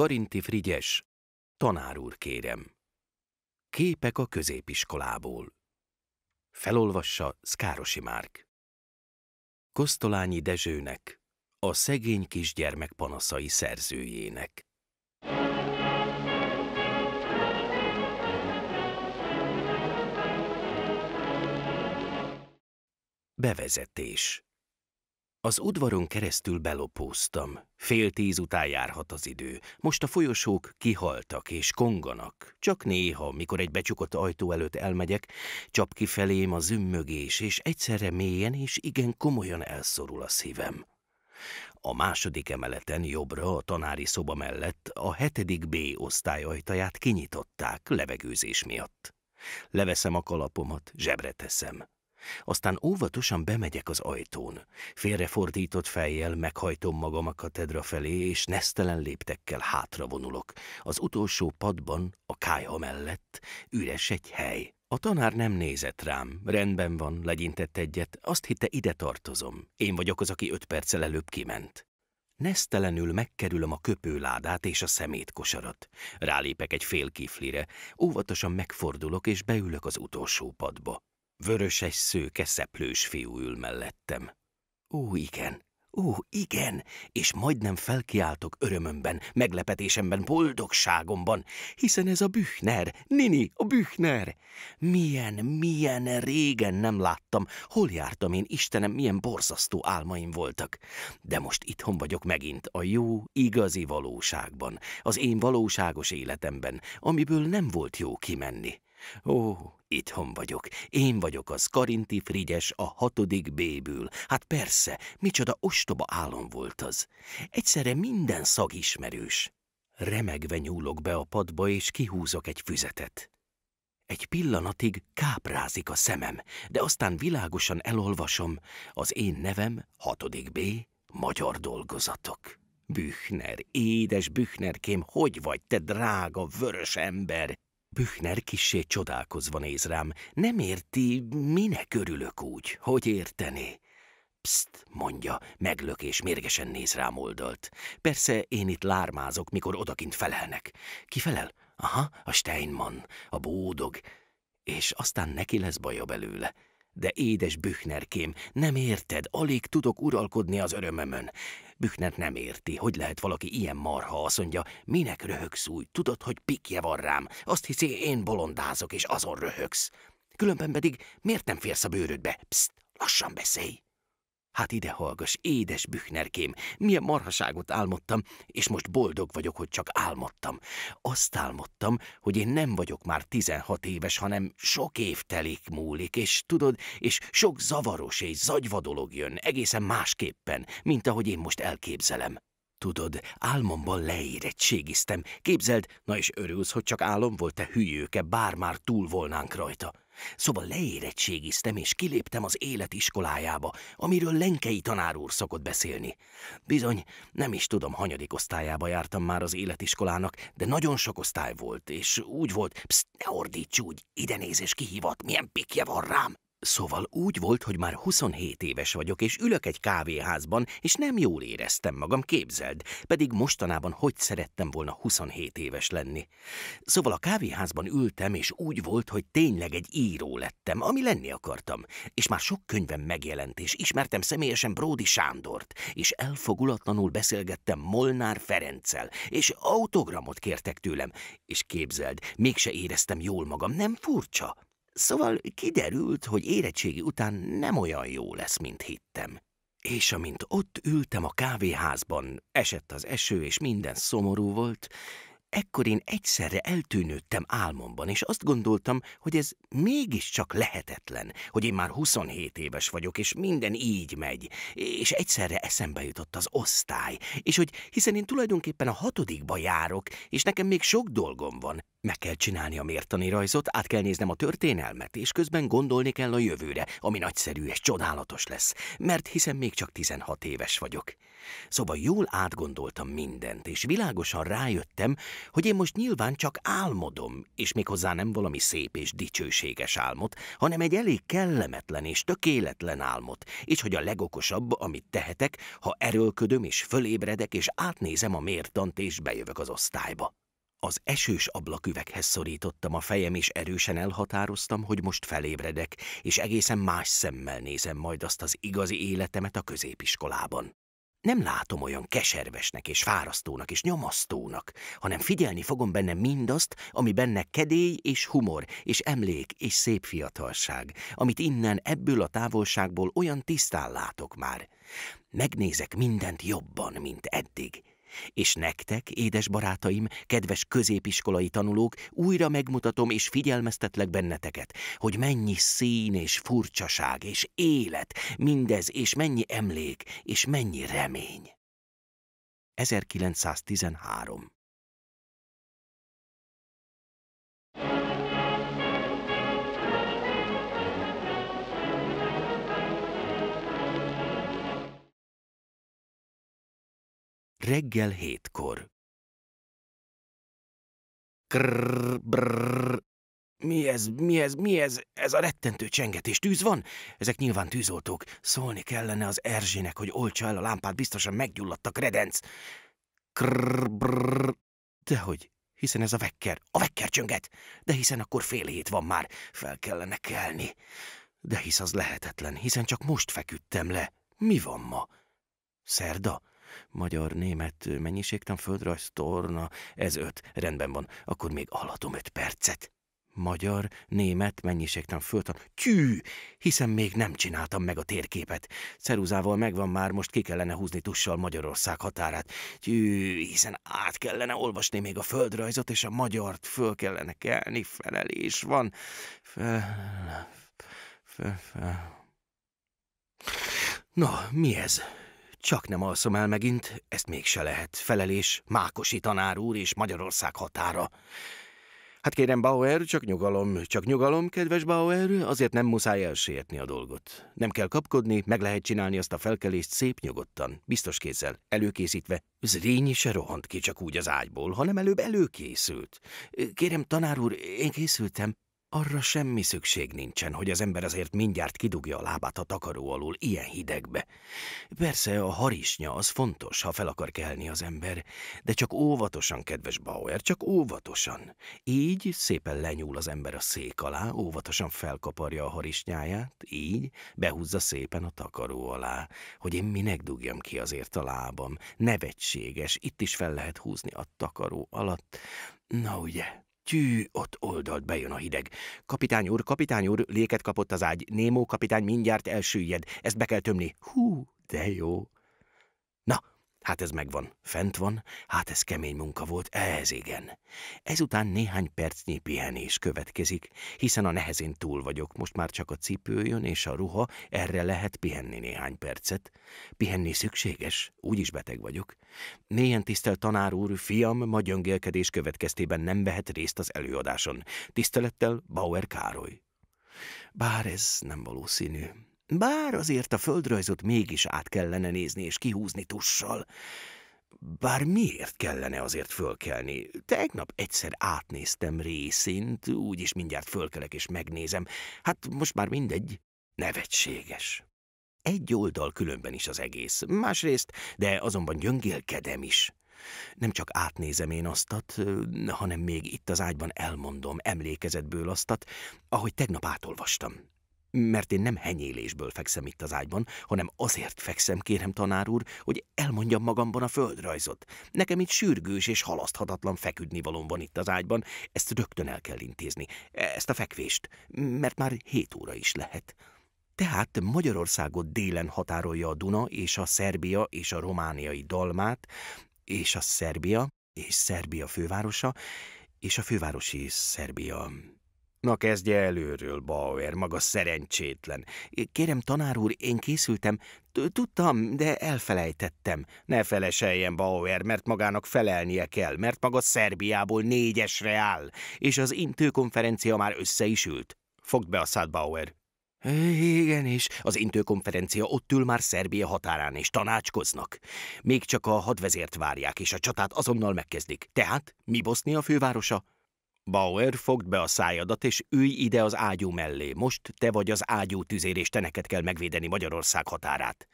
Karinti Frigyes, tanár úr kérem. Képek a középiskolából. Felolvassa Szkárosi Márk. Kosztolányi Dezsőnek, a szegény kisgyermek panaszai szerzőjének. Bevezetés az udvaron keresztül belopóztam. Fél tíz után járhat az idő. Most a folyosók kihaltak és konganak. Csak néha, mikor egy becsukott ajtó előtt elmegyek, csap kifelém a zümmögés, és egyszerre mélyen és igen komolyan elszorul a szívem. A második emeleten jobbra a tanári szoba mellett a hetedik B osztály ajtaját kinyitották levegőzés miatt. Leveszem a kalapomat, zsebre teszem. Aztán óvatosan bemegyek az ajtón. Félrefordított fejjel meghajtom magam a katedra felé, és nesztelen léptekkel hátravonulok. Az utolsó padban, a kájha mellett, üres egy hely. A tanár nem nézett rám, rendben van, legyintett egyet, azt hitte ide tartozom. Én vagyok az, aki öt perccel előbb kiment. Nesztelenül megkerülöm a köpőládát és a szemétkosarat. Rálépek egy fél kiflire, óvatosan megfordulok és beülök az utolsó padba vöröses szőke szeplős fiú ül mellettem. Ó, igen, ó, igen, és majdnem felkiáltok örömömben, meglepetésemben, boldogságomban, hiszen ez a Büchner, Nini, a Büchner. Milyen, milyen régen nem láttam, hol jártam én, Istenem, milyen borzasztó álmaim voltak. De most itthon vagyok megint, a jó, igazi valóságban, az én valóságos életemben, amiből nem volt jó kimenni. Ó, Itthon vagyok. Én vagyok az Karinti Frigyes a hatodik B-ből. Hát persze, micsoda ostoba álom volt az. Egyszerre minden szag ismerős. Remegve nyúlok be a padba, és kihúzok egy füzetet. Egy pillanatig káprázik a szemem, de aztán világosan elolvasom, az én nevem, hatodik B, magyar dolgozatok. Büchner, édes Büchnerkém, hogy vagy te drága, vörös ember? Büchner kissé csodálkozva néz rám. Nem érti, minek örülök úgy, hogy értené. Pszt, mondja, meglök és mérgesen néz rám oldalt. Persze én itt lármázok, mikor odakint felelnek. Ki felel? Aha, a Steinmann, a bódog. És aztán neki lesz baja belőle. De édes Büchnerkém, nem érted, alig tudok uralkodni az örömömön. Büchner nem érti, hogy lehet valaki ilyen marha, azt mondja, minek röhögsz úgy, tudod, hogy pikje van rám, azt hiszi, én bolondázok, és azon röhögsz. Különben pedig miért nem férsz a bőrödbe? Pszt, lassan beszélj! Hát ide hallgass, édes bühnerkém, milyen marhaságot álmodtam, és most boldog vagyok, hogy csak álmodtam. Azt álmodtam, hogy én nem vagyok már 16 éves, hanem sok év telik múlik, és tudod, és sok zavaros és zagyva dolog jön, egészen másképpen, mint ahogy én most elképzelem. Tudod, álmomban leérettségiztem. Képzeld, na és örülsz, hogy csak álom volt, te hülyőke, bár már túl volnánk rajta. Szóval leérettségiztem, és kiléptem az élet iskolájába, amiről Lenkei tanár úr szokott beszélni. Bizony, nem is tudom, hanyadik osztályába jártam már az életiskolának, de nagyon sok osztály volt, és úgy volt, psz, ne ordíts úgy, ide néz és kihívat, milyen pikje van rám. Szóval úgy volt, hogy már 27 éves vagyok, és ülök egy kávéházban, és nem jól éreztem magam, képzeld, pedig mostanában hogy szerettem volna 27 éves lenni. Szóval a kávéházban ültem, és úgy volt, hogy tényleg egy író lettem, ami lenni akartam, és már sok könyvem megjelent, és ismertem személyesen Bródi Sándort, és elfogulatlanul beszélgettem Molnár Ferenccel, és autogramot kértek tőlem, és képzeld, mégse éreztem jól magam, nem furcsa? Szóval kiderült, hogy érettségi után nem olyan jó lesz, mint hittem. És amint ott ültem a kávéházban, esett az eső, és minden szomorú volt, Ekkor én egyszerre eltűnődtem álmomban, és azt gondoltam, hogy ez mégiscsak lehetetlen, hogy én már 27 éves vagyok, és minden így megy, és egyszerre eszembe jutott az osztály, és hogy hiszen én tulajdonképpen a hatodikba járok, és nekem még sok dolgom van. Meg kell csinálni a mértani rajzot, át kell néznem a történelmet, és közben gondolni kell a jövőre, ami nagyszerű és csodálatos lesz, mert hiszen még csak 16 éves vagyok. Szóval jól átgondoltam mindent, és világosan rájöttem, hogy én most nyilván csak álmodom, és méghozzá nem valami szép és dicsőséges álmot, hanem egy elég kellemetlen és tökéletlen álmot, és hogy a legokosabb, amit tehetek, ha erőlködöm és fölébredek, és átnézem a mértant, és bejövök az osztályba. Az esős ablaküveghez szorítottam a fejem, és erősen elhatároztam, hogy most felébredek, és egészen más szemmel nézem majd azt az igazi életemet a középiskolában nem látom olyan keservesnek és fárasztónak és nyomasztónak, hanem figyelni fogom benne mindazt, ami benne kedély és humor, és emlék és szép fiatalság, amit innen ebből a távolságból olyan tisztán látok már. Megnézek mindent jobban, mint eddig, és nektek, édes barátaim, kedves középiskolai tanulók, újra megmutatom és figyelmeztetlek benneteket, hogy mennyi szín és furcsaság és élet, mindez és mennyi emlék és mennyi remény. 1913 reggel hétkor. Krrr, brrr. Mi ez, mi ez, mi ez? Ez a rettentő csengetés. Tűz van? Ezek nyilván tűzoltók. Szólni kellene az Erzsének, hogy oltsa el a lámpát, biztosan meggyulladt a kredenc. Krrr, brrr. Dehogy, hiszen ez a vekker. A vekker csönget. De hiszen akkor fél hét van már. Fel kellene kelni. De hisz az lehetetlen, hiszen csak most feküdtem le. Mi van ma? Szerda? magyar-német mennyiségtan földrajz, torna, ez öt, rendben van, akkor még alatom öt percet. Magyar, német, mennyiségtan föltan. Tyű! Hiszen még nem csináltam meg a térképet. Ceruzával megvan már, most ki kellene húzni tussal Magyarország határát. Tyű! Hiszen át kellene olvasni még a földrajzot, és a magyart föl kellene kelni, felelés van. Fel... fel, fel. Na, mi ez? Csak nem alszom el megint, ezt mégse lehet. Felelés Mákosi tanár úr és Magyarország határa. Hát kérem, Bauer, csak nyugalom, csak nyugalom, kedves Bauer, azért nem muszáj elsértni a dolgot. Nem kell kapkodni, meg lehet csinálni azt a felkelést szép nyugodtan, biztos kézzel, előkészítve. Zrínyi se rohant ki csak úgy az ágyból, hanem előbb előkészült. Kérem, tanár úr, én készültem. Arra semmi szükség nincsen, hogy az ember azért mindjárt kidugja a lábát a takaró alul ilyen hidegbe. Persze a harisnya az fontos, ha fel akar kelni az ember, de csak óvatosan, kedves Bauer, csak óvatosan. Így szépen lenyúl az ember a szék alá, óvatosan felkaparja a harisnyáját, így behúzza szépen a takaró alá, hogy én minek dugjam ki azért a lábam. Nevetséges, itt is fel lehet húzni a takaró alatt. Na ugye? Tű, ott oldalt bejön a hideg. Kapitány úr, kapitány úr, léket kapott az ágy. Némó kapitány mindjárt elsüllyed. Ezt be kell tömni. Hú, de jó. Na, Hát ez megvan. Fent van, hát ez kemény munka volt, ez igen. Ezután néhány percnyi pihenés következik, hiszen a nehezén túl vagyok, most már csak a cipőjön és a ruha, erre lehet pihenni néhány percet. Pihenni szükséges, úgyis beteg vagyok. Mélyen tisztelt tanár úr, fiam ma gyöngélkedés következtében nem vehet részt az előadáson. Tisztelettel Bauer Károly. Bár ez nem valószínű. Bár azért a földrajzot mégis át kellene nézni és kihúzni tussal. Bár miért kellene azért fölkelni? Tegnap egyszer átnéztem részint, úgyis mindjárt fölkelek és megnézem. Hát most már mindegy. Nevetséges. Egy oldal különben is az egész, másrészt, de azonban gyöngélkedem is. Nem csak átnézem én aztat, hanem még itt az ágyban elmondom emlékezetből aztat, ahogy tegnap átolvastam mert én nem henyélésből fekszem itt az ágyban, hanem azért fekszem, kérem tanár úr, hogy elmondjam magamban a földrajzot. Nekem itt sürgős és halaszthatatlan feküdnivalom van itt az ágyban, ezt rögtön el kell intézni, ezt a fekvést, mert már hét óra is lehet. Tehát Magyarországot délen határolja a Duna és a Szerbia és a romániai Dalmát, és a Szerbia és Szerbia fővárosa, és a fővárosi Szerbia Na kezdje előről, Bauer, maga szerencsétlen. Kérem, tanár úr, én készültem, tudtam, de elfelejtettem. Ne feleseljen, Bauer, mert magának felelnie kell, mert maga Szerbiából négyesre áll, és az intőkonferencia már össze is ült. Fogd be a szád, Bauer. Igen, és az intőkonferencia ott ül már Szerbia határán, és tanácskoznak. Még csak a hadvezért várják, és a csatát azonnal megkezdik. Tehát mi Bosznia fővárosa? Bauer, fogd be a szájadat, és ülj ide az ágyú mellé. Most te vagy az ágyú tüzér, és te neked kell megvédeni Magyarország határát.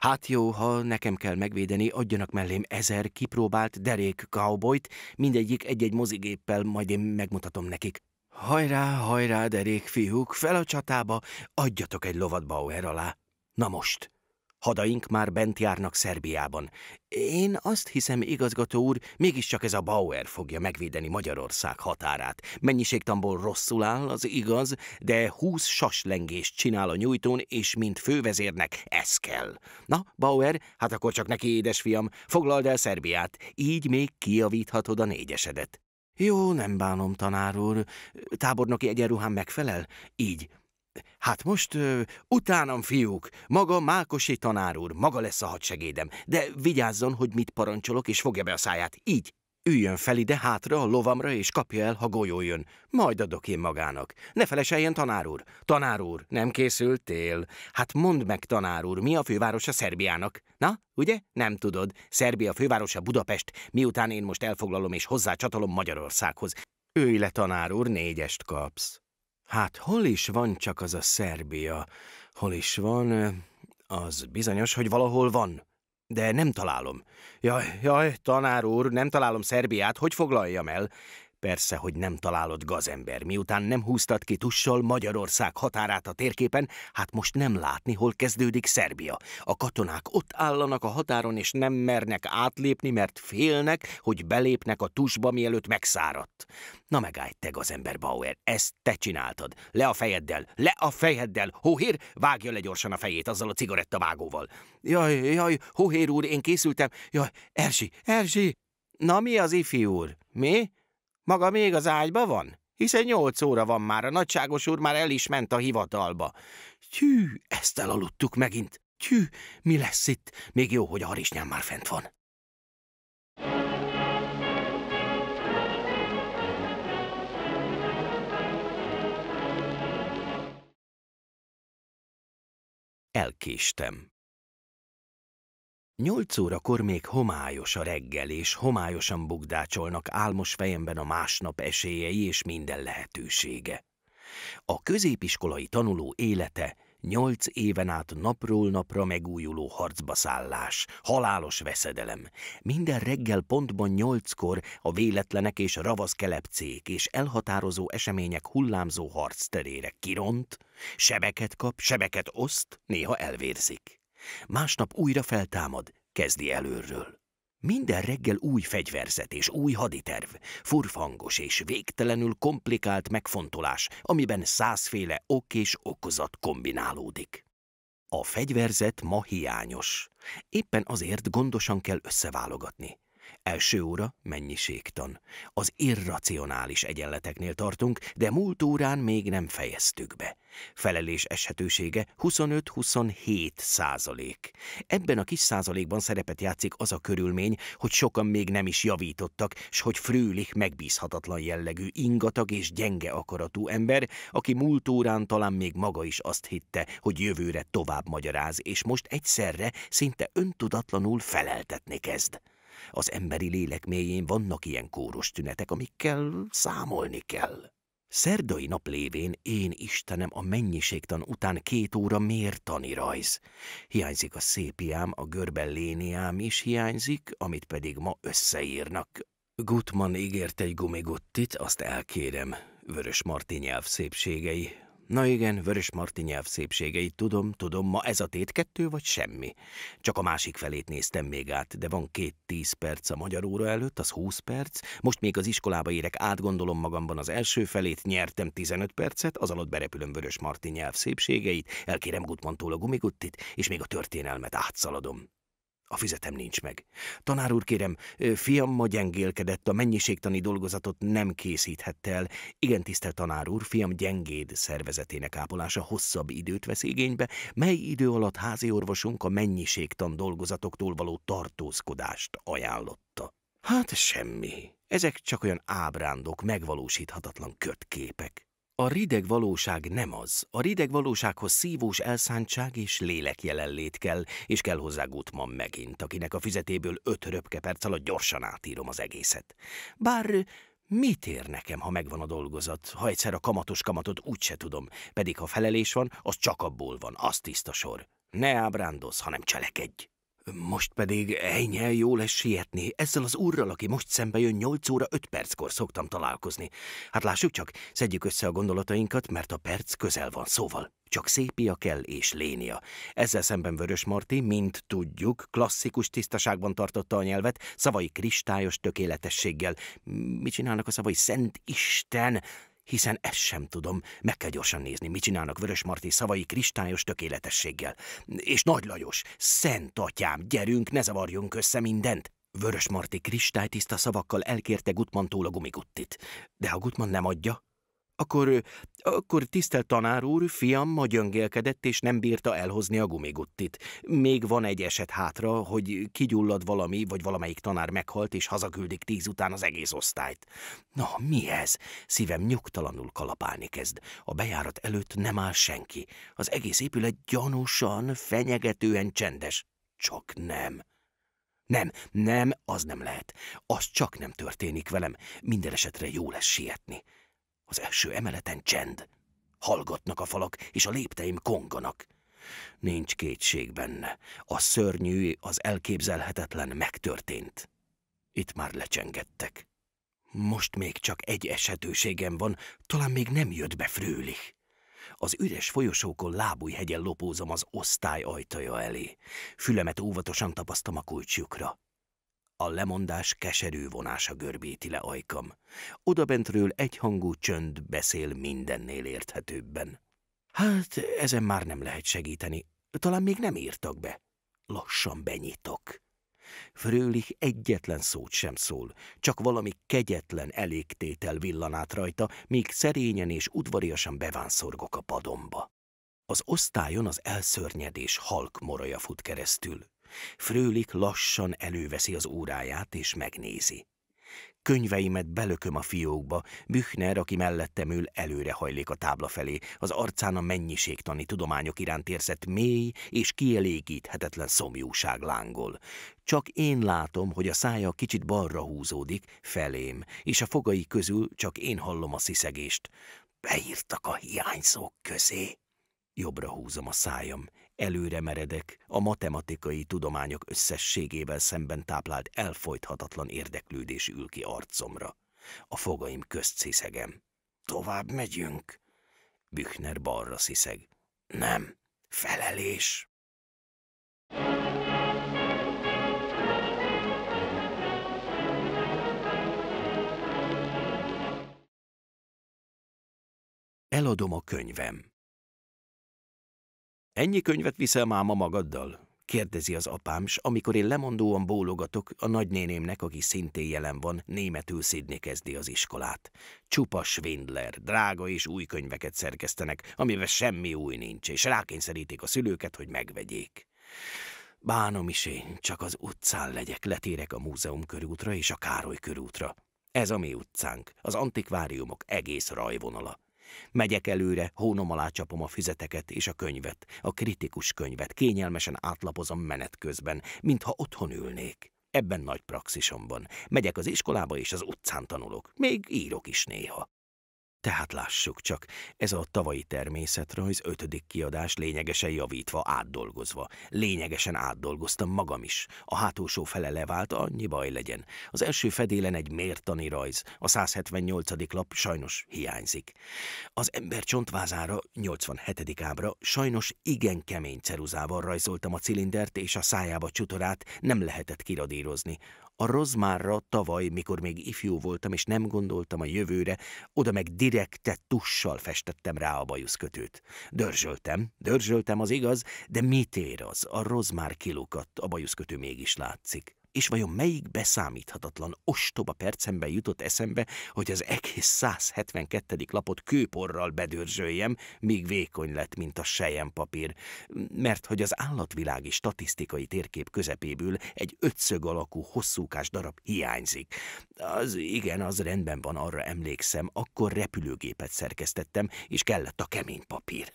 Hát jó, ha nekem kell megvédeni, adjanak mellém ezer kipróbált derék cowboyt, mindegyik egy-egy mozigéppel, majd én megmutatom nekik. Hajrá, hajrá, derék fiúk, fel a csatába, adjatok egy lovat Bauer alá. Na most! Hadaink már bent járnak Szerbiában. Én azt hiszem, igazgató úr, mégiscsak ez a Bauer fogja megvédeni Magyarország határát. Mennyiségtamból rosszul áll, az igaz, de húsz saslengést csinál a nyújtón, és mint fővezérnek ez kell. Na, Bauer, hát akkor csak neki, édesfiam, foglald el Szerbiát, így még kijavíthatod a négyesedet. Jó, nem bánom, tanár úr. Tábornoki egyenruhám megfelel? Így. Hát most ö, utánam, fiúk, maga Mákosi tanár úr, maga lesz a hadsegédem, de vigyázzon, hogy mit parancsolok, és fogja be a száját, így. Üljön fel ide hátra a lovamra, és kapja el, ha golyó jön. Majd adok én magának. Ne feleseljen, tanár úr. Tanár úr, nem készültél? Hát mondd meg, tanár úr, mi a fővárosa Szerbiának? Na, ugye? Nem tudod. Szerbia fővárosa Budapest, miután én most elfoglalom és hozzácsatolom Magyarországhoz. Őj le, tanár úr, négyest kapsz. Hát hol is van csak az a Szerbia? Hol is van? Az bizonyos, hogy valahol van. De nem találom. Jaj, jaj, tanár úr, nem találom Szerbiát, hogy foglaljam el? Persze, hogy nem találod gazember, miután nem húztad ki tussal Magyarország határát a térképen, hát most nem látni, hol kezdődik Szerbia. A katonák ott állanak a határon, és nem mernek átlépni, mert félnek, hogy belépnek a tusba, mielőtt megszáradt. Na megállj te, gazember Bauer, ezt te csináltad. Le a fejeddel, le a fejeddel, hóhér, vágja le gyorsan a fejét azzal a cigarettavágóval. Jaj, jaj, hóhér úr, én készültem. Jaj, Erzsi, Erzsi! Na mi az ifjú úr? Mi? Maga még az ágyba van? Hiszen nyolc óra van már, a nagyságos úr már el is ment a hivatalba. Tyű, ezt elaludtuk megint. Tyű, mi lesz itt? Még jó, hogy a harisnyám már fent van. Elkéstem. Nyolc órakor még homályos a reggel, és homályosan bugdácsolnak álmos fejemben a másnap esélyei és minden lehetősége. A középiskolai tanuló élete nyolc éven át napról napra megújuló harcba szállás, halálos veszedelem. Minden reggel pontban nyolckor a véletlenek és ravasz kelepcék és elhatározó események hullámzó harc terére kiront, sebeket kap, sebeket oszt, néha elvérzik. Másnap újra feltámad, kezdi előről. Minden reggel új fegyverzet és új haditerv, furfangos és végtelenül komplikált megfontolás, amiben százféle ok és okozat kombinálódik. A fegyverzet ma hiányos. Éppen azért gondosan kell összeválogatni. Első óra mennyiségtan. Az irracionális egyenleteknél tartunk, de múlt órán még nem fejeztük be. Felelés eshetősége 25-27 százalék. Ebben a kis százalékban szerepet játszik az a körülmény, hogy sokan még nem is javítottak, s hogy Frőlich megbízhatatlan jellegű, ingatag és gyenge akaratú ember, aki múlt órán talán még maga is azt hitte, hogy jövőre tovább magyaráz, és most egyszerre szinte öntudatlanul feleltetni kezd. Az emberi lélek mélyén vannak ilyen kóros tünetek, amikkel számolni kell. Szerdai nap lévén én, Istenem, a mennyiségtan után két óra mértani rajz. Hiányzik a szépiám, a léniám is hiányzik, amit pedig ma összeírnak. Gutman ígért egy gumiguttit, azt elkérem. Vörös Marti nyelv szépségei, Na igen, Vörös Marti nyelv szépségeit tudom, tudom, ma ez a tét kettő vagy semmi. Csak a másik felét néztem még át, de van két tíz perc a magyar óra előtt, az húsz perc, most még az iskolába érek, átgondolom magamban az első felét, nyertem tizenöt percet, az alatt berepülöm Vörös Marti nyelv szépségeit, elkérem Gutmantól a gumiguttit, és még a történelmet átszaladom. A fizetem nincs meg. Tanár úr, kérem, fiam ma gyengélkedett, a mennyiségtani dolgozatot nem készíthette el. Igen, tisztel tanár úr, fiam gyengéd szervezetének ápolása hosszabb időt vesz igénybe, mely idő alatt házi orvosunk a mennyiségtan dolgozatoktól való tartózkodást ajánlotta. Hát semmi. Ezek csak olyan ábrándok, megvalósíthatatlan kötképek. A rideg valóság nem az. A rideg valósághoz szívós elszántság és lélek jelenlét kell, és kell hozzá Gutman megint, akinek a fizetéből öt röpke perc alatt gyorsan átírom az egészet. Bár mit ér nekem, ha megvan a dolgozat, ha egyszer a kamatos kamatot úgyse tudom, pedig ha felelés van, az csak abból van, az tiszta sor. Ne ábrándoz, hanem cselekedj! Most pedig ennyi jó lesz sietni. Ezzel az úrral, aki most szembe jön 8 óra 5 perckor szoktam találkozni. Hát lássuk csak, szedjük össze a gondolatainkat, mert a perc közel van szóval. Csak szépia kell és lénia. Ezzel szemben Vörös Marti, mint tudjuk, klasszikus tisztaságban tartotta a nyelvet, szavai kristályos tökéletességgel. Mit csinálnak a szavai? Szent Isten! Hiszen ezt sem tudom, meg kell gyorsan nézni, mit csinálnak Vörös Marti szavai kristályos tökéletességgel. És Nagy Lajos, szent atyám, gyerünk, ne zavarjunk össze mindent. Vörös Marti kristálytiszta szavakkal elkérte Gutmantól a gumiguttit. De ha Gutman nem adja, akkor, akkor tisztelt tanár úr, fiam ma gyöngélkedett, és nem bírta elhozni a gumiguttit. Még van egy eset hátra, hogy kigyullad valami, vagy valamelyik tanár meghalt, és hazaküldik tíz után az egész osztályt. Na, mi ez? Szívem nyugtalanul kalapálni kezd. A bejárat előtt nem áll senki. Az egész épület gyanúsan, fenyegetően csendes. Csak nem. Nem, nem, az nem lehet. Az csak nem történik velem. Minden esetre jó lesz sietni. Az első emeleten csend. Hallgatnak a falak, és a lépteim konganak. Nincs kétség benne. A szörnyű, az elképzelhetetlen megtörtént. Itt már lecsengettek. Most még csak egy esetőségem van, talán még nem jött be Frőlich. Az üres folyosókon lábújhegyen lopózom az osztály ajtaja elé. Fülemet óvatosan tapasztam a kulcsjukra. A lemondás keserű vonása görbíti le ajkam. Odabentről egyhangú csönd beszél mindennél érthetőbben. Hát, ezen már nem lehet segíteni. Talán még nem írtak be. Lassan benyitok. Frőlich egyetlen szót sem szól, csak valami kegyetlen elégtétel villan át rajta, míg szerényen és udvariasan bevánszorgok a padomba. Az osztályon az elszörnyedés halk moraja fut keresztül. Frőlik lassan előveszi az óráját és megnézi. Könyveimet belököm a fiókba, Büchner, aki mellettem ül, előre hajlik a tábla felé, az arcán a mennyiségtani tudományok iránt érzett mély és kielégíthetetlen szomjúság lángol. Csak én látom, hogy a szája kicsit balra húzódik, felém, és a fogai közül csak én hallom a sziszegést. Beírtak a hiányzók közé. Jobbra húzom a szájam, Előre meredek, a matematikai tudományok összességével szemben táplált elfolythatatlan érdeklődés ül ki arcomra. A fogaim közt sziszegem. Tovább megyünk? Büchner balra sziszeg. Nem, felelés. Eladom a könyvem. Ennyi könyvet viszel máma magaddal? kérdezi az apám, s amikor én lemondóan bólogatok, a nagynénémnek, aki szintén jelen van, németül szidni kezdi az iskolát. Csupa Schwindler, drága és új könyveket szerkesztenek, amiben semmi új nincs, és rákényszerítik a szülőket, hogy megvegyék. Bánom is én, csak az utcán legyek, letérek a múzeum körútra és a Károly körútra. Ez a mi utcánk, az antikváriumok egész rajvonala. Megyek előre, hónom alá csapom a füzeteket és a könyvet, a kritikus könyvet, kényelmesen átlapozom menet közben, mintha otthon ülnék. Ebben nagy praxisom van. Megyek az iskolába és az utcán tanulok. Még írok is néha. Tehát lássuk csak, ez a tavalyi természetrajz ötödik kiadás lényegesen javítva, átdolgozva. Lényegesen átdolgoztam magam is. A hátulsó fele levált, annyi baj legyen. Az első fedélen egy mértani rajz, a 178. lap sajnos hiányzik. Az ember csontvázára, 87. ábra sajnos igen kemény ceruzával rajzoltam a cilindert és a szájába csutorát, nem lehetett kiradírozni. A rozmárra tavaly, mikor még ifjú voltam, és nem gondoltam a jövőre, oda meg direkte tussal festettem rá a bajuszkötőt. Dörzsöltem, dörzsöltem, az igaz, de mit ér az? A rozmár kilukadt, a bajuszkötő mégis látszik és vajon melyik beszámíthatatlan ostoba percemben jutott eszembe, hogy az egész 172. lapot kőporral bedörzsöljem, míg vékony lett, mint a sejempapír, mert hogy az állatvilági statisztikai térkép közepéből egy ötszög alakú hosszúkás darab hiányzik. Az igen, az rendben van, arra emlékszem, akkor repülőgépet szerkesztettem, és kellett a kemény papír.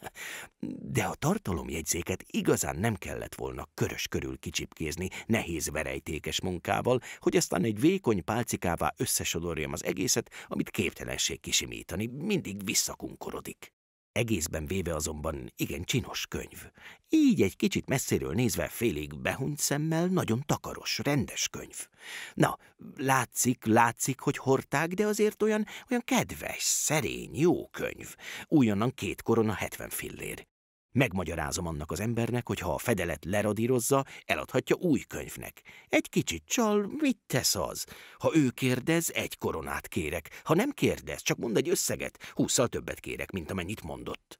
De a tartalomjegyzéket igazán nem kellett volna körös körül kicsipkézni, nehéz verejtéket lelkes munkával, hogy aztán egy vékony pálcikává összesodorjam az egészet, amit képtelenség kisimítani, mindig visszakunkorodik. Egészben véve azonban igen csinos könyv. Így egy kicsit messziről nézve félig behunyt szemmel nagyon takaros, rendes könyv. Na, látszik, látszik, hogy horták, de azért olyan, olyan kedves, szerény, jó könyv. Újonnan két korona hetven fillér. Megmagyarázom annak az embernek, hogy ha a fedelet leradírozza, eladhatja új könyvnek. Egy kicsit csal, mit tesz az? Ha ő kérdez, egy koronát kérek. Ha nem kérdez, csak mond egy összeget, húszal többet kérek, mint amennyit mondott.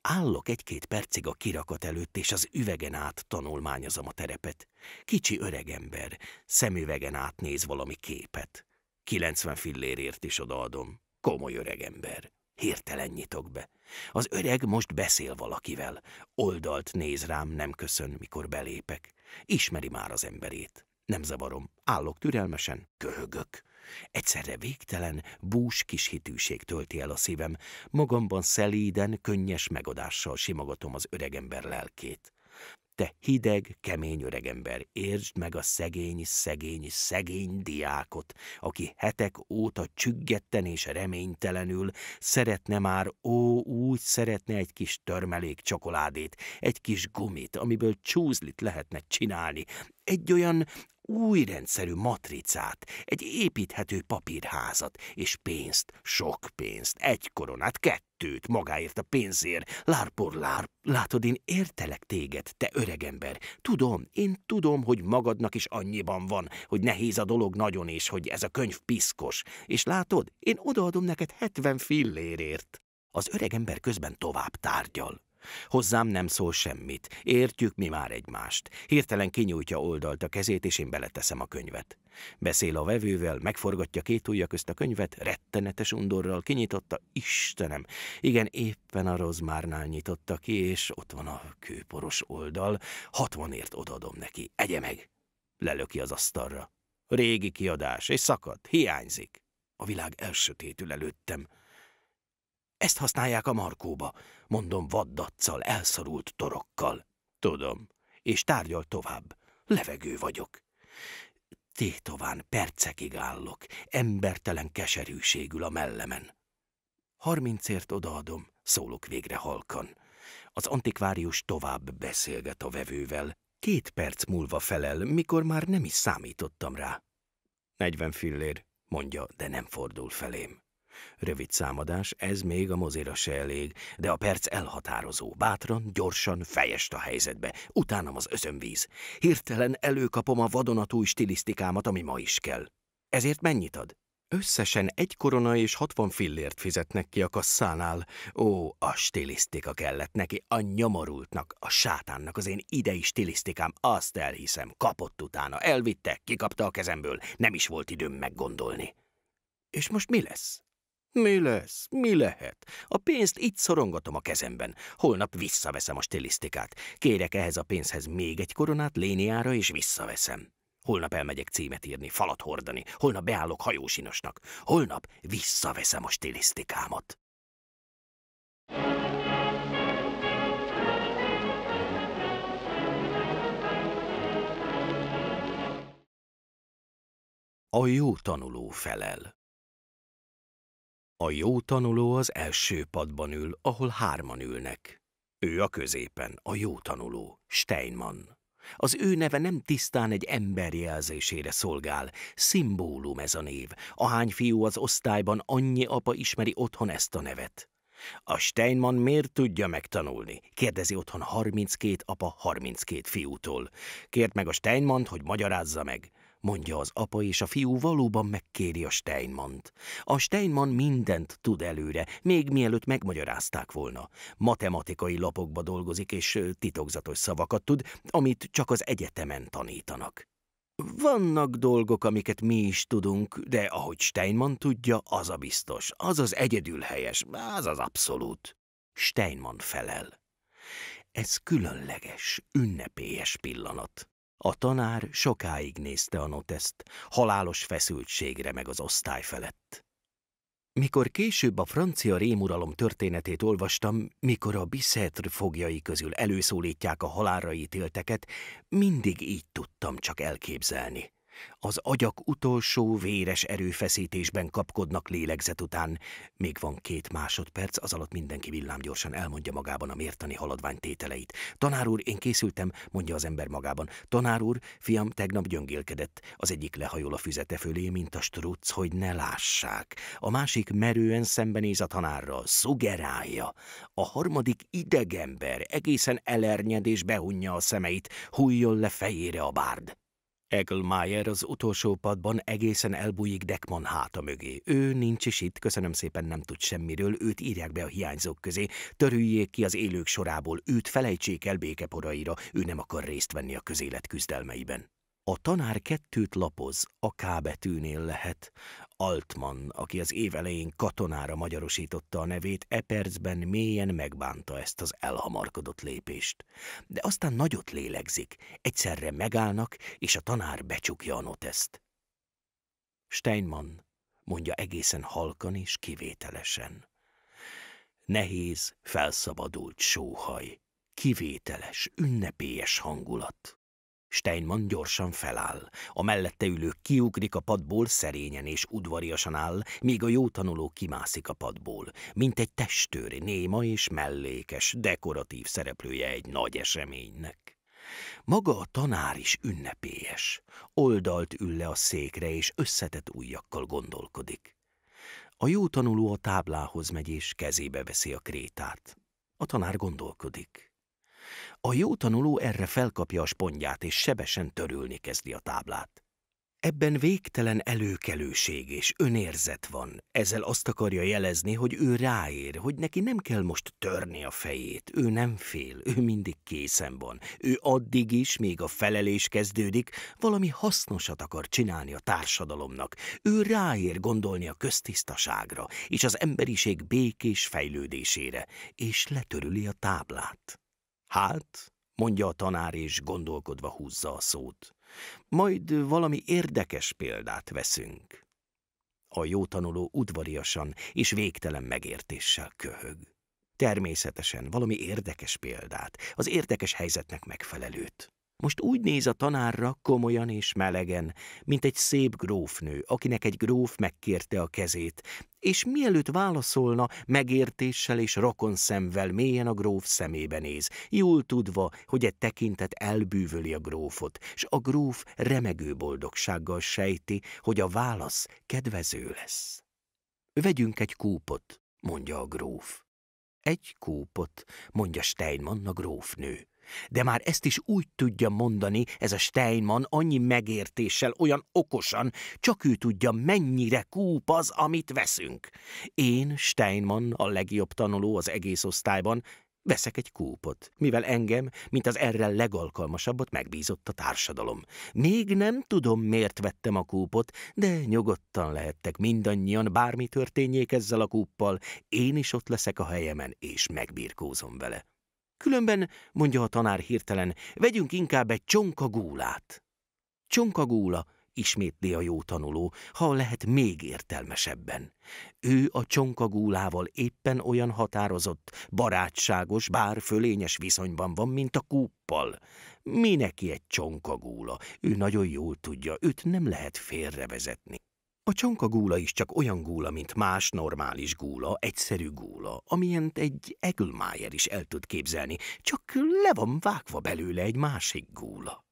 Állok egy-két percig a kirakat előtt, és az üvegen át tanulmányozom a terepet. Kicsi öregember, szemüvegen átnéz valami képet. 90 fillérért is odaadom. Komoly öregember. Hirtelen nyitok be. Az öreg most beszél valakivel. Oldalt néz rám, nem köszön, mikor belépek. Ismeri már az emberét. Nem zavarom. Állok türelmesen, köhögök. Egyszerre végtelen, bús kis hitűség tölti el a szívem. Magamban szelíden, könnyes megadással simogatom az öregember lelkét te hideg, kemény öregember, értsd meg a szegény, szegény, szegény diákot, aki hetek óta csüggetten és reménytelenül szeretne már, ó, úgy szeretne egy kis törmelék csokoládét, egy kis gumit, amiből csúzlit lehetne csinálni, egy olyan új rendszerű matricát, egy építhető papírházat, és pénzt, sok pénzt, egy koronát, kettőt, magáért a pénzért, lárpor lár, látod, én értelek téged, te öregember, tudom, én tudom, hogy magadnak is annyiban van, hogy nehéz a dolog nagyon, és hogy ez a könyv piszkos, és látod, én odaadom neked hetven fillérért. Az öregember közben tovább tárgyal. Hozzám nem szól semmit. Értjük mi már egymást. Hirtelen kinyújtja oldalt a kezét, és én beleteszem a könyvet. Beszél a vevővel, megforgatja két ujja közt a könyvet, rettenetes undorral kinyitotta, Istenem, igen, éppen a rozmárnál nyitotta ki, és ott van a kőporos oldal, hatvanért odadom neki, egye meg! Lelöki az asztalra. Régi kiadás, és szakad, hiányzik. A világ elsötétül előttem. Ezt használják a markóba, mondom vaddatszal, elszorult torokkal. Tudom. És tárgyal tovább. Levegő vagyok. Tétován percekig állok, embertelen keserűségül a mellemen. Harmincért odaadom, szólok végre halkan. Az antikvárius tovább beszélget a vevővel. Két perc múlva felel, mikor már nem is számítottam rá. Negyven fillér, mondja, de nem fordul felém. Rövid számadás, ez még a mozira se elég, de a perc elhatározó. Bátran, gyorsan, fejest a helyzetbe. Utánam az özönvíz. Hirtelen előkapom a vadonatúj stilisztikámat, ami ma is kell. Ezért mennyit ad? Összesen egy korona és hatvan fillért fizetnek ki a kasszánál. Ó, a stilisztika kellett neki, a nyomorultnak, a sátánnak az én idei stilisztikám, azt elhiszem, kapott utána, elvitte, kikapta a kezemből, nem is volt időm meggondolni. És most mi lesz? Mi lesz? Mi lehet? A pénzt itt szorongatom a kezemben. Holnap visszaveszem a stilisztikát. Kérek ehhez a pénzhez még egy koronát léniára, és visszaveszem. Holnap elmegyek címet írni, falat hordani, holnap beállok hajósinosnak, holnap visszaveszem a stilisztikámat. A jó tanuló felel. A jó tanuló az első padban ül, ahol hárman ülnek. Ő a középen, a jó tanuló, Steinmann. Az ő neve nem tisztán egy ember jelzésére szolgál, szimbólum ez a név. Ahány fiú az osztályban, annyi apa ismeri otthon ezt a nevet. A Steinman miért tudja megtanulni? Kérdezi otthon 32 apa 32 fiútól. Kért meg a Steinmann, hogy magyarázza meg mondja az apa, és a fiú valóban megkéri a Steinmant. A Steinman mindent tud előre, még mielőtt megmagyarázták volna. Matematikai lapokba dolgozik, és titokzatos szavakat tud, amit csak az egyetemen tanítanak. Vannak dolgok, amiket mi is tudunk, de ahogy Steinman tudja, az a biztos, az az egyedül helyes, az az abszolút. Steinman felel. Ez különleges, ünnepélyes pillanat. A tanár sokáig nézte a noteszt, halálos feszültségre meg az osztály felett. Mikor később a francia rémuralom történetét olvastam, mikor a Bicetre fogjai közül előszólítják a halálra ítélteket, mindig így tudtam csak elképzelni. Az agyak utolsó véres erőfeszítésben kapkodnak lélegzet után. Még van két másodperc, az alatt mindenki villámgyorsan elmondja magában a mértani haladvány tételeit. Tanár úr, én készültem, mondja az ember magában. Tanár úr, fiam tegnap gyöngélkedett. Az egyik lehajol a füzete fölé, mint a struc, hogy ne lássák. A másik merően szembenéz a tanárral, szugerálja. A harmadik idegember egészen elernyed és behunja a szemeit, hújjon le fejére a bárd. Egelmeier az utolsó padban egészen elbújik Dekman háta mögé. Ő nincs is itt, köszönöm szépen nem tud semmiről, őt írják be a hiányzók közé, törüljék ki az élők sorából, őt felejtsék el békeporaira, ő nem akar részt venni a közélet küzdelmeiben. A tanár kettőt lapoz, a K betűnél lehet. Altman, aki az év elején katonára magyarosította a nevét, e percben mélyen megbánta ezt az elhamarkodott lépést. De aztán nagyot lélegzik, egyszerre megállnak, és a tanár becsukja a noteszt. Steinman mondja egészen halkan és kivételesen. Nehéz, felszabadult sóhaj, kivételes, ünnepélyes hangulat. Steinman gyorsan feláll. A mellette ülő kiugrik a padból, szerényen és udvariasan áll, míg a jó tanuló kimászik a padból, mint egy testőr, néma és mellékes, dekoratív szereplője egy nagy eseménynek. Maga a tanár is ünnepélyes. Oldalt ül le a székre, és összetett ujjakkal gondolkodik. A jó tanuló a táblához megy, és kezébe veszi a krétát. A tanár gondolkodik. A jó tanuló erre felkapja a spondját, és sebesen törülni kezdi a táblát. Ebben végtelen előkelőség és önérzet van. Ezzel azt akarja jelezni, hogy ő ráér, hogy neki nem kell most törni a fejét. Ő nem fél, ő mindig készen van. Ő addig is, még a felelés kezdődik, valami hasznosat akar csinálni a társadalomnak. Ő ráér gondolni a köztisztaságra és az emberiség békés fejlődésére, és letörüli a táblát. Hát, mondja a tanár, és gondolkodva húzza a szót. Majd valami érdekes példát veszünk. A jó tanuló udvariasan és végtelen megértéssel köhög. Természetesen valami érdekes példát, az érdekes helyzetnek megfelelőt. Most úgy néz a tanárra komolyan és melegen, mint egy szép grófnő, akinek egy gróf megkérte a kezét, és mielőtt válaszolna, megértéssel és rokon szemvel mélyen a gróf szemébe néz, jól tudva, hogy egy tekintet elbűvöli a grófot, és a gróf remegő boldogsággal sejti, hogy a válasz kedvező lesz. Vegyünk egy kúpot, mondja a gróf. Egy kúpot, mondja Steinmann a grófnő. De már ezt is úgy tudja mondani ez a Steinman annyi megértéssel, olyan okosan, csak ő tudja, mennyire kúp az, amit veszünk. Én, Steinman, a legjobb tanuló az egész osztályban, Veszek egy kúpot, mivel engem, mint az erre legalkalmasabbat megbízott a társadalom. Még nem tudom, miért vettem a kúpot, de nyugodtan lehettek mindannyian, bármi történjék ezzel a kúppal, én is ott leszek a helyemen, és megbirkózom vele. Különben, mondja a tanár hirtelen, vegyünk inkább egy csonka gúlát. Csonka gúla, ismétli a jó tanuló, ha lehet még értelmesebben. Ő a gúlával éppen olyan határozott, barátságos, bár fölényes viszonyban van, mint a kúppal. Mi neki egy gúla. Ő nagyon jól tudja, őt nem lehet félrevezetni. A csonka gúla is csak olyan gúla, mint más normális gúla, egyszerű gúla, amilyent egy Eglmeyer is el tud képzelni, csak le van vágva belőle egy másik gúla.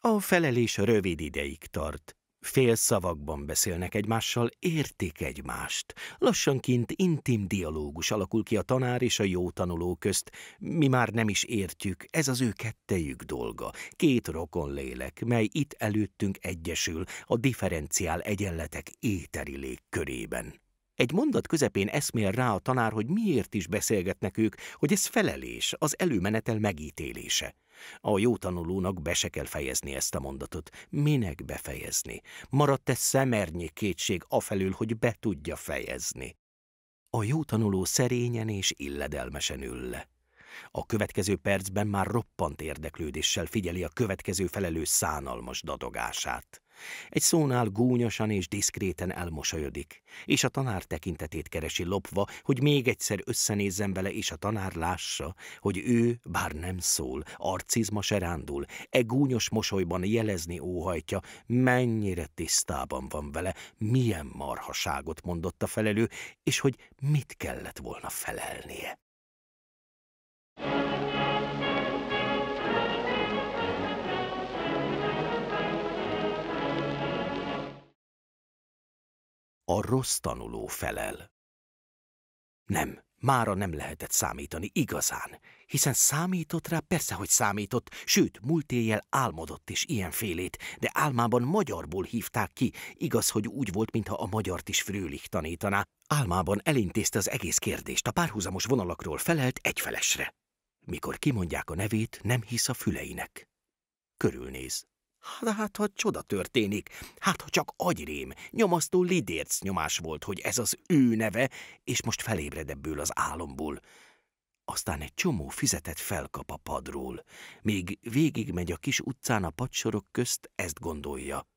A felelés rövid ideig tart, Fél szavakban beszélnek egymással, értik egymást. Lassanként intim dialógus alakul ki a tanár és a jó tanuló közt. Mi már nem is értjük, ez az ő kettejük dolga. Két rokon lélek, mely itt előttünk egyesül a differenciál egyenletek éteri légkörében. Egy mondat közepén eszmél rá a tanár, hogy miért is beszélgetnek ők, hogy ez felelés, az előmenetel megítélése. A jó tanulónak be se kell fejezni ezt a mondatot. Minek befejezni? Maradt-e szemernyi kétség afelől, hogy be tudja fejezni? A jó tanuló szerényen és illedelmesen ül le. A következő percben már roppant érdeklődéssel figyeli a következő felelős szánalmas dadogását. Egy szónál gúnyosan és diszkréten elmosolyodik, és a tanár tekintetét keresi lopva, hogy még egyszer összenézzen vele, és a tanár lássa, hogy ő, bár nem szól, arcizma se rándul, e gúnyos mosolyban jelezni óhajtja, mennyire tisztában van vele, milyen marhaságot mondott a felelő, és hogy mit kellett volna felelnie. a rossz tanuló felel. Nem, mára nem lehetett számítani igazán, hiszen számított rá, persze, hogy számított, sőt, múlt éjjel álmodott is ilyenfélét, de álmában magyarból hívták ki, igaz, hogy úgy volt, mintha a magyart is frőlik tanítaná. Álmában elintézte az egész kérdést, a párhuzamos vonalakról felelt egyfelesre. Mikor kimondják a nevét, nem hisz a füleinek. Körülnéz. De hát, ha csoda történik, hát, ha csak agyrém, nyomasztó lidérc nyomás volt, hogy ez az ő neve, és most felébred ebből az álomból. Aztán egy csomó fizetet felkap a padról, még végig megy a kis utcán a padsorok közt, ezt gondolja.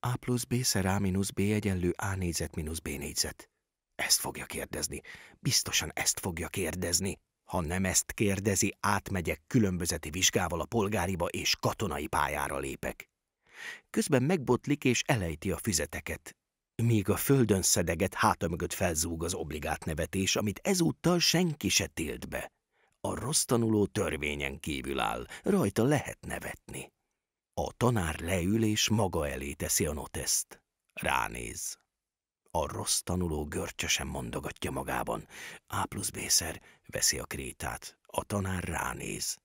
A plusz B szer A mínusz B egyenlő A négyzet mínusz B négyzet. Ezt fogja kérdezni. Biztosan ezt fogja kérdezni. Ha nem ezt kérdezi, átmegyek különbözeti vizsgával a polgáriba és katonai pályára lépek közben megbotlik és elejti a füzeteket. Míg a földön szedeget háta mögött felzúg az obligát nevetés, amit ezúttal senki se tilt be. A rossz tanuló törvényen kívül áll, rajta lehet nevetni. A tanár leül és maga elé teszi a noteszt. Ránéz. A rossz tanuló görcsösen mondogatja magában. A plusz B-szer, veszi a krétát. A tanár ránéz.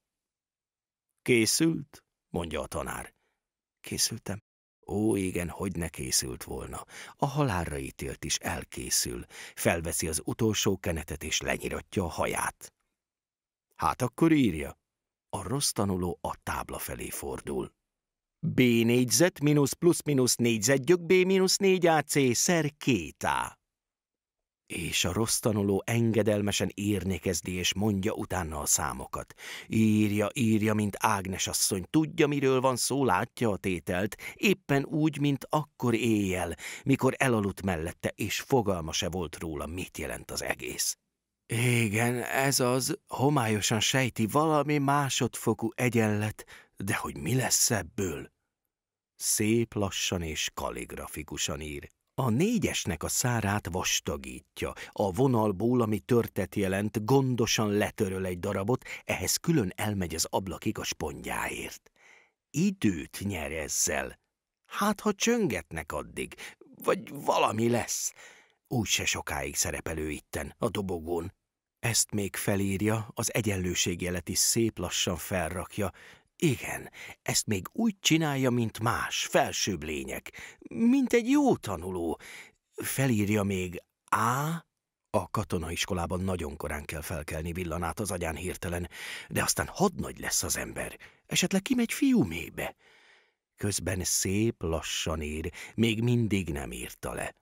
Készült, mondja a tanár. Készültem? Ó, igen, hogy ne készült volna. A halálra ítélt is elkészül. Felveszi az utolsó kenetet és lenyiratja a haját. Hát akkor írja. A rossz tanuló a tábla felé fordul. B négyzet mínusz plusz mínusz gyök B mínusz négy AC szer 2A. És a rossz tanuló engedelmesen írni kezdi, és mondja utána a számokat. Írja, írja, mint Ágnes asszony, tudja, miről van szó, látja a tételt, éppen úgy, mint akkor éjjel, mikor elaludt mellette, és fogalma se volt róla, mit jelent az egész. Igen, ez az, homályosan sejti, valami másodfokú egyenlet, de hogy mi lesz ebből? Szép lassan és kaligrafikusan ír. A négyesnek a szárát vastagítja, a vonalból, ami törtet jelent, gondosan letöröl egy darabot, ehhez külön elmegy az ablakig a spondjáért. Időt nyer ezzel. Hát, ha csöngetnek addig, vagy valami lesz. Úgy se sokáig szerepelő itten, a dobogón. Ezt még felírja, az egyenlőségjelet is szép lassan felrakja, igen, ezt még úgy csinálja, mint más, felsőbb lények, mint egy jó tanuló. Felírja még A, a katonaiskolában nagyon korán kell felkelni villanát az agyán hirtelen, de aztán hadnagy lesz az ember, esetleg kimegy fiúmébe. Közben szép lassan ír, még mindig nem írta le.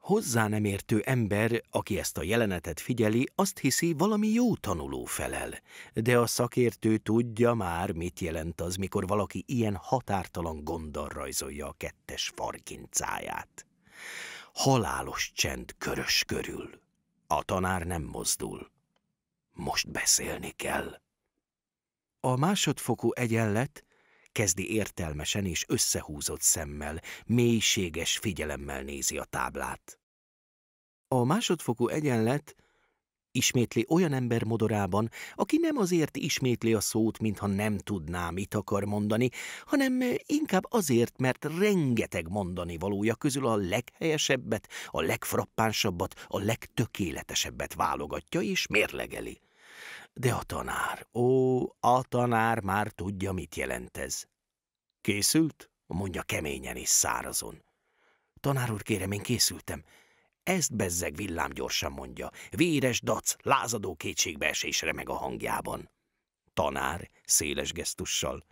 Hozzá nem értő ember, aki ezt a jelenetet figyeli, azt hiszi, valami jó tanuló felel. De a szakértő tudja már, mit jelent az, mikor valaki ilyen határtalan gonddal rajzolja a kettes farkincáját. Halálos csend körös körül. A tanár nem mozdul. Most beszélni kell. A másodfokú egyenlet kezdi értelmesen és összehúzott szemmel, mélységes figyelemmel nézi a táblát. A másodfokú egyenlet ismétli olyan ember modorában, aki nem azért ismétli a szót, mintha nem tudná, mit akar mondani, hanem inkább azért, mert rengeteg mondani valója közül a leghelyesebbet, a legfrappánsabbat, a legtökéletesebbet válogatja és mérlegeli. De a tanár, ó, a tanár már tudja, mit jelent ez. Készült? Mondja keményen és szárazon. Tanár úr, kérem, én készültem. Ezt bezzeg villám gyorsan mondja, véres dac, lázadó kétségbeesésre meg a hangjában. Tanár széles gesztussal.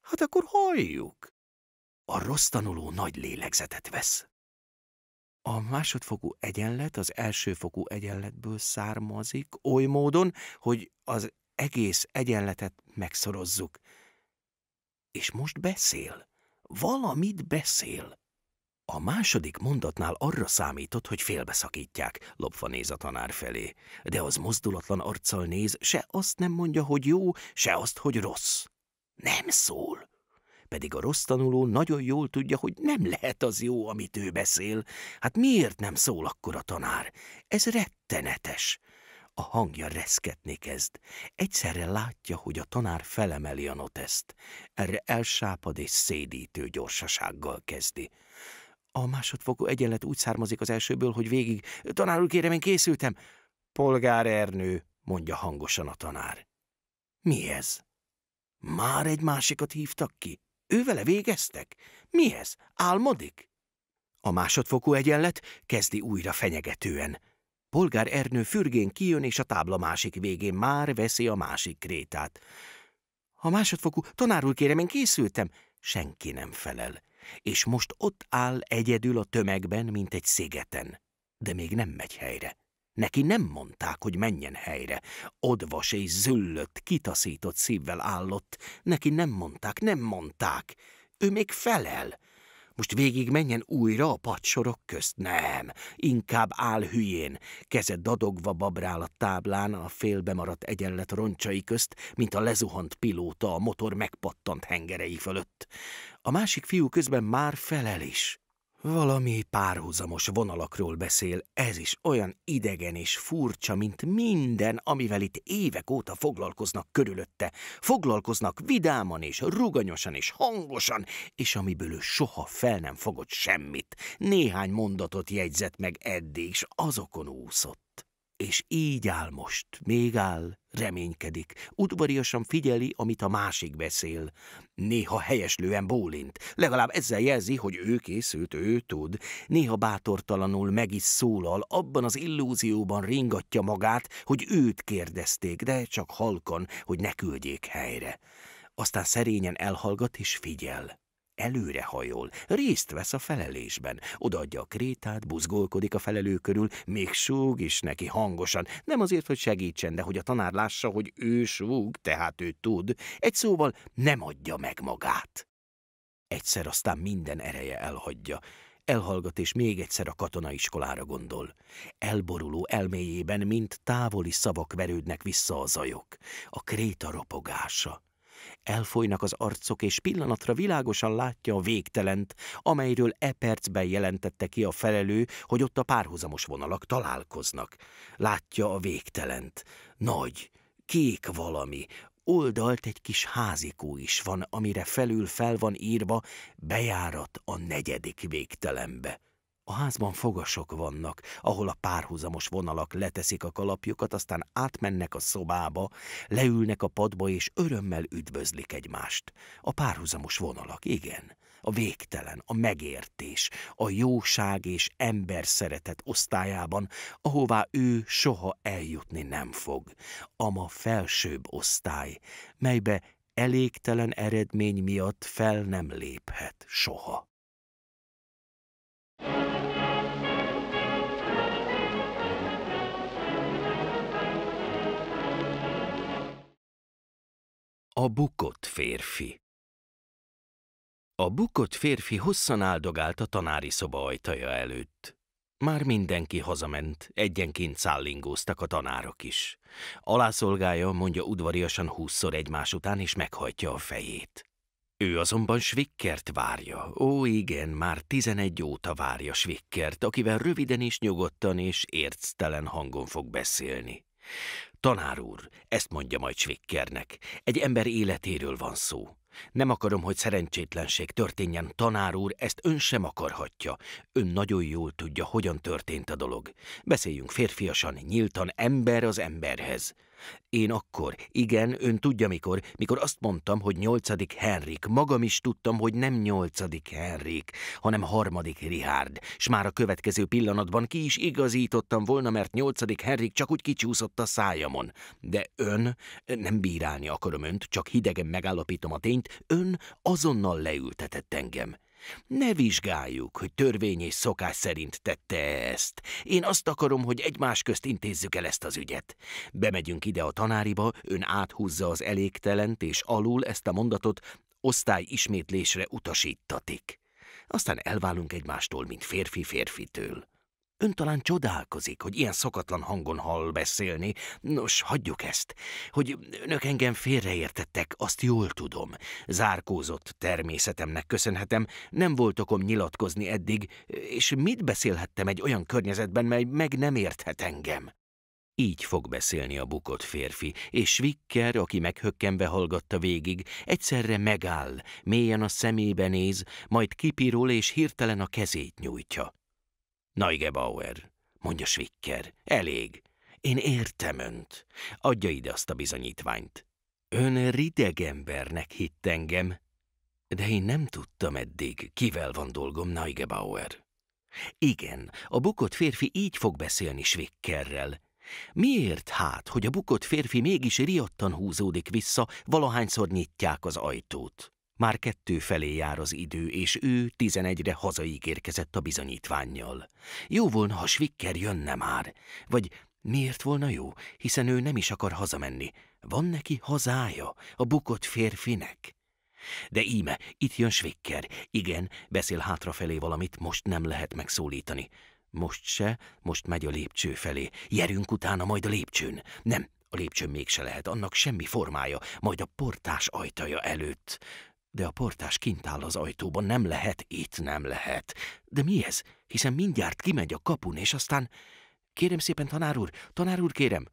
Hát akkor halljuk. A rossz tanuló nagy lélegzetet vesz. A másodfokú egyenlet az elsőfokú egyenletből származik oly módon, hogy az egész egyenletet megszorozzuk és most beszél. Valamit beszél. A második mondatnál arra számított, hogy félbeszakítják, lopva néz a tanár felé, de az mozdulatlan arccal néz, se azt nem mondja, hogy jó, se azt, hogy rossz. Nem szól. Pedig a rossz tanuló nagyon jól tudja, hogy nem lehet az jó, amit ő beszél. Hát miért nem szól akkor a tanár? Ez rettenetes. A hangja reszketni kezd. Egyszerre látja, hogy a tanár felemeli a noteszt. Erre elsápad és szédítő gyorsasággal kezdi. A másodfokú egyenlet úgy származik az elsőből, hogy végig... Tanár úr, kérem, én készültem! Polgár Ernő, mondja hangosan a tanár. Mi ez? Már egy másikat hívtak ki? Ővele végeztek? Mi ez? Álmodik? A másodfokú egyenlet kezdi újra fenyegetően. Polgár Ernő fürgén kijön, és a tábla másik végén már veszi a másik krétát. A másodfokú, tanár úr kérem, én készültem. Senki nem felel. És most ott áll egyedül a tömegben, mint egy szigeten. De még nem megy helyre. Neki nem mondták, hogy menjen helyre. Odvas és züllött, kitaszított szívvel állott. Neki nem mondták, nem mondták. Ő még felel. Most végig menjen újra a padsorok közt? Nem, inkább áll hülyén, keze dadogva babrál a táblán a maradt egyenlet roncsai közt, mint a lezuhant pilóta a motor megpattant hengerei fölött. A másik fiú közben már felel is. Valami párhuzamos vonalakról beszél, ez is olyan idegen és furcsa, mint minden, amivel itt évek óta foglalkoznak körülötte. Foglalkoznak vidáman és ruganyosan és hangosan, és amiből ő soha fel nem fogott semmit. Néhány mondatot jegyzett meg eddig, és azokon úszott és így áll most, még áll, reménykedik, udvariasan figyeli, amit a másik beszél. Néha helyeslően bólint, legalább ezzel jelzi, hogy ő készült, ő tud. Néha bátortalanul meg is szólal, abban az illúzióban ringatja magát, hogy őt kérdezték, de csak halkan, hogy ne küldjék helyre. Aztán szerényen elhallgat és figyel előrehajol, részt vesz a felelésben, odaadja a krétát, buzgolkodik a felelő körül, még súg is neki hangosan, nem azért, hogy segítsen, de hogy a tanár lássa, hogy ő súg, tehát ő tud, egy szóval nem adja meg magát. Egyszer aztán minden ereje elhagyja, elhallgat és még egyszer a katonaiskolára gondol. Elboruló elméjében, mint távoli szavak verődnek vissza a zajok, a kréta ropogása. Elfolynak az arcok, és pillanatra világosan látja a végtelent, amelyről e percben jelentette ki a felelő, hogy ott a párhuzamos vonalak találkoznak. Látja a végtelent. Nagy, kék valami, oldalt egy kis házikó is van, amire felül fel van írva bejárat a negyedik végtelenbe. A házban fogasok vannak, ahol a párhuzamos vonalak leteszik a kalapjukat, aztán átmennek a szobába, leülnek a padba és örömmel üdvözlik egymást. A párhuzamos vonalak, igen. A végtelen, a megértés, a jóság és ember szeretet osztályában, ahová ő soha eljutni nem fog. Ama felsőbb osztály, melybe elégtelen eredmény miatt fel nem léphet soha. A bukott férfi A bukott férfi hosszan áldogált a tanári szoba ajtaja előtt. Már mindenki hazament, egyenként szállingóztak a tanárok is. Alászolgája mondja udvariasan húszszor egymás után, és meghajtja a fejét. Ő azonban Svikkert várja. Ó, igen, már tizenegy óta várja Svikkert, akivel röviden és nyugodtan és érctelen hangon fog beszélni. Tanár úr, ezt mondja majd Svikkernek, Egy ember életéről van szó. Nem akarom, hogy szerencsétlenség történjen, tanár úr, ezt ön sem akarhatja. Ön nagyon jól tudja, hogyan történt a dolog. Beszéljünk férfiasan, nyíltan, ember az emberhez. Én akkor, igen, ön tudja mikor, mikor azt mondtam, hogy nyolcadik Henrik, magam is tudtam, hogy nem nyolcadik Henrik, hanem harmadik Richard, s már a következő pillanatban ki is igazítottam volna, mert nyolcadik Henrik csak úgy kicsúszott a szájamon. De ön, nem bírálni akarom önt, csak hidegen megállapítom a tényt, ön azonnal leültetett engem. Ne vizsgáljuk, hogy törvény és szokás szerint tette ezt. Én azt akarom, hogy egymás közt intézzük el ezt az ügyet. Bemegyünk ide a tanáriba, ön áthúzza az elégtelent, és alul ezt a mondatot osztály ismétlésre utasítatik. Aztán elválunk egymástól, mint férfi férfitől. Ön talán csodálkozik, hogy ilyen szokatlan hangon hall beszélni. Nos, hagyjuk ezt. Hogy önök engem félreértettek, azt jól tudom. Zárkózott természetemnek köszönhetem, nem volt okom nyilatkozni eddig, és mit beszélhettem egy olyan környezetben, mely meg nem érthet engem? Így fog beszélni a bukott férfi, és Vicker, aki meghökkenve hallgatta végig, egyszerre megáll, mélyen a szemébe néz, majd kipirul és hirtelen a kezét nyújtja. Naige Bauer, mondja Schwicker, elég. Én értem önt. Adja ide azt a bizonyítványt. Ön rideg embernek hitt engem, de én nem tudtam eddig, kivel van dolgom Naige Bauer. Igen, a bukott férfi így fog beszélni Schwickerrel. Miért hát, hogy a bukott férfi mégis riadtan húzódik vissza, valahányszor nyitják az ajtót? Már kettő felé jár az idő, és ő tizenegyre hazaígérkezett a bizonyítványjal. Jó volna, ha Svikker jönne már, vagy miért volna jó, hiszen ő nem is akar hazamenni. Van neki hazája, a bukott férfinek. De íme, itt jön Svikker. Igen, beszél hátrafelé valamit, most nem lehet megszólítani. Most se, most megy a lépcső felé. Jerünk utána majd a lépcsőn. Nem, a lépcsőn mégse lehet, annak semmi formája, majd a portás ajtaja előtt. De a portás kint áll az ajtóban, nem lehet, itt nem lehet. De mi ez? Hiszen mindjárt kimegy a kapun, és aztán... Kérem szépen, tanár úr, tanár úr, kérem.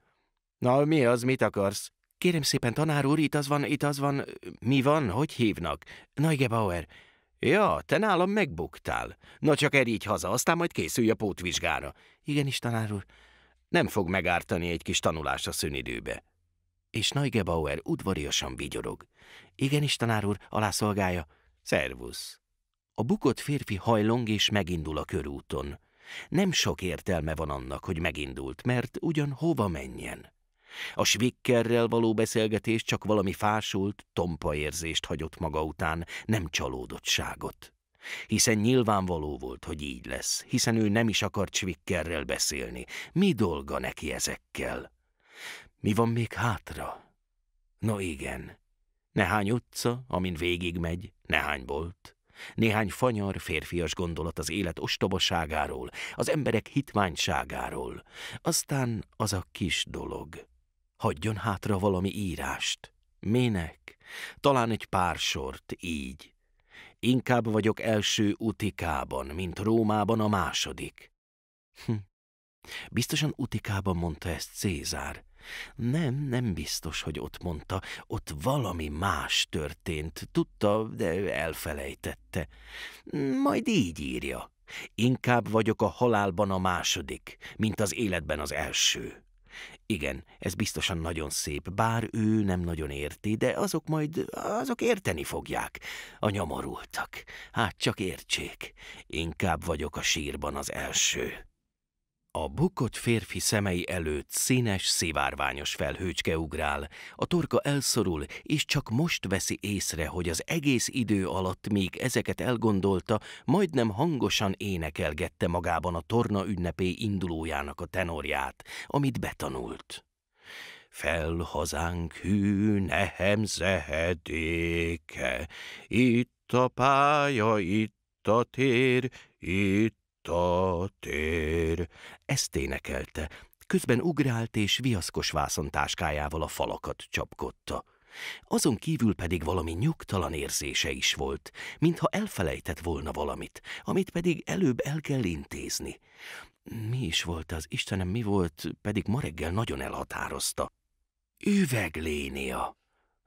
Na, mi az, mit akarsz? Kérem szépen, tanár úr, itt az van, itt az van. Mi van, hogy hívnak? Bauer. Ja, te nálam megbuktál. Na csak erígy haza, aztán majd készülj a pótvizsgára. Igenis, tanár úr. Nem fog megártani egy kis tanulás a szünidőbe. És Neugebauer udvariasan vigyorog. Igenis, tanár úr, alászolgálja. Szervusz. A bukott férfi hajlong és megindul a körúton. Nem sok értelme van annak, hogy megindult, mert ugyan hova menjen. A svikkerrel való beszélgetés csak valami fásult, tompa érzést hagyott maga után, nem csalódottságot. Hiszen nyilvánvaló volt, hogy így lesz, hiszen ő nem is akart svikkerrel beszélni. Mi dolga neki ezekkel? Mi van még hátra? No igen, nehány utca, amin végigmegy, nehány bolt, néhány fanyar férfias gondolat az élet ostobaságáról, az emberek hitványságáról, aztán az a kis dolog. Hagyjon hátra valami írást. Mének? Talán egy pár sort, így. Inkább vagyok első utikában, mint Rómában a második. Hm. Biztosan utikában mondta ezt Cézár, nem, nem biztos, hogy ott mondta, ott valami más történt, tudta, de elfelejtette. Majd így írja. Inkább vagyok a halálban a második, mint az életben az első. Igen, ez biztosan nagyon szép, bár ő nem nagyon érti, de azok majd, azok érteni fogják. A nyomorultak. Hát csak értsék. Inkább vagyok a sírban az első. A bukott férfi szemei előtt színes, szivárványos felhőcske ugrál, a torka elszorul, és csak most veszi észre, hogy az egész idő alatt, míg ezeket elgondolta, majdnem hangosan énekelgette magában a torna ünnepé indulójának a tenorját, amit betanult. Fel hazánk hű nehemzehedéke, itt a pálya, itt a tér, itt a tér. Ezt énekelte, közben ugrált és viaszkos vászontáskájával a falakat csapkodta. Azon kívül pedig valami nyugtalan érzése is volt, mintha elfelejtett volna valamit, amit pedig előbb el kell intézni. Mi is volt az, Istenem, mi volt, pedig ma reggel nagyon elhatározta. Üveglénia,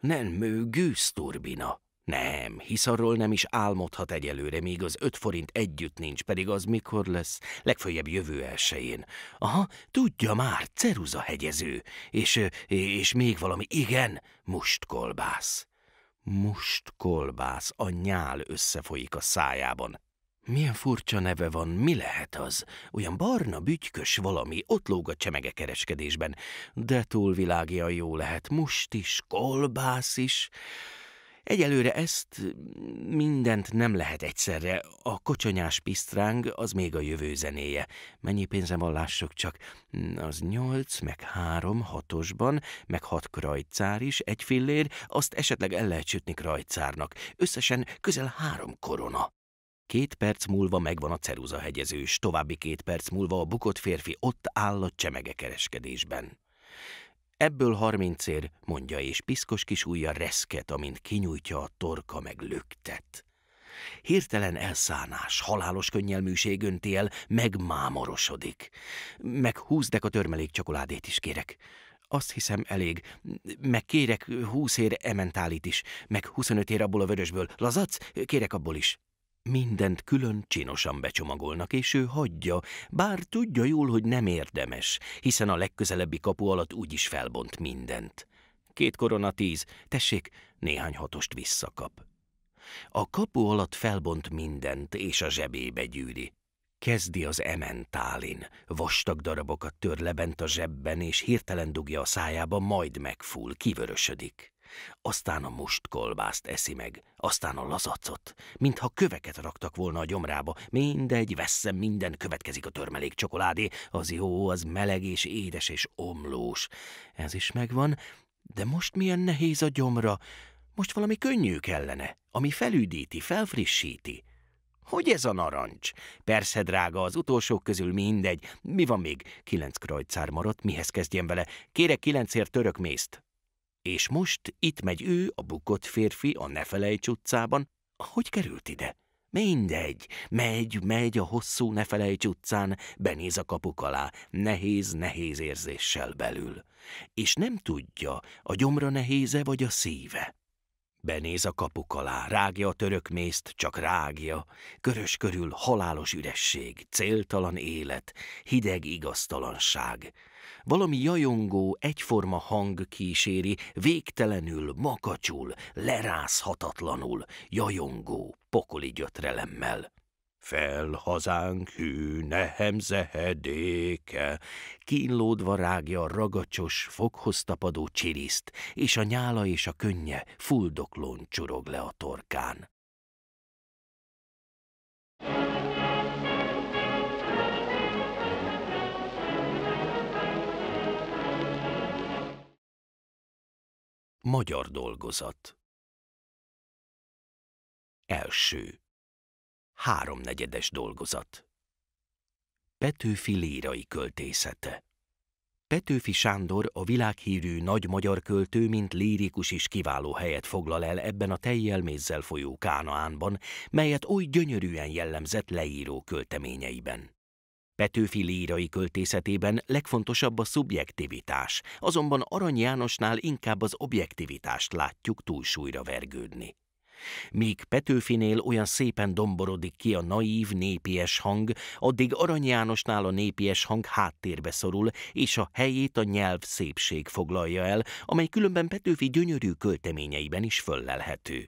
nem mő gűzturbina. Nem, hisz arról nem is álmodhat egyelőre, míg az öt forint együtt nincs, pedig az mikor lesz? legfeljebb jövő elsején. Aha, tudja már, ceruza hegyező, és, és még valami, igen, mustkolbász. Mustkolbász, a nyál összefolyik a szájában. Milyen furcsa neve van, mi lehet az? Olyan barna, bütykös valami, ott lóg a csemege kereskedésben, de túlvilágian jó lehet, must is, kolbász is. Egyelőre ezt mindent nem lehet egyszerre. A kocsonyás pisztráng az még a jövő zenéje. Mennyi pénzem van, lássuk csak. Az nyolc, meg három, hatosban, meg hat krajcár is, egy fillér, azt esetleg el lehet sütni krajcárnak. Összesen közel három korona. Két perc múlva megvan a ceruza hegyezős, további két perc múlva a bukott férfi ott áll a csemege kereskedésben. Ebből harmincér, mondja, és piszkos kis ujja reszket, amint kinyújtja a torka meg lüktet. Hirtelen elszánás, halálos könnyelműség önti el, megmámorosodik. Meg húzdek a törmelék csokoládét is kérek. Azt hiszem elég. Meg kérek húsz ér ementálit is, meg huszonöt ér abból a vörösből. Lazac? Kérek abból is. Mindent külön csinosan becsomagolnak, és ő hagyja, bár tudja jól, hogy nem érdemes, hiszen a legközelebbi kapu alatt úgyis felbont mindent. Két korona tíz, tessék, néhány hatost visszakap. A kapu alatt felbont mindent, és a zsebébe gyűri. Kezdi az ementálin, vastag darabokat tör lebent a zsebben, és hirtelen dugja a szájába, majd megfúl, kivörösödik. Aztán a must kolbászt eszi meg, aztán a lazacot, mintha köveket raktak volna a gyomrába. Mindegy, veszem, minden következik a törmelék csokoládé. Az jó, az meleg és édes és omlós. Ez is megvan, de most milyen nehéz a gyomra. Most valami könnyű kellene, ami felüdíti, felfrissíti. Hogy ez a narancs? Persze, drága, az utolsók közül mindegy. Mi van még? Kilenc krajcár maradt, mihez kezdjem vele? Kérek kilencért török mészt. És most itt megy ő, a bukott férfi, a Nefelejts utcában. Hogy került ide? Mindegy, megy, megy a hosszú Nefelejts utcán, benéz a kapuk alá, nehéz, nehéz érzéssel belül. És nem tudja, a gyomra nehéze vagy a szíve. Benéz a kapuk alá, rágja a török mészt, csak rágja. Körös körül halálos üresség, céltalan élet, hideg igaztalanság. Valami jajongó, egyforma hang kíséri, végtelenül, makacsul, lerázhatatlanul, jajongó, pokoli gyötrelemmel. Fel hazánk hű, nehemzehedéke, kínlódva rágja a ragacsos, foghoz tapadó csiriszt, és a nyála és a könnye fuldoklón csurog le a torkán. Magyar dolgozat. Első. Háromnegyedes dolgozat. Petőfi lírai költészete. Petőfi Sándor a világhírű nagy magyar költő, mint lírikus is kiváló helyet foglal el ebben a tejjelmézzel folyó Kánaánban, melyet oly gyönyörűen jellemzett leíró költeményeiben. Petőfi lírai költészetében legfontosabb a szubjektivitás, azonban Arany Jánosnál inkább az objektivitást látjuk túlsúlyra vergődni. Míg Petőfinél olyan szépen domborodik ki a naív, népies hang, addig Arany Jánosnál a népies hang háttérbe szorul, és a helyét a nyelv szépség foglalja el, amely különben Petőfi gyönyörű költeményeiben is föllelhető.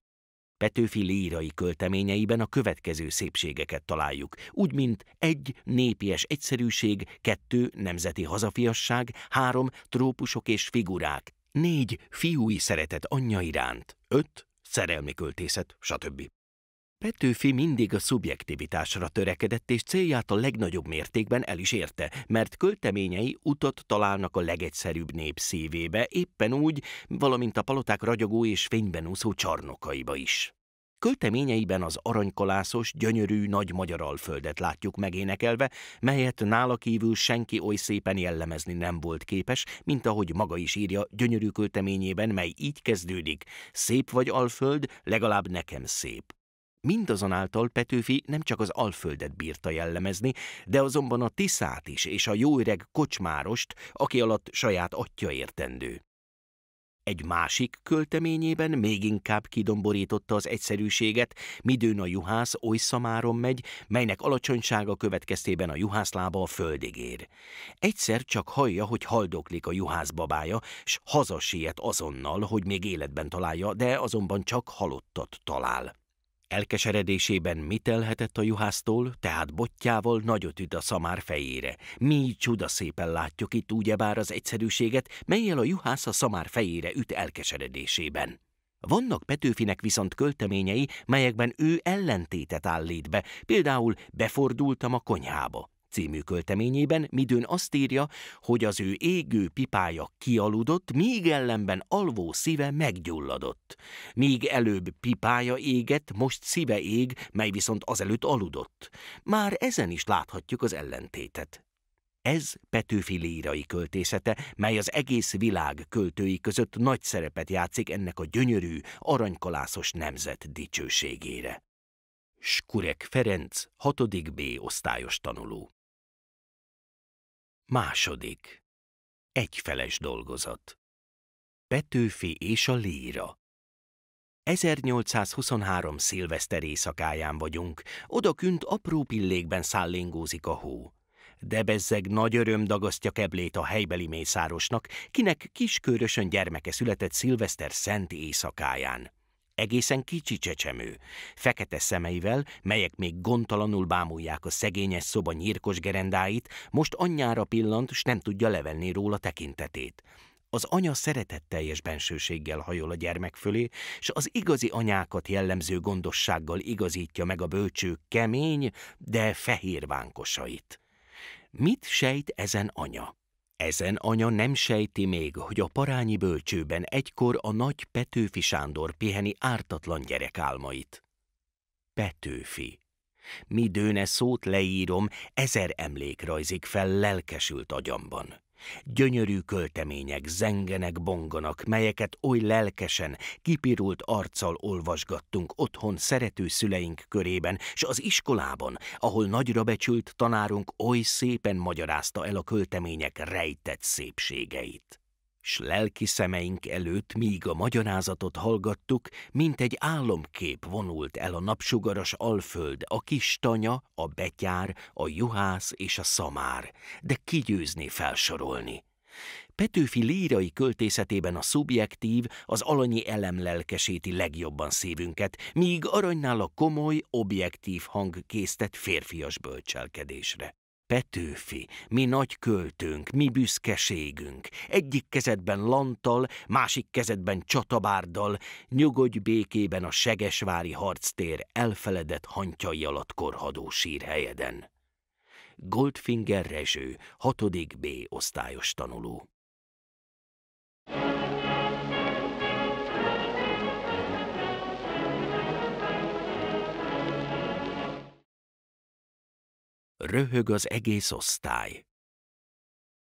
Petőfi lírai költeményeiben a következő szépségeket találjuk, úgy mint egy népies egyszerűség, kettő nemzeti hazafiasság, három trópusok és figurák, négy fiúi szeretet anyja iránt, öt szerelmi költészet, stb. Petőfi mindig a szubjektivitásra törekedett, és célját a legnagyobb mértékben el is érte, mert költeményei utat találnak a legegyszerűbb nép szívébe, éppen úgy, valamint a paloták ragyogó és fényben úszó csarnokaiba is. Költeményeiben az aranykolászos, gyönyörű nagy magyar alföldet látjuk megénekelve, melyet nála kívül senki oly szépen jellemezni nem volt képes, mint ahogy maga is írja gyönyörű költeményében, mely így kezdődik. Szép vagy alföld, legalább nekem szép. Mindazonáltal Petőfi nem csak az Alföldet bírta jellemezni, de azonban a Tiszát is és a öreg Kocsmárost, aki alatt saját atya értendő. Egy másik költeményében még inkább kidomborította az egyszerűséget, midőn a juhász oly szamáron megy, melynek alacsonysága következtében a juhászlába a földig ér. Egyszer csak hallja, hogy haldoklik a juhász babája, s hazasiet azonnal, hogy még életben találja, de azonban csak halottat talál. Elkeseredésében mit a juhásztól, tehát botjával nagyot üt a szamár fejére. Mi csuda szépen látjuk itt ugyebár az egyszerűséget, melyel a juhász a szamár fejére üt elkeseredésében. Vannak Petőfinek viszont költeményei, melyekben ő ellentétet állít be, például befordultam a konyhába című költeményében, midőn azt írja, hogy az ő égő pipája kialudott, míg ellenben alvó szíve meggyulladott. Míg előbb pipája égett, most szíve ég, mely viszont azelőtt aludott. Már ezen is láthatjuk az ellentétet. Ez Petőfi lírai költészete, mely az egész világ költői között nagy szerepet játszik ennek a gyönyörű, aranykalászos nemzet dicsőségére. Skurek Ferenc, 6. B osztályos tanuló. Második. Egyfeles dolgozat. Petőfi és a líra. 1823 szilveszter éjszakáján vagyunk, odakünt apró pillékben szállingózik a hó. De bezzeg nagy öröm dagasztja keblét a helybeli mészárosnak, kinek kiskörösön gyermeke született szilveszter szent éjszakáján egészen kicsi csecsemő, fekete szemeivel, melyek még gondtalanul bámulják a szegényes szoba nyírkos gerendáit, most anyjára pillant, s nem tudja levenni róla tekintetét. Az anya szeretetteljes bensőséggel hajol a gyermek fölé, s az igazi anyákat jellemző gondossággal igazítja meg a bölcső kemény, de fehér vánkosait. Mit sejt ezen anya? Ezen anya nem sejti még, hogy a parányi bölcsőben egykor a nagy Petőfi Sándor piheni ártatlan gyerek álmait. Petőfi. mi dőne szót leírom, ezer emlék rajzik fel lelkesült agyamban. Gyönyörű költemények zengenek, bonganak, melyeket oly lelkesen, kipirult arccal olvasgattunk otthon szerető szüleink körében, s az iskolában, ahol nagyra becsült tanárunk oly szépen magyarázta el a költemények rejtett szépségeit s lelki szemeink előtt, míg a magyarázatot hallgattuk, mint egy álomkép vonult el a napsugaras alföld, a kis tanya, a betyár, a juhász és a szamár, de kigyőzni felsorolni. Petőfi lírai költészetében a szubjektív, az alanyi elem lelkesíti legjobban szívünket, míg aranynál a komoly, objektív hang késztet férfias bölcselkedésre. Petőfi, mi nagy költőnk, mi büszkeségünk, egyik kezedben lantal, másik kezedben csatabárdal, nyugodj békében a segesvári harctér elfeledett hantjai alatt korhadó sírhelyeden. Goldfinger Rezső, 6. B osztályos tanuló. Röhög az egész osztály.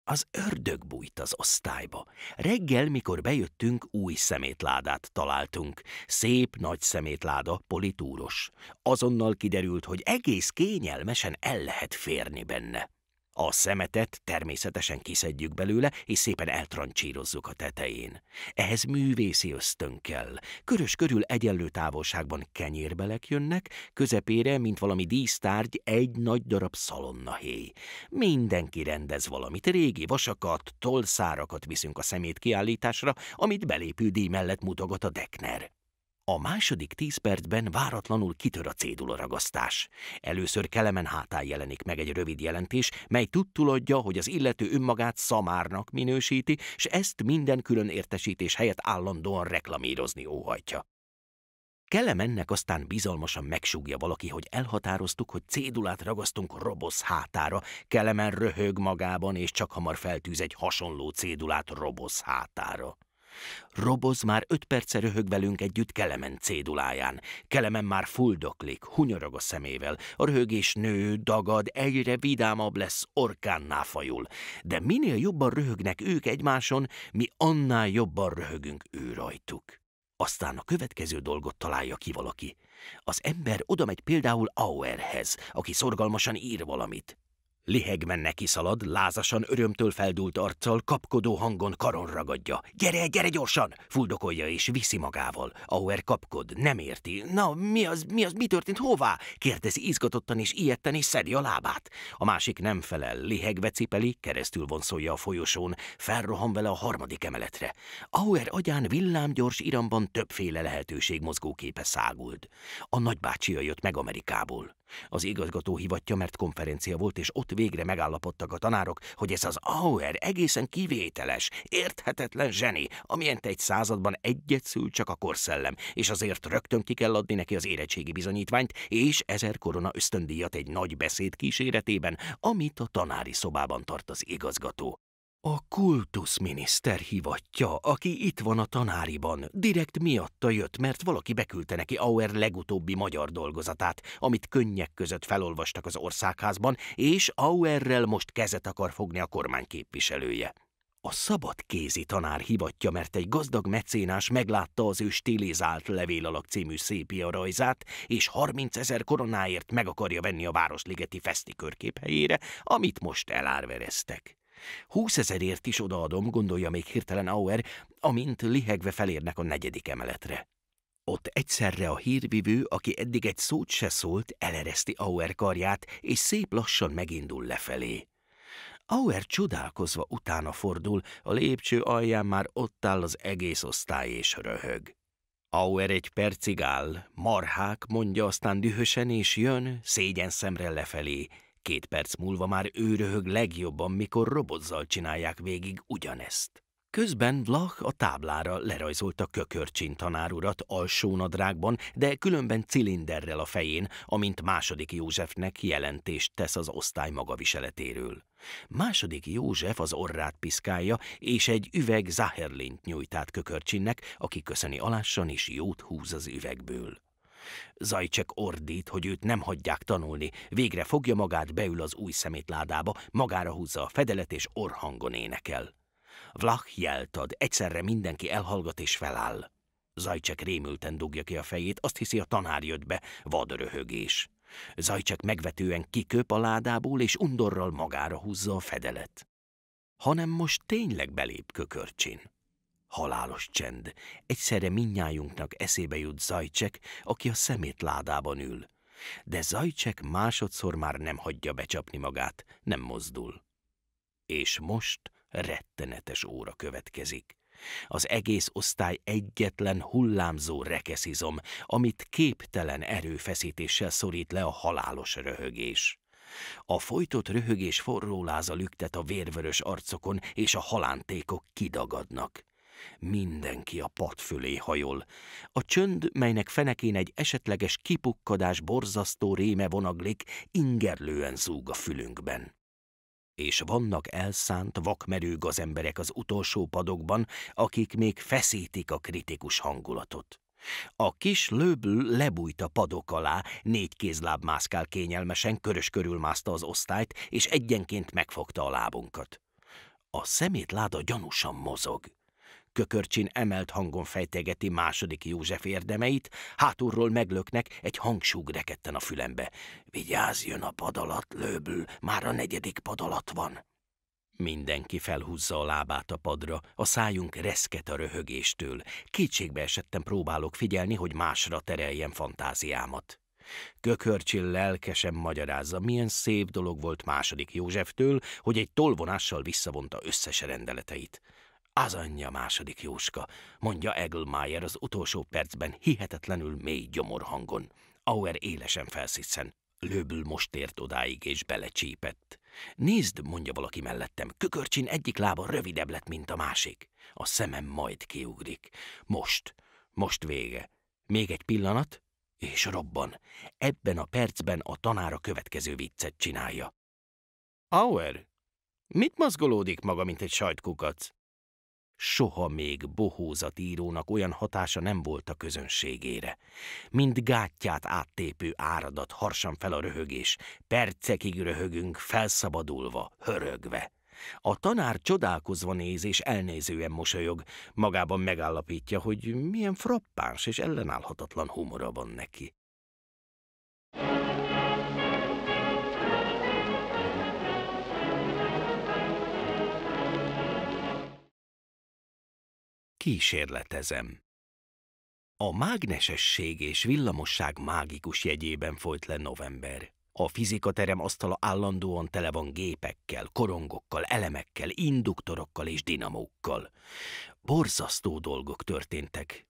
Az ördög bújt az osztályba. Reggel, mikor bejöttünk, új szemétládát találtunk. Szép nagy szemétláda, politúros. Azonnal kiderült, hogy egész kényelmesen el lehet férni benne. A szemetet természetesen kiszedjük belőle, és szépen eltrancsírozzuk a tetején. Ehhez művészi ösztön kell. Körös körül egyenlő távolságban kenyérbelek jönnek, közepére, mint valami dísztárgy, egy nagy darab szalonnahéj. Mindenki rendez valamit, régi vasakat, tolszárakat viszünk a szemét kiállításra, amit belépő díj mellett mutogat a Dekner. A második tíz percben váratlanul kitör a cédula ragasztás. Először Kelemen hátán jelenik meg egy rövid jelentés, mely tudtuladja, hogy az illető önmagát szamárnak minősíti, s ezt minden külön értesítés helyett állandóan reklamírozni óhajtja. Kelemennek aztán bizalmasan megsúgja valaki, hogy elhatároztuk, hogy cédulát ragasztunk Robosz hátára. Kelemen röhög magában, és csak hamar feltűz egy hasonló cédulát Robosz hátára. Roboz már öt perce röhög velünk együtt Kelemen céduláján. Kelemen már fuldoklik, hunyorog a szemével. A röhögés nő, dagad, egyre vidámabb lesz, orkánná fajul. De minél jobban röhögnek ők egymáson, mi annál jobban röhögünk ő rajtuk. Aztán a következő dolgot találja ki valaki. Az ember odamegy például Auerhez, aki szorgalmasan ír valamit. Lihegmen neki szalad, lázasan, örömtől feldult arccal, kapkodó hangon karon ragadja. Gyere, gyere gyorsan! Fuldokolja és viszi magával. Auer kapkod, nem érti. Na, mi az, mi az, mi történt, hová? Kérdezi izgatottan és ilyetten és szedi a lábát. A másik nem felel, lihegve cipeli, keresztül vonszolja a folyosón, felrohan vele a harmadik emeletre. Auer agyán villámgyors iramban többféle lehetőség mozgóképe száguld. A nagybácsia jött meg Amerikából. Az igazgató hivatja, mert konferencia volt, és ott végre megállapodtak a tanárok, hogy ez az Auer egészen kivételes, érthetetlen zseni, amilyen egy században egyet szül csak a korszellem, és azért rögtön ki kell adni neki az érettségi bizonyítványt, és ezer korona ösztöndíjat egy nagy beszéd kíséretében, amit a tanári szobában tart az igazgató. A kultuszminiszter hivatja, aki itt van a tanáriban, direkt miatta jött, mert valaki beküldte neki Auer legutóbbi magyar dolgozatát, amit könnyek között felolvastak az országházban, és Auerrel most kezet akar fogni a kormány képviselője. A kézi tanár hivatja, mert egy gazdag mecénás meglátta az ő stilizált levélalak című szépia rajzát, és 30 ezer koronáért meg akarja venni a Városligeti Feszti helyére, amit most elárvereztek ezerért is odaadom, gondolja még hirtelen Auer, amint lihegve felérnek a negyedik emeletre. Ott egyszerre a hírvivő, aki eddig egy szót se szólt, elereszti Auer karját, és szép lassan megindul lefelé. Auer csodálkozva utána fordul, a lépcső alján már ott áll az egész osztály és röhög. Auer egy percig áll, marhák, mondja aztán dühösen, és jön, szégyen szemre lefelé, Két perc múlva már ő röhög legjobban, mikor robotzal csinálják végig ugyanezt. Közben Vlach a táblára lerajzolta kökörcsin tanárurat alsónadrágban, de különben cilinderrel a fején, amint második Józsefnek jelentést tesz az osztály magaviseletéről. Második József az orrát piszkálja, és egy üveg záherlint nyújt át kökörcsinnek, aki köszöni alássan és jót húz az üvegből. Zajcsek ordít, hogy őt nem hagyják tanulni. Végre fogja magát, beül az új szemétládába, magára húzza a fedelet és orhangon énekel. Vlach jelt ad, egyszerre mindenki elhallgat és feláll. Zajcsek rémülten dugja ki a fejét, azt hiszi a tanár jött be, vadröhögés. Zajcsek megvetően kiköp a ládából, és undorral magára húzza a fedelet. Hanem most tényleg belép kökörcsin. Halálos csend. Egyszerre minnyájunknak eszébe jut Zajcsek, aki a szemétládában ül. De Zajcsek másodszor már nem hagyja becsapni magát, nem mozdul. És most rettenetes óra következik. Az egész osztály egyetlen hullámzó rekeszizom, amit képtelen erőfeszítéssel szorít le a halálos röhögés. A folytott röhögés forró láza lüktet a vérvörös arcokon, és a halántékok kidagadnak. Mindenki a pad fölé hajol. A csönd, melynek fenekén egy esetleges kipukkadás borzasztó réme vonaglik, ingerlően zúg a fülünkben és vannak elszánt vakmerő gazemberek az utolsó padokban, akik még feszítik a kritikus hangulatot. A kis löbl lebújt a padok alá, négy kézláb mászkál kényelmesen, körös mászta az osztályt, és egyenként megfogta a lábunkat. A szemét láda gyanúsan mozog kökörcsin emelt hangon fejtegeti második József érdemeit, hátulról meglöknek, egy hangsúg reketten a fülembe. Vigyázz, jön a pad alatt, lőbül, már a negyedik pad alatt van. Mindenki felhúzza a lábát a padra, a szájunk reszket a röhögéstől. Kétségbe esettem próbálok figyelni, hogy másra tereljen fantáziámat. Kökörcsill lelkesen magyarázza, milyen szép dolog volt második Józseftől, hogy egy tolvonással visszavonta összes rendeleteit. Az anyja második Jóska, mondja Egelmeier az utolsó percben hihetetlenül mély gyomor hangon. Auer élesen felszítszen. Löbül most ért odáig és belecsípett. Nézd, mondja valaki mellettem, kökörcsin egyik lába rövidebb lett, mint a másik. A szemem majd kiugrik. Most, most vége. Még egy pillanat, és robban. Ebben a percben a tanára következő viccet csinálja. Auer, mit mozgolódik maga, mint egy sajtkukac? soha még bohózatírónak olyan hatása nem volt a közönségére. Mind gátját áttépő áradat harsan fel a röhögés, percekig röhögünk, felszabadulva, hörögve. A tanár csodálkozva néz és elnézően mosolyog, magában megállapítja, hogy milyen frappáns és ellenállhatatlan humora van neki. Kísérletezem. A mágnesesség és villamosság mágikus jegyében folyt le november. A fizikaterem asztala állandóan tele van gépekkel, korongokkal, elemekkel, induktorokkal és dinamókkal. Borzasztó dolgok történtek.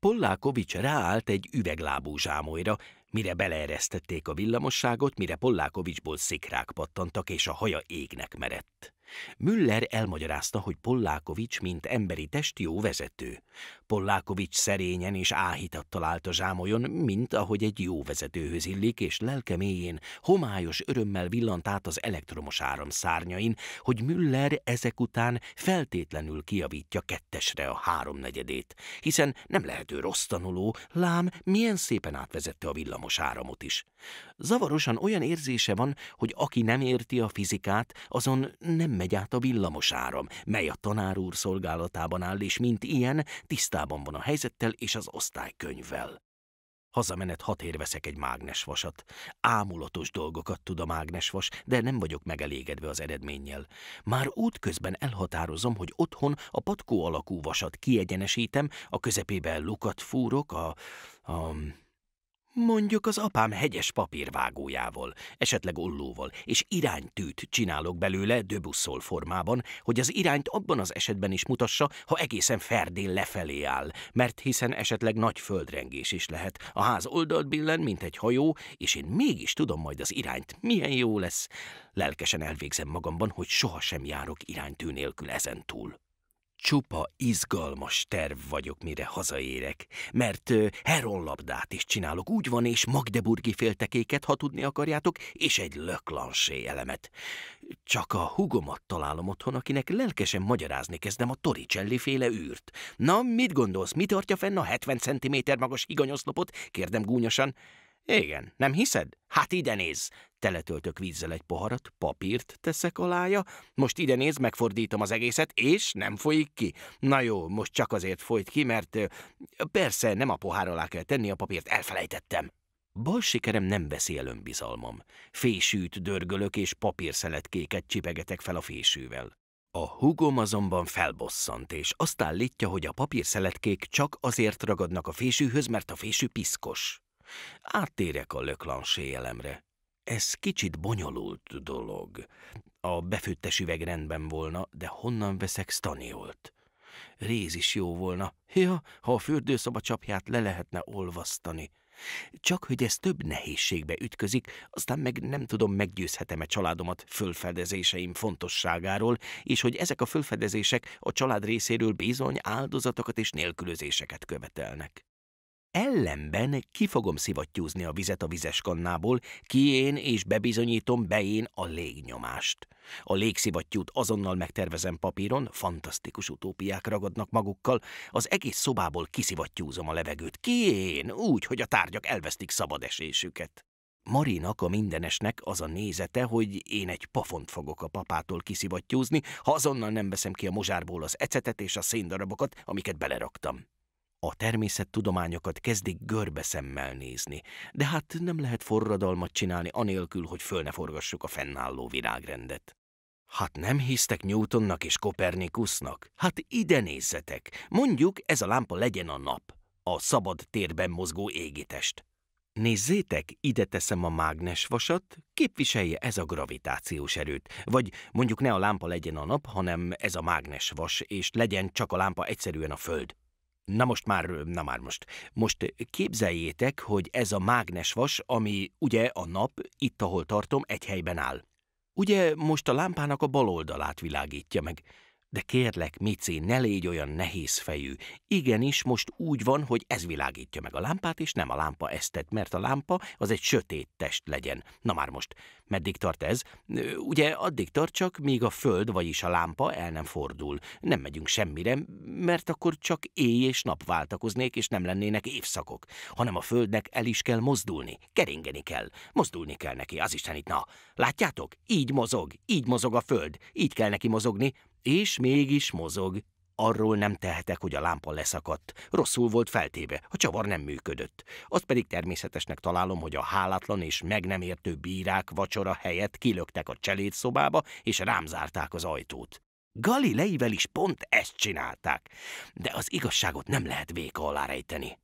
Pollákovics ráállt egy üveglábú zsámolyra, mire beleeresztették a villamosságot, mire Pollákovicsból szikrák pattantak, és a haja égnek merett. Müller elmagyarázta, hogy Pollákovics, mint emberi test jó vezető. Pollákovics szerényen és áhítattal talált a zsámolyon, mint ahogy egy jó vezetőhöz illik, és lelke mélyén homályos örömmel villant át az elektromos áram szárnyain, hogy Müller ezek után feltétlenül kiavítja kettesre a háromnegyedét, hiszen nem lehető rossz tanuló, lám milyen szépen átvezette a villamos áramot is. Zavarosan olyan érzése van, hogy aki nem érti a fizikát, azon nem megy át a villamos áram, mely a tanár úr szolgálatában áll, és mint ilyen tisztán tisztában van a helyzettel és az osztálykönyvvel. Hazamenet hat érveszek egy mágnesvasat. Ámulatos dolgokat tud a mágnesvas, de nem vagyok megelégedve az eredménnyel. Már útközben elhatározom, hogy otthon a patkó alakú vasat kiegyenesítem, a közepébe lukat fúrok, a... a Mondjuk az apám hegyes papírvágójával, esetleg ollóval, és iránytűt csinálok belőle döbusszol formában, hogy az irányt abban az esetben is mutassa, ha egészen ferdén lefelé áll, mert hiszen esetleg nagy földrengés is lehet. A ház oldalt billen, mint egy hajó, és én mégis tudom majd az irányt. Milyen jó lesz! Lelkesen elvégzem magamban, hogy sohasem járok iránytű nélkül ezentúl. Csupa izgalmas terv vagyok, mire hazaérek, mert heronlabdát is csinálok, úgy van, és magdeburgi féltekéket, ha tudni akarjátok, és egy löklansé elemet. Csak a hugomat találom otthon, akinek lelkesen magyarázni kezdem a Toricelli féle űrt. Na, mit gondolsz, mi tartja fenn a 70 cm magas higanyoszlopot? kérdem gúnyosan. Igen, nem hiszed? Hát ide néz! Teletöltök vízzel egy poharat, papírt teszek alája, most ide néz, megfordítom az egészet, és nem folyik ki. Na jó, most csak azért folyt ki, mert persze nem a pohár alá kell tenni a papírt, elfelejtettem. Bal sikerem nem veszi el önbizalmam. Fésűt dörgölök, és papírszeletkéket csipegetek fel a fésűvel. A húgom azonban felbosszant, és azt állítja, hogy a papírszeletkék csak azért ragadnak a fésűhöz, mert a fésű piszkos. Áttérek a löklansé elemre. Ez kicsit bonyolult dolog. A befőttes üveg rendben volna, de honnan veszek staniolt? Réz is jó volna, ja, ha a fürdőszoba csapját le lehetne olvasztani. Csak hogy ez több nehézségbe ütközik, aztán meg nem tudom, meggyőzhetem-e családomat fölfedezéseim fontosságáról, és hogy ezek a fölfedezések a család részéről bizony áldozatokat és nélkülözéseket követelnek. Ellenben ki fogom szivattyúzni a vizet a vizeskannából, ki én és bebizonyítom be én a légnyomást. A légszivattyút azonnal megtervezem papíron, fantasztikus utópiák ragadnak magukkal, az egész szobából kiszivattyúzom a levegőt. Ki én? Úgy, hogy a tárgyak elvesztik szabad esésüket. Marinak, a mindenesnek az a nézete, hogy én egy pafont fogok a papától kiszivattyúzni, ha azonnal nem veszem ki a mozsárból az ecetet és a széndarabokat, amiket beleraktam. A természettudományokat kezdik görbe szemmel nézni, de hát nem lehet forradalmat csinálni anélkül, hogy föl ne forgassuk a fennálló világrendet. Hát nem hisztek Newtonnak és Kopernikusnak? Hát ide nézzetek! Mondjuk ez a lámpa legyen a nap, a szabad térben mozgó égitest. Nézzétek, ide teszem a vasat, képviselje ez a gravitációs erőt. Vagy mondjuk ne a lámpa legyen a nap, hanem ez a vas és legyen csak a lámpa egyszerűen a föld. Na most már, na már most. Most képzeljétek, hogy ez a mágnesvas, ami ugye a nap, itt ahol tartom, egy helyben áll. Ugye most a lámpának a bal oldalát világítja meg. De kérlek, Mici, ne légy olyan nehéz fejű. Igenis, most úgy van, hogy ez világítja meg a lámpát, és nem a lámpa esztet, mert a lámpa az egy sötét test legyen. Na már most, meddig tart ez? Ugye addig tart csak, míg a föld, vagyis a lámpa el nem fordul. Nem megyünk semmire, mert akkor csak éj és nap váltakoznék, és nem lennének évszakok, hanem a földnek el is kell mozdulni, keringeni kell, mozdulni kell neki, az Isten itt, na. Látjátok? Így mozog, így mozog a föld, így kell neki mozogni, és mégis mozog. Arról nem tehetek, hogy a lámpa leszakadt. Rosszul volt feltéve, a csavar nem működött. Azt pedig természetesnek találom, hogy a hálatlan és meg nem értő bírák vacsora helyett kilöktek a cselédszobába, és rám zárták az ajtót. Galileivel is pont ezt csinálták, de az igazságot nem lehet véka alá rejteni.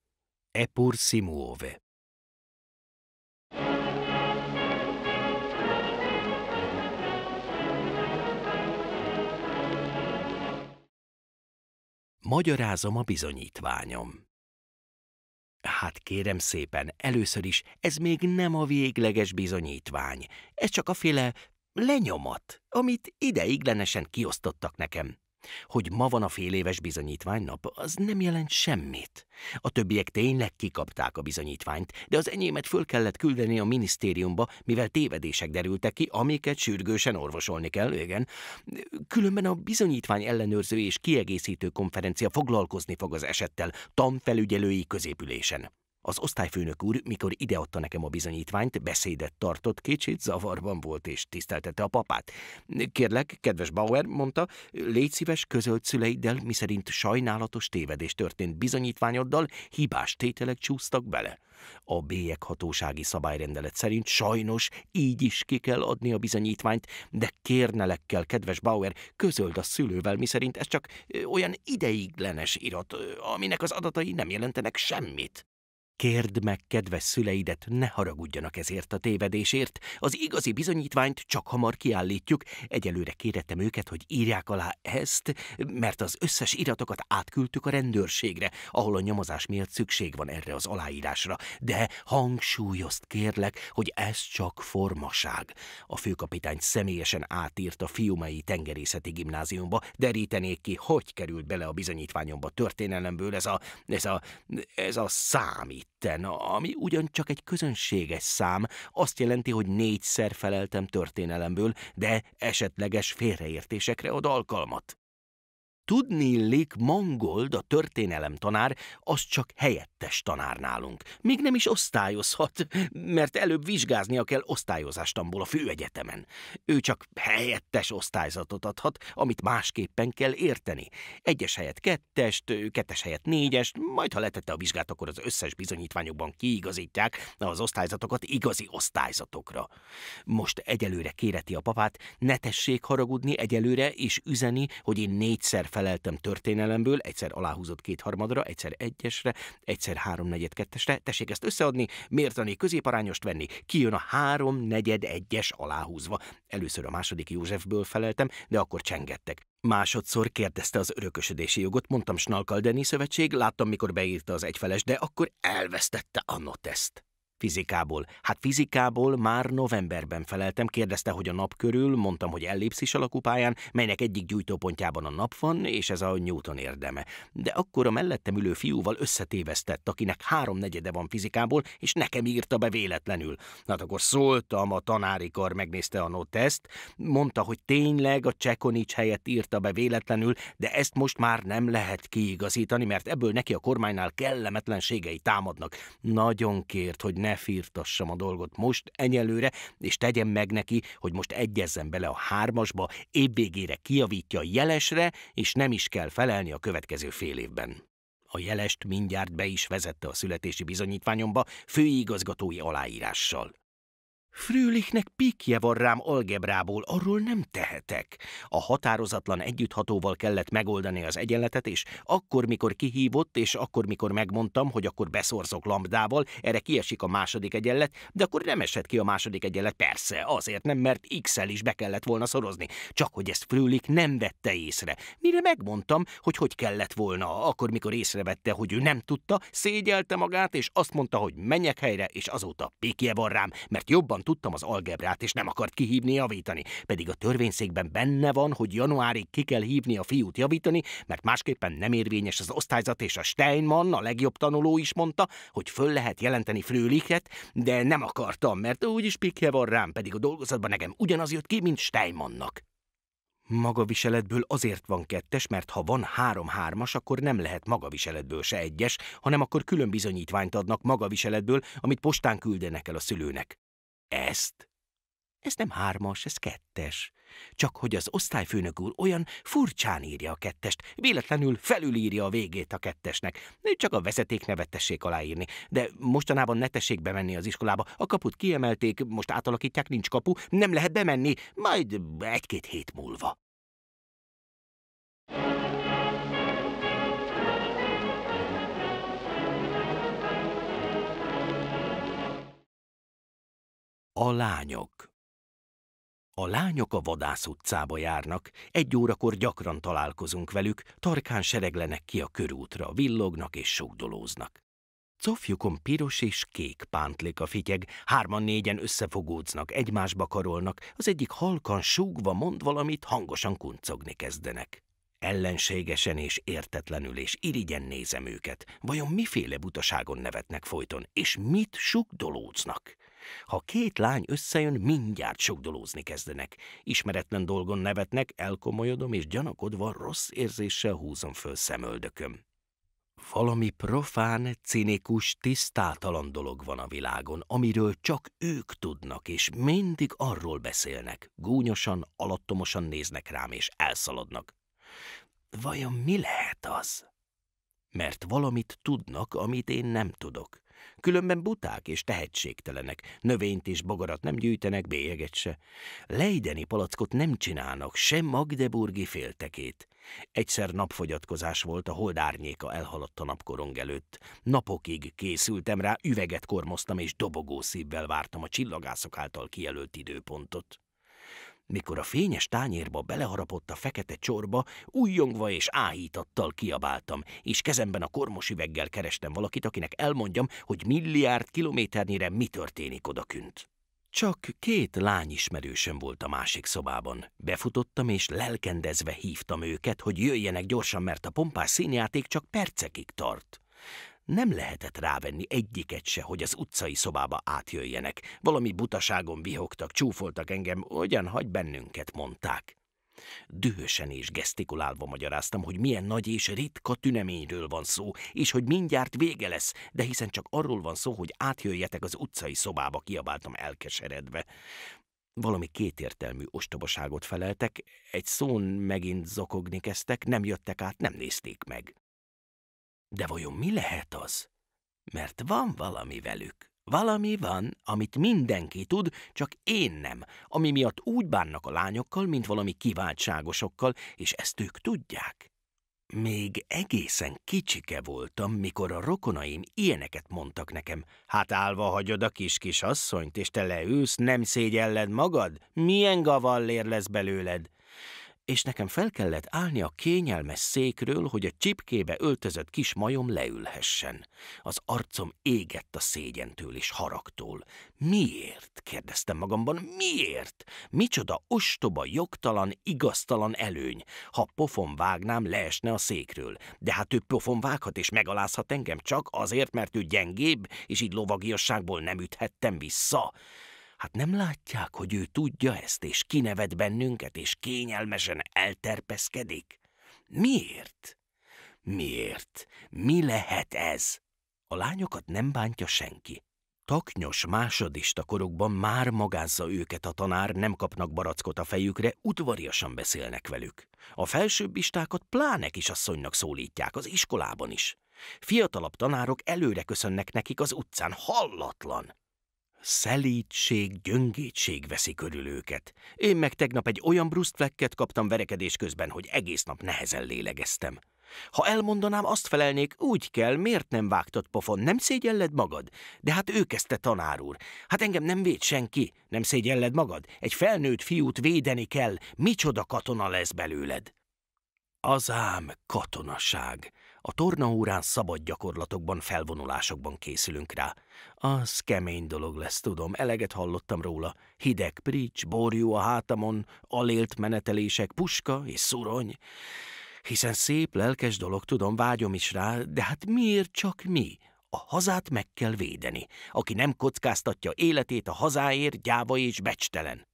Epur Simuove Magyarázom a bizonyítványom. Hát kérem szépen, először is ez még nem a végleges bizonyítvány. Ez csak a féle lenyomat, amit ideiglenesen kiosztottak nekem. Hogy ma van a fél éves bizonyítványnap, az nem jelent semmit. A többiek tényleg kikapták a bizonyítványt, de az enyémet föl kellett küldeni a minisztériumba, mivel tévedések derültek ki, amiket sürgősen orvosolni kell, igen. Különben a bizonyítvány ellenőrző és kiegészítő konferencia foglalkozni fog az esettel tanfelügyelői középülésen. Az osztályfőnök úr, mikor ideadta nekem a bizonyítványt, beszédet tartott, kicsit zavarban volt és tiszteltette a papát. Kérlek, kedves Bauer, mondta, légy szíves, közölt szüleiddel, miszerint sajnálatos tévedés történt bizonyítványoddal, hibás tételek csúsztak bele. A bélyek hatósági szabályrendelet szerint sajnos így is ki kell adni a bizonyítványt, de kérnelekkel, kedves Bauer, közöld a szülővel, miszerint ez csak olyan ideiglenes irat, aminek az adatai nem jelentenek semmit. Kérd meg kedves szüleidet, ne haragudjanak ezért a tévedésért. Az igazi bizonyítványt csak hamar kiállítjuk. Egyelőre kérettem őket, hogy írják alá ezt, mert az összes iratokat átküldtük a rendőrségre, ahol a nyomozás miatt szükség van erre az aláírásra. De hangsúlyozt kérlek, hogy ez csak formaság. A főkapitány személyesen átírt a fiumai Tengerészeti Gimnáziumba. Derítenék ki, hogy került bele a bizonyítványomba történelemből ez a, ez a, ez a számít ketten, ami ugyancsak egy közönséges szám, azt jelenti, hogy négyszer feleltem történelemből, de esetleges félreértésekre ad alkalmat. Tudni illik, Mangold, a történelem tanár, az csak helyettes tanár nálunk. Még nem is osztályozhat, mert előbb vizsgáznia kell osztályozástamból a főegyetemen. Ő csak helyettes osztályzatot adhat, amit másképpen kell érteni. Egyes helyett kettest, kettes helyett négyest, majd ha letette a vizsgát, akkor az összes bizonyítványokban kiigazítják az osztályzatokat igazi osztályzatokra. Most egyelőre kéreti a papát, ne tessék haragudni egyelőre, és üzeni, hogy én négyszer feleltem történelemből, egyszer aláhúzott kétharmadra, egyszer egyesre, egyszer háromnegyed kettesre. Tessék ezt összeadni, mértani, középarányost venni. Kijön a háromnegyed egyes aláhúzva. Először a második Józsefből feleltem, de akkor csengettek. Másodszor kérdezte az örökösödési jogot, mondtam Snalkaldeni szövetség, láttam, mikor beírta az egyfeles, de akkor elvesztette a noteszt. Fizikából. Hát fizikából már novemberben feleltem, kérdezte, hogy a nap körül, mondtam, hogy ellipszis alakú pályán, melynek egyik gyújtópontjában a nap van, és ez a Newton érdeme. De akkor a mellettem ülő fiúval összetévesztett, akinek háromnegyede van fizikából, és nekem írta be véletlenül. Hát akkor szóltam, a tanári kar megnézte a noteszt, mondta, hogy tényleg a Csekonics helyett írta be véletlenül, de ezt most már nem lehet kiigazítani, mert ebből neki a kormánynál kellemetlenségei támadnak. Nagyon kért, hogy ne firtassam a dolgot most enyelőre, és tegyem meg neki, hogy most egyezzen bele a hármasba, évvégére kiavítja a jelesre, és nem is kell felelni a következő fél évben. A jelest mindjárt be is vezette a születési bizonyítványomba főigazgatói aláírással. Frülichnek pikje van rám algebrából, arról nem tehetek. A határozatlan együtthatóval kellett megoldani az egyenletet, és akkor, mikor kihívott, és akkor, mikor megmondtam, hogy akkor beszorzok lambdával, erre kiesik a második egyenlet, de akkor nem esett ki a második egyenlet, persze, azért nem, mert x-el is be kellett volna szorozni. Csak hogy ezt Frülich nem vette észre. Mire megmondtam, hogy hogy kellett volna, akkor, mikor észrevette, hogy ő nem tudta, szégyelte magát, és azt mondta, hogy menjek helyre, és azóta pikje van rám, mert jobban tudtam az algebrát, és nem akart kihívni javítani, pedig a törvényszékben benne van, hogy januárig ki kell hívni a fiút javítani, mert másképpen nem érvényes az osztályzat, és a Steinmann, a legjobb tanuló is mondta, hogy föl lehet jelenteni Frőliket, de nem akartam, mert úgyis pikje van rám, pedig a dolgozatban nekem ugyanaz jött ki, mint Steinmannnak. Magaviseletből azért van kettes, mert ha van három-hármas, akkor nem lehet magaviseletből se egyes, hanem akkor külön bizonyítványt adnak magaviseletből, amit postán küldenek el a szülőnek. Ezt? Ez nem hármas, ez kettes. Csak hogy az osztályfőnök úr olyan furcsán írja a kettest, véletlenül felülírja a végét a kettesnek. Csak a vezeték nevet tessék aláírni, de mostanában ne tessék bemenni az iskolába. A kaput kiemelték, most átalakítják, nincs kapu, nem lehet bemenni, majd egy-két hét múlva. A lányok A lányok a vadász utcába járnak, egy órakor gyakran találkozunk velük, tarkán sereglenek ki a körútra, villognak és sugdolóznak. Cofjukon piros és kék pántlik a fityeg, hárman-négyen összefogódznak, egymásba karolnak, az egyik halkan súgva mond valamit, hangosan kuncogni kezdenek. Ellenségesen és értetlenül és irigyen nézem őket, vajon miféle butaságon nevetnek folyton, és mit sugdolóznak? Ha két lány összejön, mindjárt sokdolózni kezdenek. Ismeretlen dolgon nevetnek, elkomolyodom, és gyanakodva rossz érzéssel húzom föl szemöldököm. Valami profán, cinikus, tisztátalan dolog van a világon, amiről csak ők tudnak, és mindig arról beszélnek. Gúnyosan, alattomosan néznek rám, és elszaladnak. Vajon mi lehet az? Mert valamit tudnak, amit én nem tudok. Különben buták és tehetségtelenek, növényt és bogarat nem gyűjtenek, bélyeget se. Leideni palackot nem csinálnak, sem magdeburgi féltekét. Egyszer napfogyatkozás volt, a hold árnyéka elhaladt a napkorong előtt. Napokig készültem rá, üveget kormoztam és dobogó szívvel vártam a csillagászok által kijelölt időpontot. Mikor a fényes tányérba beleharapott a fekete csorba, újjongva és áhítattal kiabáltam, és kezemben a kormos üveggel kerestem valakit, akinek elmondjam, hogy milliárd kilométernyire mi történik odakünt. Csak két lány ismerősöm volt a másik szobában. Befutottam és lelkendezve hívtam őket, hogy jöjjenek gyorsan, mert a pompás színjáték csak percekig tart. Nem lehetett rávenni egyiket se, hogy az utcai szobába átjöjjenek. Valami butaságon vihogtak, csúfoltak engem, hogyan hagy bennünket, mondták. Dühösen és gesztikulálva magyaráztam, hogy milyen nagy és ritka tüneményről van szó, és hogy mindjárt vége lesz, de hiszen csak arról van szó, hogy átjöjjetek az utcai szobába, kiabáltam elkeseredve. Valami kétértelmű ostobaságot feleltek, egy szón megint zokogni kezdtek, nem jöttek át, nem nézték meg. De vajon mi lehet az? Mert van valami velük. Valami van, amit mindenki tud, csak én nem, ami miatt úgy bánnak a lányokkal, mint valami kiváltságosokkal, és ezt ők tudják. Még egészen kicsike voltam, mikor a rokonaim ilyeneket mondtak nekem. Hát állva hagyod a kis-kis asszonyt, és te leülsz, nem szégyelled magad? Milyen gavallér lesz belőled? és nekem fel kellett állni a kényelmes székről, hogy a csipkébe öltözött kis majom leülhessen. Az arcom égett a szégyentől és haragtól. Miért? kérdeztem magamban, miért? Micsoda ostoba, jogtalan, igaztalan előny. Ha pofon vágnám, leesne a székről. De hát ő pofon vághat és megalázhat engem csak azért, mert ő gyengébb, és így lovagiasságból nem üthettem vissza. Hát nem látják, hogy ő tudja ezt, és kinevet bennünket, és kényelmesen elterpeszkedik? Miért? Miért? Mi lehet ez? A lányokat nem bántja senki. Taknyos másodista korokban már magázza őket a tanár, nem kapnak barackot a fejükre, udvariasan beszélnek velük. A felsőbbistákat pláne kisasszonynak szólítják, az iskolában is. Fiatalabb tanárok előre köszönnek nekik az utcán, hallatlan. Szelítség, gyöngétség veszi körül őket. Én meg tegnap egy olyan brusztflekket kaptam verekedés közben, hogy egész nap nehezen lélegeztem. Ha elmondanám, azt felelnék, úgy kell, miért nem vágtad pofon, nem szégyelled magad? De hát ő kezdte tanár úr. Hát engem nem véd senki, nem szégyelled magad? Egy felnőtt fiút védeni kell, micsoda katona lesz belőled? Az ám katonaság. A tornaórán szabad gyakorlatokban, felvonulásokban készülünk rá. Az kemény dolog lesz, tudom, eleget hallottam róla. Hideg prics, borjú a hátamon, alélt menetelések, puska és szurony. Hiszen szép, lelkes dolog, tudom, vágyom is rá, de hát miért csak mi? A hazát meg kell védeni. Aki nem kockáztatja életét a hazáért, gyáva és becstelen.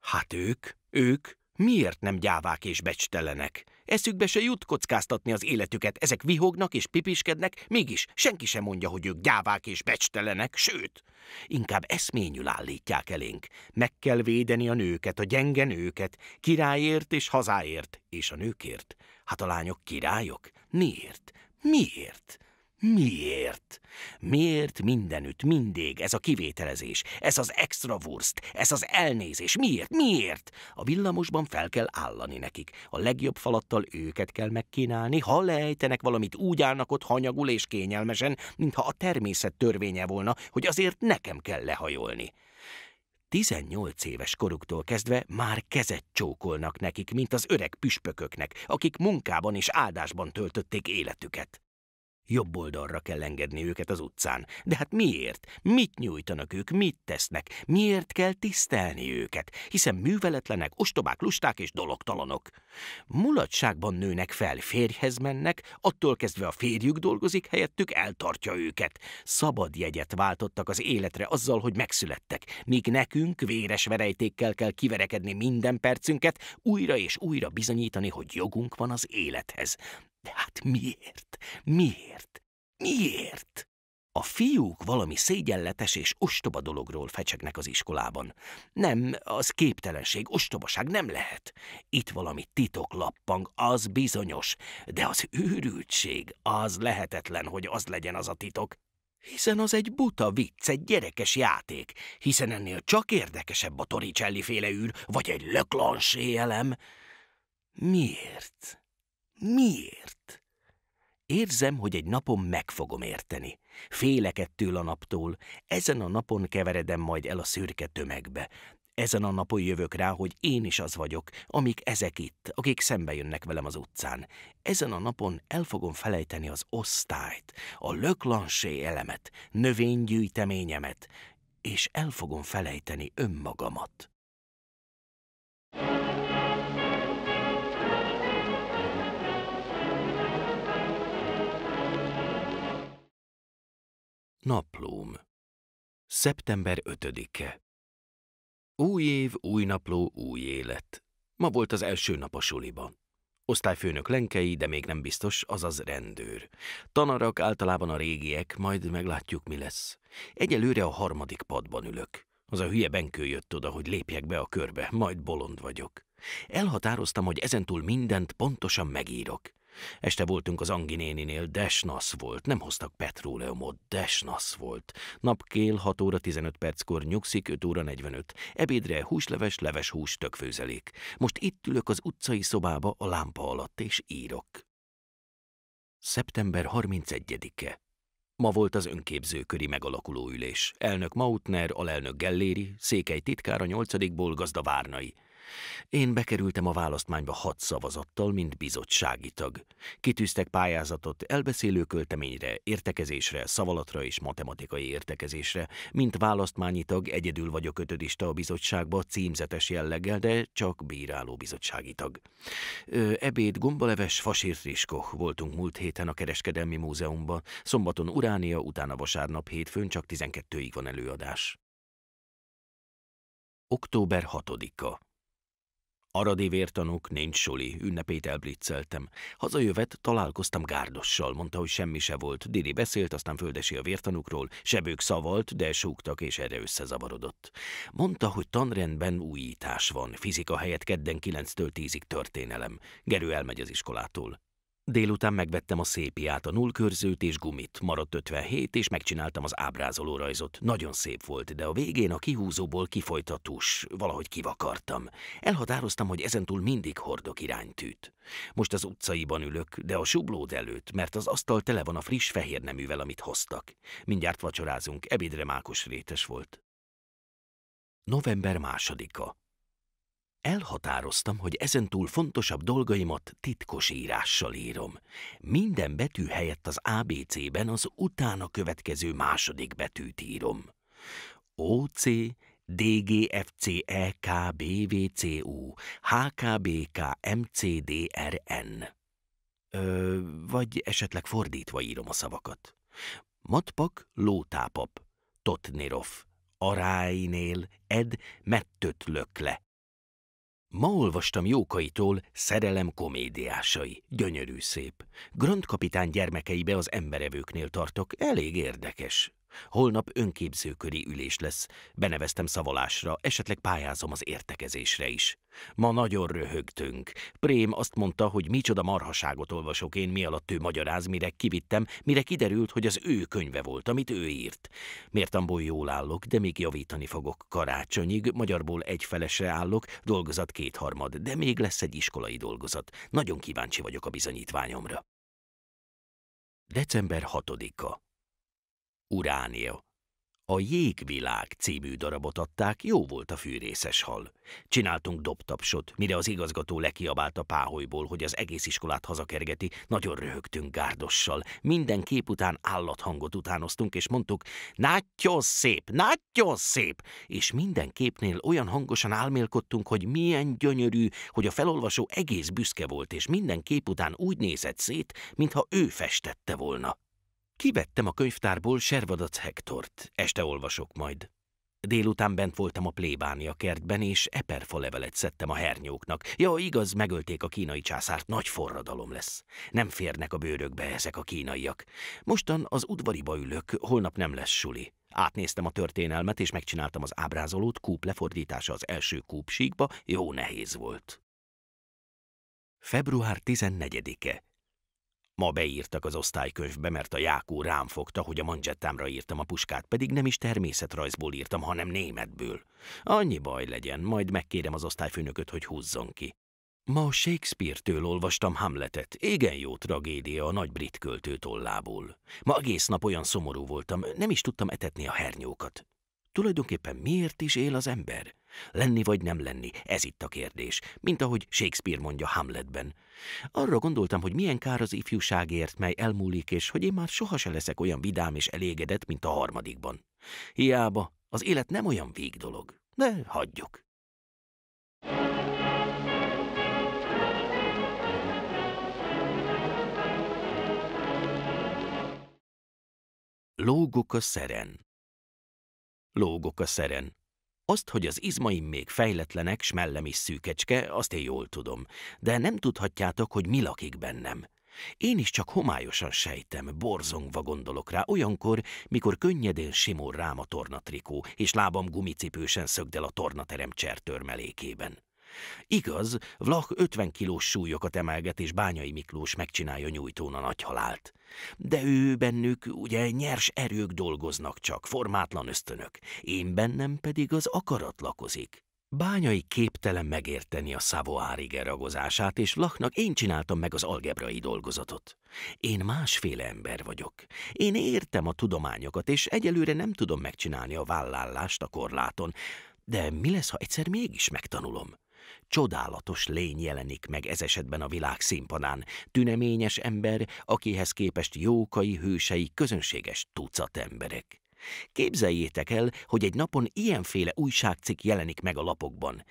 Hát ők, ők miért nem gyávák és becstelenek? Eszükbe se jut kockáztatni az életüket, ezek vihognak és pipiskednek, mégis senki sem mondja, hogy ők gyávák és becstelenek, sőt, inkább eszményül állítják elénk. Meg kell védeni a nőket, a gyenge nőket, királyért és hazáért, és a nőkért. Hát a lányok királyok? Miért? Miért? Miért? Miért mindenütt, mindig ez a kivételezés, ez az extra wurst, ez az elnézés? Miért? Miért? A villamosban fel kell állani nekik. A legjobb falattal őket kell megkínálni, ha lejtenek valamit, úgy állnak ott hanyagul és kényelmesen, mintha a természet törvénye volna, hogy azért nekem kell lehajolni. 18 éves koruktól kezdve már kezet csókolnak nekik, mint az öreg püspököknek, akik munkában és áldásban töltötték életüket. Jobb oldalra kell engedni őket az utcán. De hát miért? Mit nyújtanak ők, mit tesznek? Miért kell tisztelni őket? Hiszen műveletlenek, ostobák, lusták és dologtalanok. Mulatságban nőnek fel, férjhez mennek, attól kezdve a férjük dolgozik, helyettük eltartja őket. Szabad jegyet váltottak az életre azzal, hogy megszülettek, míg nekünk véres verejtékkel kell kiverekedni minden percünket, újra és újra bizonyítani, hogy jogunk van az élethez. De hát miért? Miért? Miért? A fiúk valami szégyenletes és ostoba dologról fecsegnek az iskolában. Nem, az képtelenség, ostobaság nem lehet. Itt valami titok lappang, az bizonyos, de az őrültség, az lehetetlen, hogy az legyen az a titok. Hiszen az egy buta vicc, egy gyerekes játék, hiszen ennél csak érdekesebb a Toricelli féle űr, vagy egy löklansé elem. Miért? Miért? Érzem, hogy egy napon meg fogom érteni. Félek ettől a naptól, ezen a napon keveredem majd el a szürke tömegbe. Ezen a napon jövök rá, hogy én is az vagyok, amik ezek itt, akik szembe jönnek velem az utcán. Ezen a napon el fogom felejteni az osztályt, a löklansé elemet, növénygyűjteményemet, és el fogom felejteni önmagamat. Naplóm. Szeptember 5-e. Új év, új napló, új élet. Ma volt az első nap a suliba. Osztályfőnök lenkei, de még nem biztos, azaz rendőr. Tanarak általában a régiek, majd meglátjuk, mi lesz. Egyelőre a harmadik padban ülök. Az a hülye Benkő jött oda, hogy lépjek be a körbe, majd bolond vagyok. Elhatároztam, hogy ezentúl mindent pontosan megírok. Este voltunk az Angi néninél, desnasz volt, nem hoztak petróleumot, desnasz volt. Napkél 6 óra 15 perckor nyugszik, 5 óra 45. Ebédre húsleves, leves hús, tökfőzelék. Most itt ülök az utcai szobába a lámpa alatt, és írok. Szeptember 31-e. Ma volt az önképzőköri megalakuló ülés. Elnök Mautner, alelnök Gelléri, székely titkára 8-ból gazda Várnai. Én bekerültem a választmányba hat szavazattal, mint bizottsági tag. Kitűztek pályázatot elbeszélő költeményre, értekezésre, szavalatra és matematikai értekezésre. Mint választmányi tag egyedül vagyok ötödista a bizottságba, címzetes jelleggel, de csak bíráló bizottsági tag. Ö, ebéd gombaleves fasírtriskoh voltunk múlt héten a Kereskedelmi Múzeumban. Szombaton Uránia, utána vasárnap hétfőn csak 12-ig van előadás. Október 6-a Aradi vértanúk, nincs suli, ünnepét elblitzeltem. Hazajövet találkoztam gárdossal, mondta, hogy semmi se volt. Didi beszélt, aztán földesi a vértanúkról, sebők szavalt, de súgtak, és erre összezavarodott. Mondta, hogy tanrendben újítás van, fizika helyett kedden 9-től 10-ig történelem. Gerő elmegy az iskolától. Délután megvettem a szépiát, a nullkörzőt és gumit, maradt 57, és megcsináltam az ábrázoló rajzot. Nagyon szép volt, de a végén a kihúzóból kifolyt a tus, valahogy kivakartam. Elhatároztam, hogy ezentúl mindig hordok iránytűt. Most az utcaiban ülök, de a sublód előtt, mert az asztal tele van a friss fehér neművel, amit hoztak. Mindjárt vacsorázunk, ebédre mákos rétes volt. November másodika. Elhatároztam, hogy ezentúl fontosabb dolgaimat titkos írással írom. Minden betű helyett az ABC-ben az utána következő második betűt írom. OC, DGFCEKBVCU, HKBKMCDRN. Ö, vagy esetleg fordítva írom a szavakat. Matpak, lótápap, Totnirov, Aráinél, Ed, Mettötlökle, Ma olvastam Jókaitól Szerelem komédiásai. Gyönyörű szép. Grand gyermekeibe az emberevőknél tartok. Elég érdekes. Holnap önképzőköri ülés lesz. Beneveztem szavalásra, esetleg pályázom az értekezésre is. Ma nagyon röhögtünk. Prém azt mondta, hogy micsoda marhaságot olvasok én, mi alatt ő magyaráz, mire kivittem, mire kiderült, hogy az ő könyve volt, amit ő írt. amból jól állok, de még javítani fogok karácsonyig, magyarból egy felesre állok, dolgozat kétharmad, de még lesz egy iskolai dolgozat. Nagyon kíváncsi vagyok a bizonyítványomra. December 6 -a. Uránia. A Jégvilág című darabot adták, jó volt a fűrészes hal. Csináltunk dobtapsot, mire az igazgató lekiabált a páholyból, hogy az egész iskolát hazakergeti, nagyon röhögtünk gárdossal. Minden kép után állathangot utánoztunk, és mondtuk, nagyon szép, nagyon szép! És minden képnél olyan hangosan álmélkodtunk, hogy milyen gyönyörű, hogy a felolvasó egész büszke volt, és minden kép után úgy nézett szét, mintha ő festette volna. Kivettem a könyvtárból Servadac Hektort, este olvasok majd. Délután bent voltam a plébánia kertben, és eperfa levelet szedtem a hernyóknak. Ja, igaz, megölték a kínai császárt, nagy forradalom lesz. Nem férnek a bőrökbe ezek a kínaiak. Mostan az udvariba ülök, holnap nem lesz suli. Átnéztem a történelmet, és megcsináltam az ábrázolót, kúp lefordítása az első kúpsíkba jó nehéz volt. Február 14-e Ma beírtak az osztálykönyvbe, mert a Jákó rám fogta, hogy a manzsettámra írtam a puskát, pedig nem is természetrajzból írtam, hanem németből. Annyi baj legyen, majd megkérem az osztályfőnököt, hogy húzzon ki. Ma Shakespeare-től olvastam Hamletet, igen jó tragédia a nagy brit költő tollából. Ma egész nap olyan szomorú voltam, nem is tudtam etetni a hernyókat. Tulajdonképpen miért is él az ember? Lenni vagy nem lenni, ez itt a kérdés, mint ahogy Shakespeare mondja Hamletben. Arra gondoltam, hogy milyen kár az ifjúságért, mely elmúlik, és hogy én már soha se leszek olyan vidám és elégedett, mint a harmadikban. Hiába, az élet nem olyan víg dolog, de hagyjuk. Lógok a szeren lógok a szeren. Azt, hogy az izmaim még fejletlenek, s mellem is szűkecske, azt én jól tudom, de nem tudhatjátok, hogy mi lakik bennem. Én is csak homályosan sejtem, borzongva gondolok rá olyankor, mikor könnyedén simul rám a tornatrikó, és lábam gumicipősen szögdel a tornaterem csertörmelékében. Igaz, Vlach 50 kilós súlyokat emelget, és Bányai Miklós megcsinálja nyújtón a nagy halált. De ő bennük ugye nyers erők dolgoznak csak, formátlan ösztönök, én bennem pedig az akarat lakozik. Bányai képtelen megérteni a Savoári geragozását, és Lachnak én csináltam meg az algebrai dolgozatot. Én másféle ember vagyok. Én értem a tudományokat, és egyelőre nem tudom megcsinálni a vállállást a korláton, de mi lesz, ha egyszer mégis megtanulom? csodálatos lény jelenik meg ez esetben a világ színpadán, tüneményes ember, akihez képest jókai hősei közönséges tucat emberek. Képzeljétek el, hogy egy napon ilyenféle újságcikk jelenik meg a lapokban.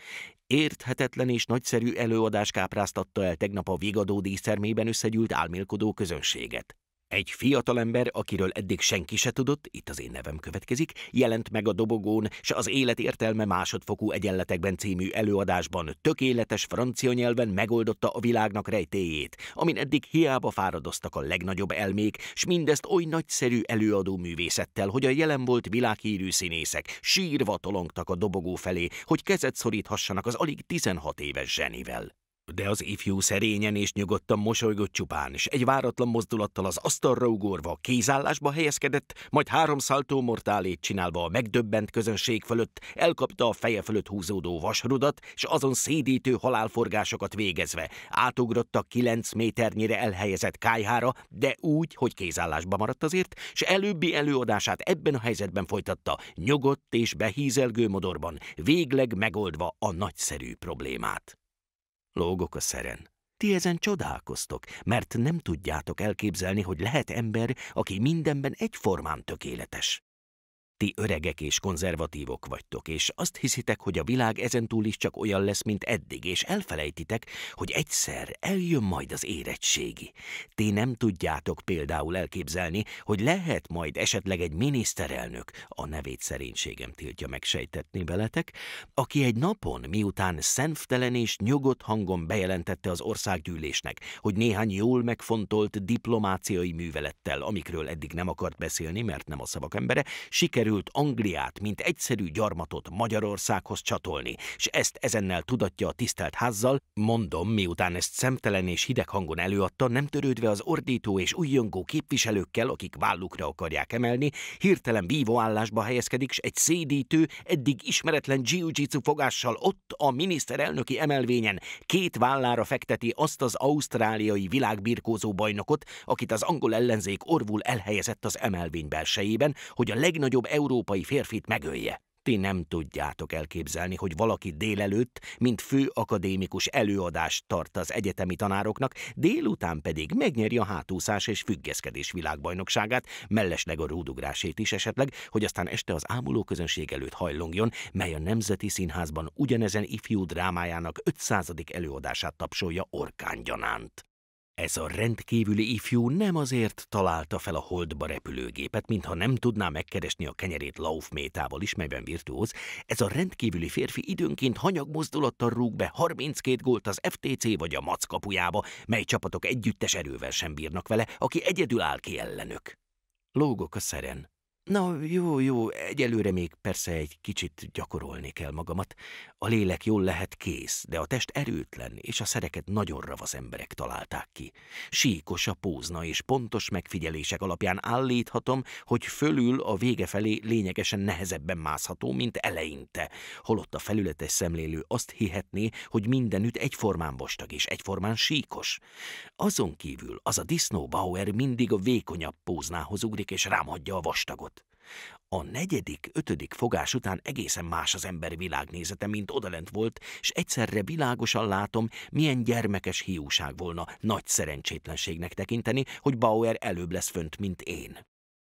Érthetetlen és nagyszerű előadás kápráztatta el tegnap a vigadó díszermében összegyűlt álmélkodó közönséget. Egy fiatalember, akiről eddig senki se tudott, itt az én nevem következik, jelent meg a Dobogón, s az Élet értelme másodfokú egyenletekben című előadásban tökéletes francia nyelven megoldotta a világnak rejtéjét, amin eddig hiába fáradoztak a legnagyobb elmék, s mindezt oly nagyszerű előadó művészettel, hogy a jelen volt világhírű színészek sírva tolongtak a dobogó felé, hogy kezet szoríthassanak az alig 16 éves zsenivel de az ifjú szerényen és nyugodtan mosolygott csupán, és egy váratlan mozdulattal az asztalra ugorva kézállásba helyezkedett, majd három szaltó mortálét csinálva a megdöbbent közönség fölött elkapta a feje fölött húzódó vasrudat, és azon szédítő halálforgásokat végezve átugrott a kilenc méternyire elhelyezett kájhára, de úgy, hogy kézállásba maradt azért, és előbbi előadását ebben a helyzetben folytatta, nyugodt és behízelgő modorban, végleg megoldva a nagyszerű problémát. Lógok a szeren. Ti ezen csodálkoztok, mert nem tudjátok elképzelni, hogy lehet ember, aki mindenben egyformán tökéletes. Ti öregek és konzervatívok vagytok, és azt hiszitek, hogy a világ ezentúl is csak olyan lesz, mint eddig, és elfelejtitek, hogy egyszer eljön majd az érettségi. Ti nem tudjátok például elképzelni, hogy lehet majd esetleg egy miniszterelnök, a nevét szerénységem tiltja megsejtetni veletek, aki egy napon, miután szenftelen és nyugodt hangon bejelentette az országgyűlésnek, hogy néhány jól megfontolt diplomáciai művelettel, amikről eddig nem akart beszélni, mert nem a szavak embere, sikerült sikerült Angliát, mint egyszerű gyarmatot Magyarországhoz csatolni, és ezt ezennel tudatja a tisztelt házzal, mondom, miután ezt szemtelen és hideg hangon előadta, nem törődve az ordító és újjongó képviselőkkel, akik vállukra akarják emelni, hirtelen vívóállásba állásba helyezkedik, s egy szédítő, eddig ismeretlen jiu-jitsu fogással ott a miniszterelnöki emelvényen két vállára fekteti azt az ausztráliai világbirkózó bajnokot, akit az angol ellenzék orvul elhelyezett az emelvény belsejében, hogy a legnagyobb európai férfit megölje. Ti nem tudjátok elképzelni, hogy valaki délelőtt, mint fő akadémikus előadást tart az egyetemi tanároknak, délután pedig megnyeri a hátúszás és függeszkedés világbajnokságát, mellesleg a rúdugrásét is esetleg, hogy aztán este az ámuló közönség előtt hajlongjon, mely a Nemzeti Színházban ugyanezen ifjú drámájának 500. előadását tapsolja orkángyanánt. Ez a rendkívüli ifjú nem azért találta fel a holdba repülőgépet, mintha nem tudná megkeresni a kenyerét laufmétával is, melyben virtuóz. Ez a rendkívüli férfi időnként hanyag mozdulattal rúg be 32 gólt az FTC vagy a MAC kapujába, mely csapatok együttes erővel sem bírnak vele, aki egyedül áll ki ellenük. Lógok a szeren. Na, jó, jó, egyelőre még persze egy kicsit gyakorolni kell magamat. A lélek jól lehet kész, de a test erőtlen, és a szereket nagyon ravasz emberek találták ki. Síkos a pózna, és pontos megfigyelések alapján állíthatom, hogy fölül a vége felé lényegesen nehezebben mászható, mint eleinte. Holott a felületes szemlélő azt hihetné, hogy mindenütt egyformán vastag és egyformán síkos. Azon kívül az a disznó Bauer mindig a vékonyabb póznához ugrik és hagyja a vastagot. A negyedik, ötödik fogás után egészen más az ember világnézete, mint odalent volt, és egyszerre világosan látom, milyen gyermekes hiúság volna nagy szerencsétlenségnek tekinteni, hogy Bauer előbb lesz fönt, mint én.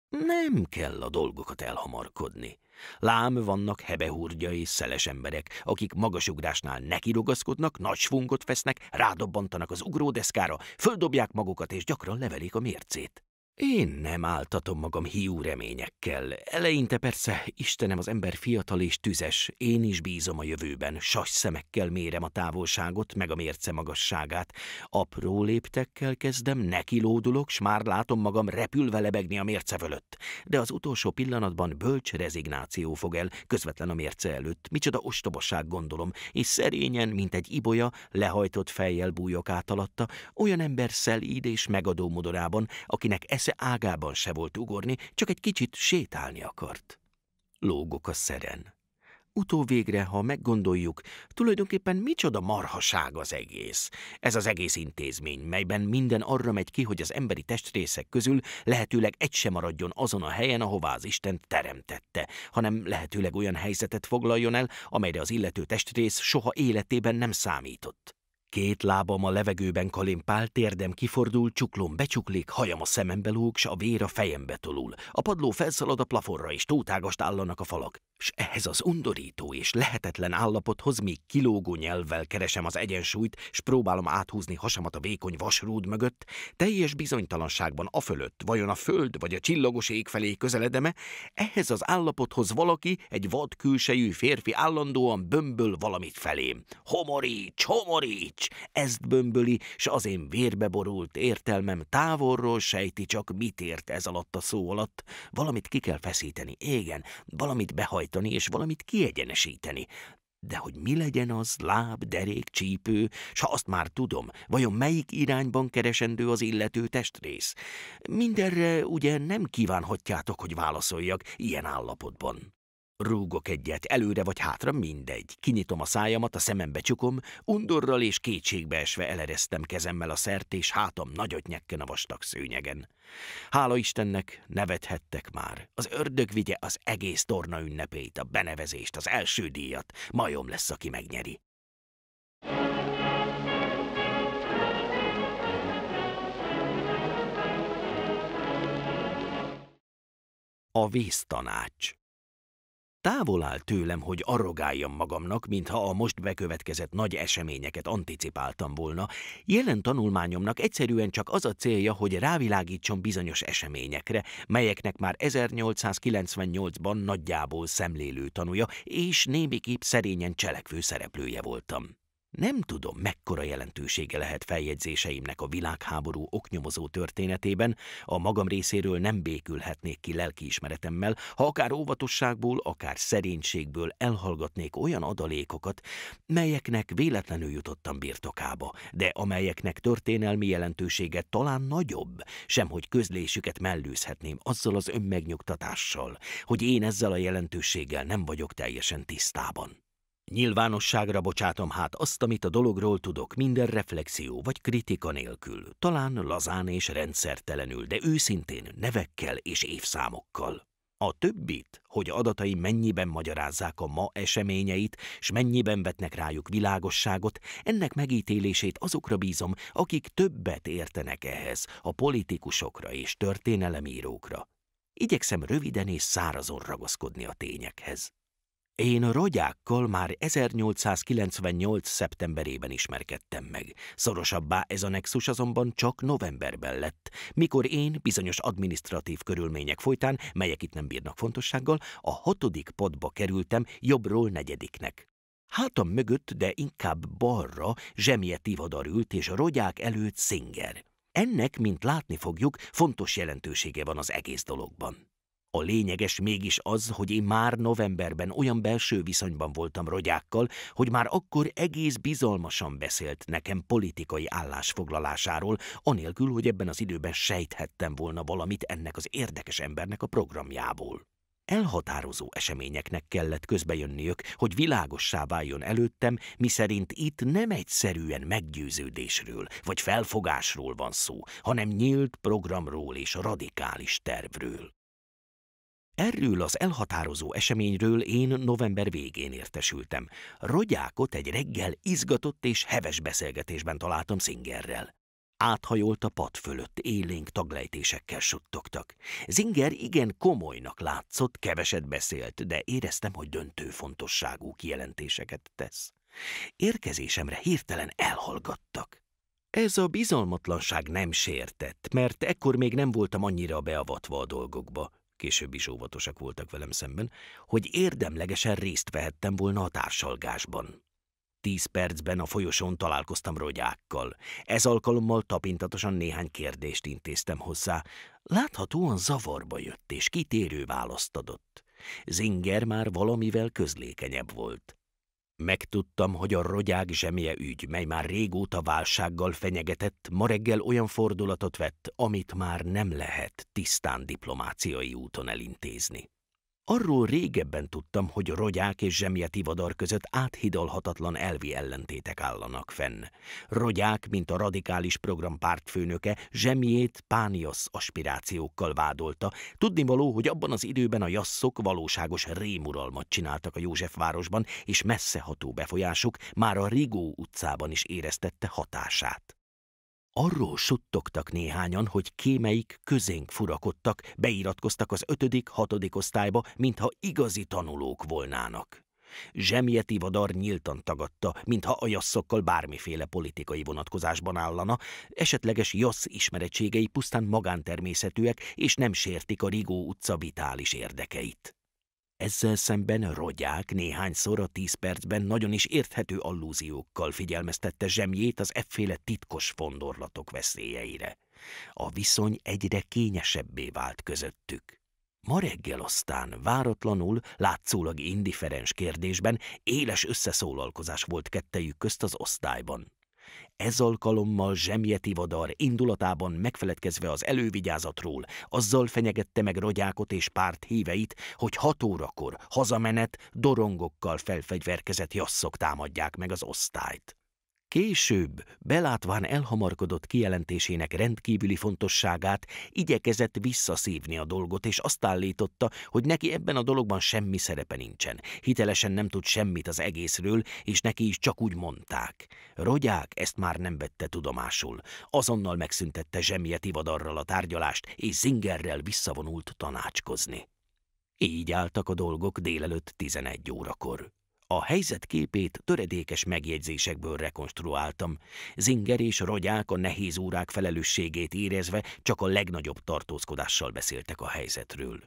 Nem kell a dolgokat elhamarkodni. Lám vannak hebehúrgyai, szeles emberek, akik magasugrásnál nekirogaszkodnak, nagy svunkot vesznek, rádobbantanak az ugródeszkára, földobják magukat és gyakran levelik a mércét. Én nem áltatom magam hiú reményekkel. Eleinte persze, Istenem, az ember fiatal és tüzes, én is bízom a jövőben, sas szemekkel mérem a távolságot, meg a mérce magasságát. Apró léptekkel kezdem, nekilódulok, s már látom magam repülve lebegni a mérce fölött. De az utolsó pillanatban bölcs rezignáció fog el, közvetlen a mérce előtt. Micsoda ostobosság gondolom, és szerényen, mint egy ibolya, lehajtott fejjel bújok át alatta, olyan ember szelíd és megadó modorában, akinek esze persze ágában se volt ugorni, csak egy kicsit sétálni akart. Lógok a szeren. Utóvégre, ha meggondoljuk, tulajdonképpen micsoda marhaság az egész. Ez az egész intézmény, melyben minden arra megy ki, hogy az emberi testrészek közül lehetőleg egy sem maradjon azon a helyen, ahová az Isten teremtette, hanem lehetőleg olyan helyzetet foglaljon el, amelyre az illető testrész soha életében nem számított. Két lábam a levegőben kalimpál, térdem kifordul, csuklom becsuklik, hajam a szemembe lóg, s a vér a fejembe tolul. A padló felszalad a plafonra, és tótágast állanak a falak s ehhez az undorító és lehetetlen állapothoz még kilógó nyelvvel keresem az egyensúlyt, s próbálom áthúzni hasamat a vékony vasrúd mögött, teljes bizonytalanságban a fölött, vajon a föld vagy a csillagos ég felé közeledeme, ehhez az állapothoz valaki, egy vad külsejű férfi állandóan bömböl valamit felém. Homoríts, homoríts! Ezt bömböli, s az én vérbe borult értelmem távolról sejti csak, mit ért ez alatt a szó alatt. Valamit ki kell feszíteni, igen, valamit behajt hajtani és valamit kiegyenesíteni. De hogy mi legyen az láb, derék, csípő, s ha azt már tudom, vajon melyik irányban keresendő az illető testrész? Mindenre ugye nem kívánhatjátok, hogy válaszoljak ilyen állapotban. Rúgok egyet, előre vagy hátra, mindegy. Kinyitom a szájamat, a szemembe csukom, undorral és kétségbeesve eleresztem kezemmel a szert, és hátam nagyot nyekken a vastag szőnyegen. Hála Istennek, nevethettek már. Az ördög vigye az egész torna ünnepét, a benevezést, az első díjat. Majom lesz, aki megnyeri. A víztanács Távol áll tőlem, hogy arrogáljam magamnak, mintha a most bekövetkezett nagy eseményeket anticipáltam volna. Jelen tanulmányomnak egyszerűen csak az a célja, hogy rávilágítson bizonyos eseményekre, melyeknek már 1898-ban nagyjából szemlélő tanúja és némiképp szerényen cselekvő szereplője voltam. Nem tudom, mekkora jelentősége lehet feljegyzéseimnek a világháború oknyomozó történetében, a magam részéről nem békülhetnék ki lelkiismeretemmel, ha akár óvatosságból, akár szerénységből elhallgatnék olyan adalékokat, melyeknek véletlenül jutottam birtokába, de amelyeknek történelmi jelentősége talán nagyobb, semhogy közlésüket mellőzhetném azzal az önmegnyugtatással, hogy én ezzel a jelentőséggel nem vagyok teljesen tisztában. Nyilvánosságra bocsátom hát azt, amit a dologról tudok, minden reflexió vagy kritika nélkül, talán lazán és rendszertelenül, de őszintén nevekkel és évszámokkal. A többit, hogy adatai mennyiben magyarázzák a ma eseményeit, és mennyiben vetnek rájuk világosságot, ennek megítélését azokra bízom, akik többet értenek ehhez, a politikusokra és történelemírókra. Igyekszem röviden és szárazon ragaszkodni a tényekhez. Én rogyákkal már 1898. szeptemberében ismerkedtem meg. Szorosabbá ez a nexus azonban csak novemberben lett, mikor én bizonyos administratív körülmények folytán, melyek itt nem bírnak fontossággal, a hatodik podba kerültem jobbról negyediknek. Hátam mögött, de inkább balra, zsemje tivadar ült, és a rogyák előtt szinger. Ennek, mint látni fogjuk, fontos jelentősége van az egész dologban. A lényeges mégis az, hogy én már novemberben olyan belső viszonyban voltam rogyákkal, hogy már akkor egész bizalmasan beszélt nekem politikai állásfoglalásáról, anélkül, hogy ebben az időben sejthettem volna valamit ennek az érdekes embernek a programjából. Elhatározó eseményeknek kellett közbejönniük, hogy világossá váljon előttem, miszerint itt nem egyszerűen meggyőződésről vagy felfogásról van szó, hanem nyílt programról és radikális tervről. Erről az elhatározó eseményről én november végén értesültem. Rogyákot egy reggel izgatott és heves beszélgetésben találtam Zingerrel. Áthajolt a pad fölött, élénk taglejtésekkel suttogtak. Zinger igen komolynak látszott, keveset beszélt, de éreztem, hogy döntő fontosságú kijelentéseket tesz. Érkezésemre hirtelen elhallgattak. Ez a bizalmatlanság nem sértett, mert ekkor még nem voltam annyira beavatva a dolgokba később is óvatosak voltak velem szemben, hogy érdemlegesen részt vehettem volna a társalgásban. Tíz percben a folyosón találkoztam rogyákkal. Ez alkalommal tapintatosan néhány kérdést intéztem hozzá. Láthatóan zavarba jött és kitérő választ adott. Zinger már valamivel közlékenyebb volt. Megtudtam, hogy a rogyák zsemje ügy, mely már régóta válsággal fenyegetett, ma reggel olyan fordulatot vett, amit már nem lehet tisztán diplomáciai úton elintézni. Arról régebben tudtam, hogy rogyák és zsemjeti vadar között áthidalhatatlan elvi ellentétek állanak fenn. Rogyák, mint a radikális program pártfőnöke, zsemjét pániasz aspirációkkal vádolta. Tudnivaló, hogy abban az időben a jasszok valóságos rémuralmat csináltak a Józsefvárosban, és messzeható befolyásuk már a Rigó utcában is éreztette hatását. Arról suttogtak néhányan, hogy kémeik közénk furakodtak, beiratkoztak az ötödik, hatodik osztályba, mintha igazi tanulók volnának. Zsemjeti vadar nyíltan tagadta, mintha a jasszokkal bármiféle politikai vonatkozásban állana, esetleges jassz ismeretségei pusztán magántermészetűek és nem sértik a Rigó utca vitális érdekeit. Ezzel szemben Rogyák néhányszor a tíz percben nagyon is érthető allúziókkal figyelmeztette zsemjét az efféle titkos fondorlatok veszélyeire. A viszony egyre kényesebbé vált közöttük. Ma reggel aztán váratlanul, látszólag indiferens kérdésben éles összeszólalkozás volt kettejük közt az osztályban. Ez alkalommal Zsemjeti vadar indulatában megfeledkezve az elővigyázatról, azzal fenyegette meg rogyákot és párt híveit, hogy hat órakor hazamenet dorongokkal felfegyverkezett jasszok támadják meg az osztályt. Később, belátván elhamarkodott kijelentésének rendkívüli fontosságát, igyekezett visszaszívni a dolgot, és azt állította, hogy neki ebben a dologban semmi szerepe nincsen. Hitelesen nem tud semmit az egészről, és neki is csak úgy mondták. Rogyák ezt már nem vette tudomásul. Azonnal megszüntette Zsemje Tivadarral a tárgyalást, és zingerrel visszavonult tanácskozni. Így álltak a dolgok délelőtt 11 órakor. A helyzetképét töredékes megjegyzésekből rekonstruáltam. Zinger és rogyák a nehéz órák felelősségét érezve csak a legnagyobb tartózkodással beszéltek a helyzetről.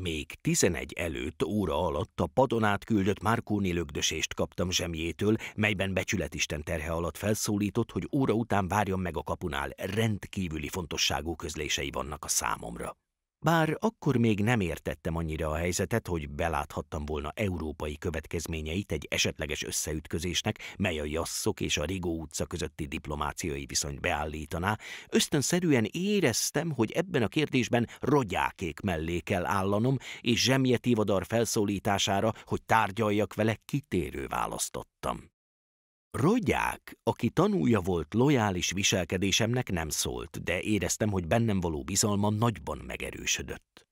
Még tizenegy előtt óra alatt a padon átküldött Márkóni lögdösést kaptam zsemjétől, melyben becsületisten terhe alatt felszólított, hogy óra után várjon meg a kapunál, rendkívüli fontosságú közlései vannak a számomra. Bár akkor még nem értettem annyira a helyzetet, hogy beláthattam volna európai következményeit egy esetleges összeütközésnek, mely a Jasszok és a Rigó utca közötti diplomáciai viszonyt beállítaná, ösztönszerűen éreztem, hogy ebben a kérdésben rogyákék mellé kell állanom, és Zsemje felszólítására, hogy tárgyaljak vele, kitérő választottam. Rogyák, aki tanúja volt lojális viselkedésemnek, nem szólt, de éreztem, hogy bennem való bizalmam nagyban megerősödött.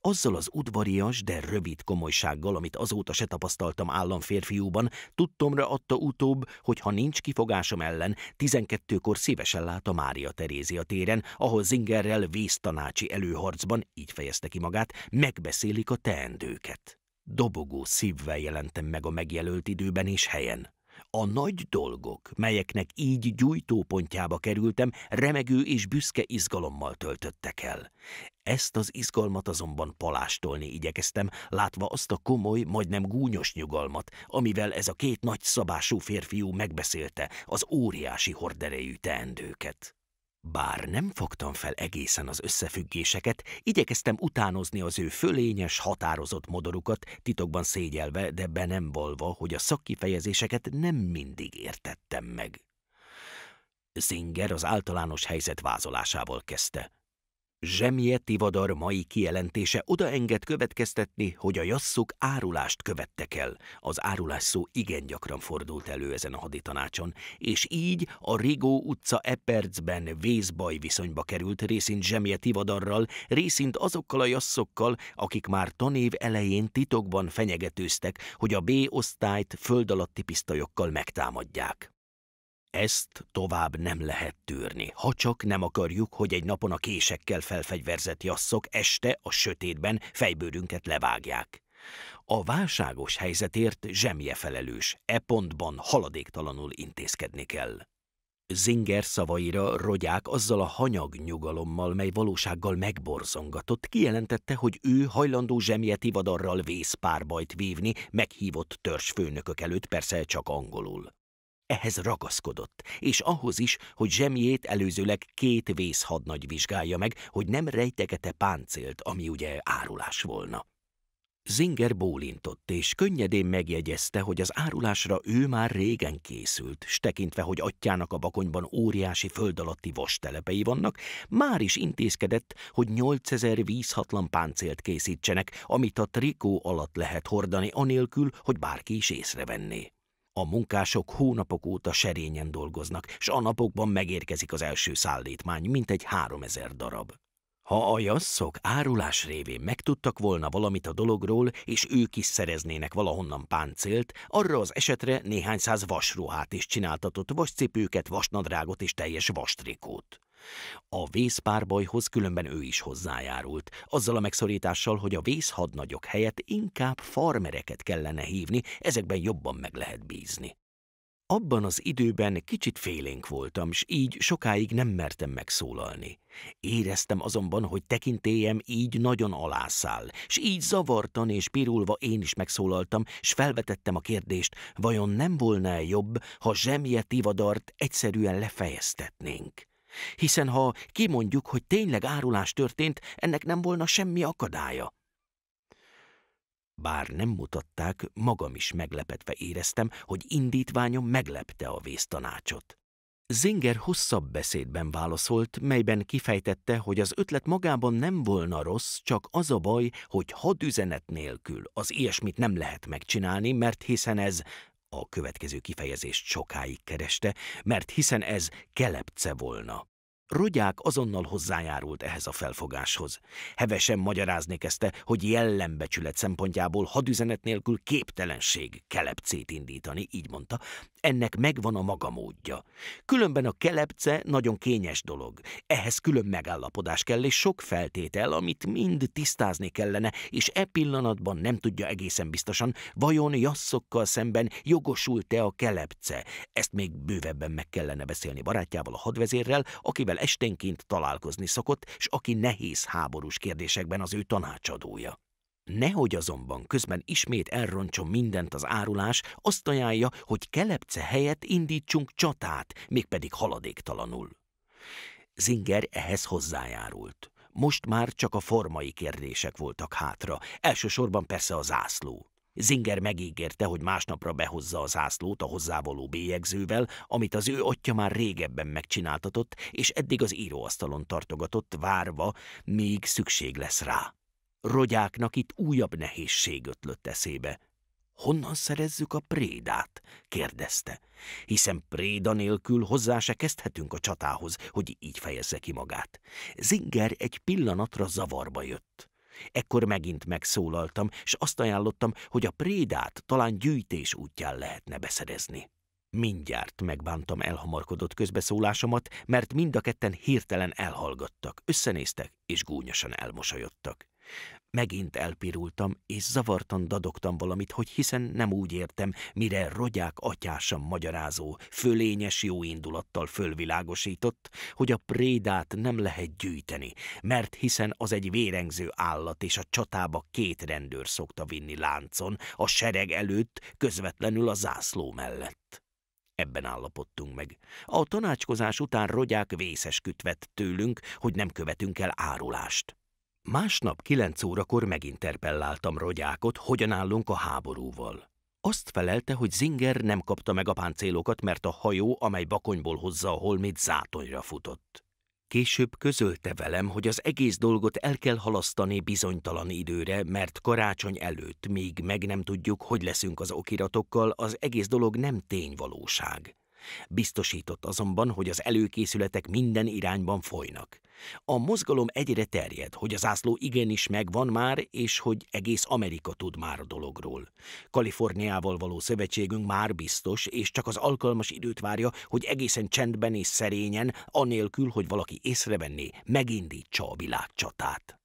Azzal az udvarias, de rövid komolysággal, amit azóta se tapasztaltam államférfiúban, tudtomra adta utóbb, hogy ha nincs kifogásom ellen, 12-kor szívesen lát a Mária Terézia téren, ahol Zingerrel vésztanácsi előharcban, így fejezte ki magát, megbeszélik a teendőket. Dobogó szívvel jelentem meg a megjelölt időben és helyen. A nagy dolgok, melyeknek így gyújtópontjába kerültem, remegő és büszke izgalommal töltöttek el. Ezt az izgalmat azonban palástolni igyekeztem, látva azt a komoly, majdnem gúnyos nyugalmat, amivel ez a két nagy szabású férfiú megbeszélte az óriási horderejű teendőket. Bár nem fogtam fel egészen az összefüggéseket, igyekeztem utánozni az ő fölényes, határozott modorukat, titokban szégyelve, de be nem valva, hogy a szakkifejezéseket nem mindig értettem meg. Zinger az általános helyzet vázolásával kezdte. Zsemje Tivadar mai kijelentése odaenged következtetni, hogy a jasszuk árulást követtek el. Az árulás szó igen gyakran fordult elő ezen a haditanácson, és így a Rigó utca epercben vészbaj viszonyba került részint Zsemje Tivadarral, részint azokkal a jasszokkal, akik már tanév elején titokban fenyegetőztek, hogy a B osztályt föld alatti pisztolyokkal megtámadják. Ezt tovább nem lehet tűrni, ha csak nem akarjuk, hogy egy napon a késekkel felfegyverzett jasszok este a sötétben fejbőrünket levágják. A válságos helyzetért zsemje felelős, e pontban haladéktalanul intézkedni kell. Zinger szavaira rogyák azzal a hanyag nyugalommal, mely valósággal megborzongatott, kijelentette, hogy ő hajlandó ivadarral vész párbajt vívni, meghívott törzsfőnökök előtt persze csak angolul. Ehhez ragaszkodott, és ahhoz is, hogy zsemjét előzőleg két hadnagy vizsgálja meg, hogy nem rejtegete páncélt, ami ugye árulás volna. Zinger bólintott, és könnyedén megjegyezte, hogy az árulásra ő már régen készült, s tekintve, hogy atyának a bakonyban óriási föld alatti vastelepei vannak, már is intézkedett, hogy 8000 vízhatlan páncélt készítsenek, amit a trikó alatt lehet hordani, anélkül, hogy bárki is észrevenné. A munkások hónapok óta serényen dolgoznak, s a napokban megérkezik az első szállítmány, mint egy háromezer darab. Ha a jasszok árulás révén megtudtak volna valamit a dologról, és ők is szereznének valahonnan páncélt, arra az esetre néhány száz vasruhát is csináltatott, vascipőket, vasnadrágot és teljes vastrikót. A vészpárbajhoz különben ő is hozzájárult, azzal a megszorítással, hogy a vészhadnagyok helyett inkább farmereket kellene hívni, ezekben jobban meg lehet bízni. Abban az időben kicsit félénk voltam, s így sokáig nem mertem megszólalni. Éreztem azonban, hogy tekintélyem így nagyon alászáll, s így zavartan és pirulva én is megszólaltam, s felvetettem a kérdést, vajon nem volna -e jobb, ha zsemje tivadart egyszerűen lefejeztetnénk hiszen ha kimondjuk, hogy tényleg árulás történt, ennek nem volna semmi akadálya. Bár nem mutatták, magam is meglepetve éreztem, hogy indítványom meglepte a vésztanácsot. Zinger hosszabb beszédben válaszolt, melyben kifejtette, hogy az ötlet magában nem volna rossz, csak az a baj, hogy hadüzenet nélkül az ilyesmit nem lehet megcsinálni, mert hiszen ez a következő kifejezést sokáig kereste, mert hiszen ez kelepce volna. Rogyák azonnal hozzájárult ehhez a felfogáshoz. Hevesen magyarázni kezdte, hogy jellembecsület szempontjából hadüzenet nélkül képtelenség kelepcét indítani, így mondta, ennek megvan a maga módja. Különben a kelepce nagyon kényes dolog. Ehhez külön megállapodás kell, és sok feltétel, amit mind tisztázni kellene, és e pillanatban nem tudja egészen biztosan, vajon jasszokkal szemben jogosult-e a kelepce. Ezt még bővebben meg kellene beszélni barátjával, a hadvezérrel, akivel esténként találkozni szokott, és aki nehéz háborús kérdésekben az ő tanácsadója. Nehogy azonban közben ismét elrontson mindent az árulás, azt ajánlja, hogy kelepce helyett indítsunk csatát, mégpedig haladéktalanul. Zinger ehhez hozzájárult. Most már csak a formai kérdések voltak hátra, elsősorban persze a zászló. Zinger megígérte, hogy másnapra behozza a zászlót a hozzávaló bélyegzővel, amit az ő atya már régebben megcsináltatott, és eddig az íróasztalon tartogatott, várva, még szükség lesz rá. Rogyáknak itt újabb nehézség ötlött eszébe. Honnan szerezzük a prédát? kérdezte. Hiszen préda nélkül hozzá se kezdhetünk a csatához, hogy így fejezze ki magát. Zinger egy pillanatra zavarba jött. Ekkor megint megszólaltam, és azt ajánlottam, hogy a prédát talán gyűjtés útján lehetne beszerezni. Mindjárt megbántam elhamarkodott közbeszólásomat, mert mind a ketten hirtelen elhallgattak, összenéztek és gúnyosan elmosolyodtak. Megint elpirultam, és zavartan dadogtam valamit, hogy hiszen nem úgy értem, mire rogyák atyásam magyarázó, fölényes jó indulattal fölvilágosított, hogy a prédát nem lehet gyűjteni, mert hiszen az egy vérengző állat, és a csatába két rendőr szokta vinni láncon, a sereg előtt, közvetlenül a zászló mellett. Ebben állapodtunk meg. A tanácskozás után rogyák vészes kütvet tőlünk, hogy nem követünk el árulást. Másnap kilenc órakor meginterpelláltam Rogyákot, hogyan állunk a háborúval. Azt felelte, hogy Zinger nem kapta meg a páncélokat, mert a hajó, amely Bakonyból hozza a holmit, zátonyra futott. Később közölte velem, hogy az egész dolgot el kell halasztani bizonytalan időre, mert karácsony előtt, még meg nem tudjuk, hogy leszünk az okiratokkal, az egész dolog nem tényvalóság. Biztosított azonban, hogy az előkészületek minden irányban folynak. A mozgalom egyre terjed, hogy az ászló igenis megvan már, és hogy egész Amerika tud már a dologról. Kaliforniával való szövetségünk már biztos, és csak az alkalmas időt várja, hogy egészen csendben és szerényen, anélkül, hogy valaki észrevenné, megindítsa a világcsatát.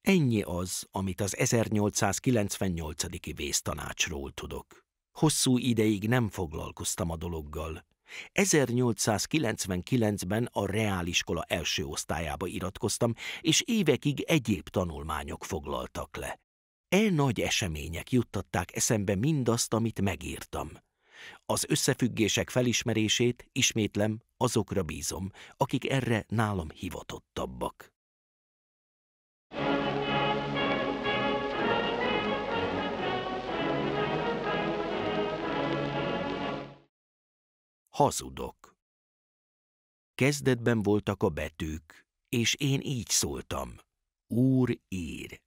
Ennyi az, amit az 1898 vésztanácsról tudok. Hosszú ideig nem foglalkoztam a dologgal, 1899-ben a reáliskola első osztályába iratkoztam, és évekig egyéb tanulmányok foglaltak le. E nagy események juttatták eszembe mindazt, amit megírtam. Az összefüggések felismerését, ismétlem, azokra bízom, akik erre nálam hivatottabbak. hazudok. Kezdetben voltak a betűk, és én így szóltam. Úr ír.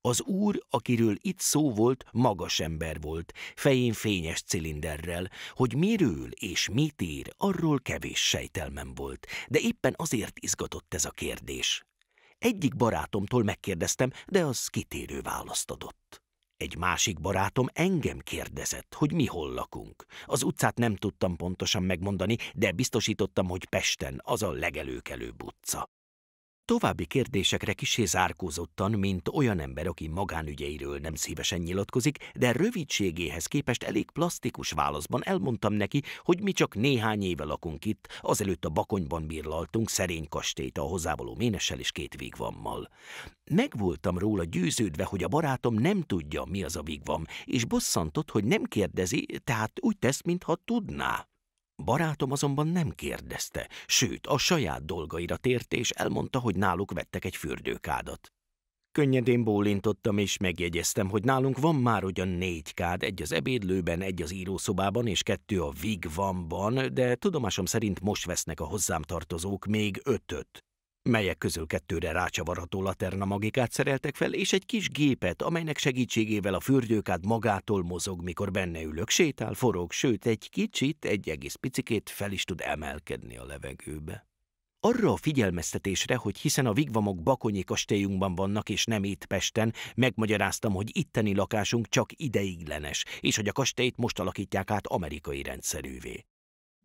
Az úr, akiről itt szó volt, magas ember volt, fején fényes cilinderrel, hogy miről és mit ír, arról kevés sejtelmem volt, de éppen azért izgatott ez a kérdés. Egyik barátomtól megkérdeztem, de az kitérő választ adott. Egy másik barátom engem kérdezett, hogy mi hol lakunk. Az utcát nem tudtam pontosan megmondani, de biztosítottam, hogy Pesten az a legelőkelőbb utca. További kérdésekre kisé zárkózottan, mint olyan ember, aki magánügyeiről nem szívesen nyilatkozik, de rövidségéhez képest elég plastikus válaszban elmondtam neki, hogy mi csak néhány éve lakunk itt, azelőtt a bakonyban bírlaltunk szerény kastélyt a hozzávaló ménessel és két vigvammal. Megvoltam róla győződve, hogy a barátom nem tudja, mi az a vigvam, és bosszantott, hogy nem kérdezi, tehát úgy tesz, mintha tudná. Barátom azonban nem kérdezte, sőt, a saját dolgaira tért, és elmondta, hogy náluk vettek egy fürdőkádat. Könnyedén bólintottam, és megjegyeztem, hogy nálunk van már ugyan négy kád, egy az ebédlőben, egy az írószobában, és kettő a vigvamban, de tudomásom szerint most vesznek a hozzám tartozók még ötöt melyek közül kettőre rácsavarható laterna magikát szereltek fel, és egy kis gépet, amelynek segítségével a fürdőkád magától mozog, mikor benne ülök, sétál, forog, sőt egy kicsit, egy egész picikét fel is tud emelkedni a levegőbe. Arra a figyelmeztetésre, hogy hiszen a vigvamok bakonyi kastélyunkban vannak és nem itt Pesten, megmagyaráztam, hogy itteni lakásunk csak ideiglenes, és hogy a kastélyt most alakítják át amerikai rendszerűvé.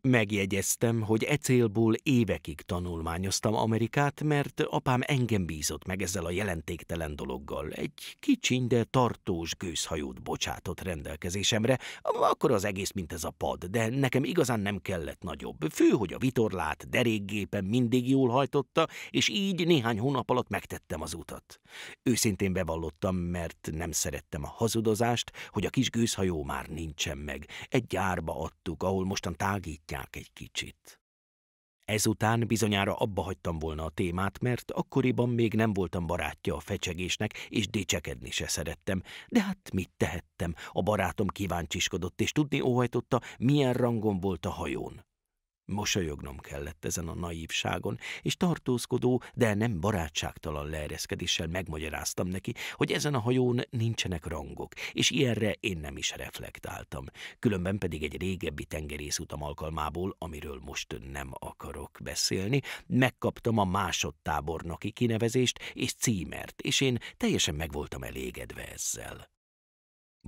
Megjegyeztem, hogy e célból évekig tanulmányoztam Amerikát, mert apám engem bízott meg ezzel a jelentéktelen dologgal. Egy kicsiny, de tartós gőzhajót bocsátott rendelkezésemre, akkor az egész, mint ez a pad, de nekem igazán nem kellett nagyobb. Fő, hogy a vitorlát deréggépen mindig jól hajtotta, és így néhány hónap alatt megtettem az utat. Őszintén bevallottam, mert nem szerettem a hazudozást, hogy a kis gőzhajó már nincsen meg. Egy gyárba adtuk, ahol mostan tágít hallgatják egy kicsit. Ezután bizonyára abba hagytam volna a témát, mert akkoriban még nem voltam barátja a fecsegésnek, és dicsekedni se szerettem, de hát mit tehettem, a barátom kíváncsiskodott, és tudni óhajtotta, milyen rangon volt a hajón. Mosolyognom kellett ezen a naívságon, és tartózkodó, de nem barátságtalan leereszkedéssel megmagyaráztam neki, hogy ezen a hajón nincsenek rangok, és ilyenre én nem is reflektáltam. Különben pedig egy régebbi tengerészutam alkalmából, amiről most nem akarok beszélni, megkaptam a másodtábornoki kinevezést és címert, és én teljesen meg voltam elégedve ezzel.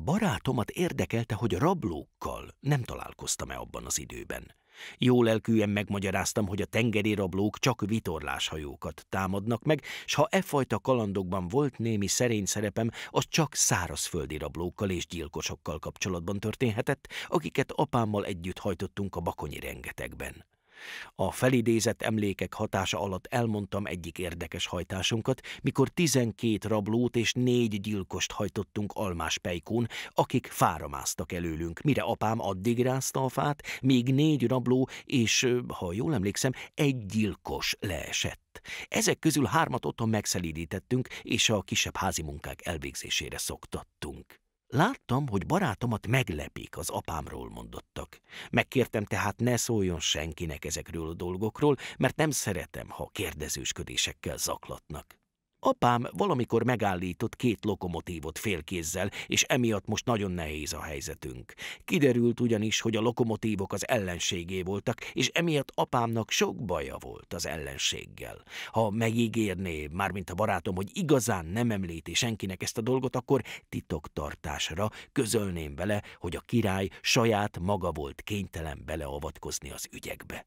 Barátomat érdekelte, hogy rablókkal nem találkoztam-e abban az időben. Jó lelkűen megmagyaráztam, hogy a tengeri rablók csak vitorláshajókat támadnak meg, s ha e fajta kalandokban volt némi szerény szerepem, az csak szárazföldi rablókkal és gyilkosokkal kapcsolatban történhetett, akiket apámmal együtt hajtottunk a bakonyi rengetegben. A felidézett emlékek hatása alatt elmondtam egyik érdekes hajtásunkat, mikor tizenkét rablót és négy gyilkost hajtottunk Almás Pejkón, akik fáramáztak előlünk, mire apám addig rázta a fát, még négy rabló és, ha jól emlékszem, egy gyilkos leesett. Ezek közül hármat otthon megszelídítettünk, és a kisebb házi munkák elvégzésére szoktattunk. Láttam, hogy barátomat meglepik az apámról mondottak. Megkértem tehát ne szóljon senkinek ezekről a dolgokról, mert nem szeretem, ha kérdezősködésekkel zaklatnak. Apám valamikor megállított két lokomotívot félkézzel, és emiatt most nagyon nehéz a helyzetünk. Kiderült ugyanis, hogy a lokomotívok az ellenségé voltak, és emiatt apámnak sok baja volt az ellenséggel. Ha megígérné, mármint a barátom, hogy igazán nem említi senkinek ezt a dolgot, akkor titoktartásra közölném vele, hogy a király saját maga volt kénytelen beleavatkozni az ügyekbe.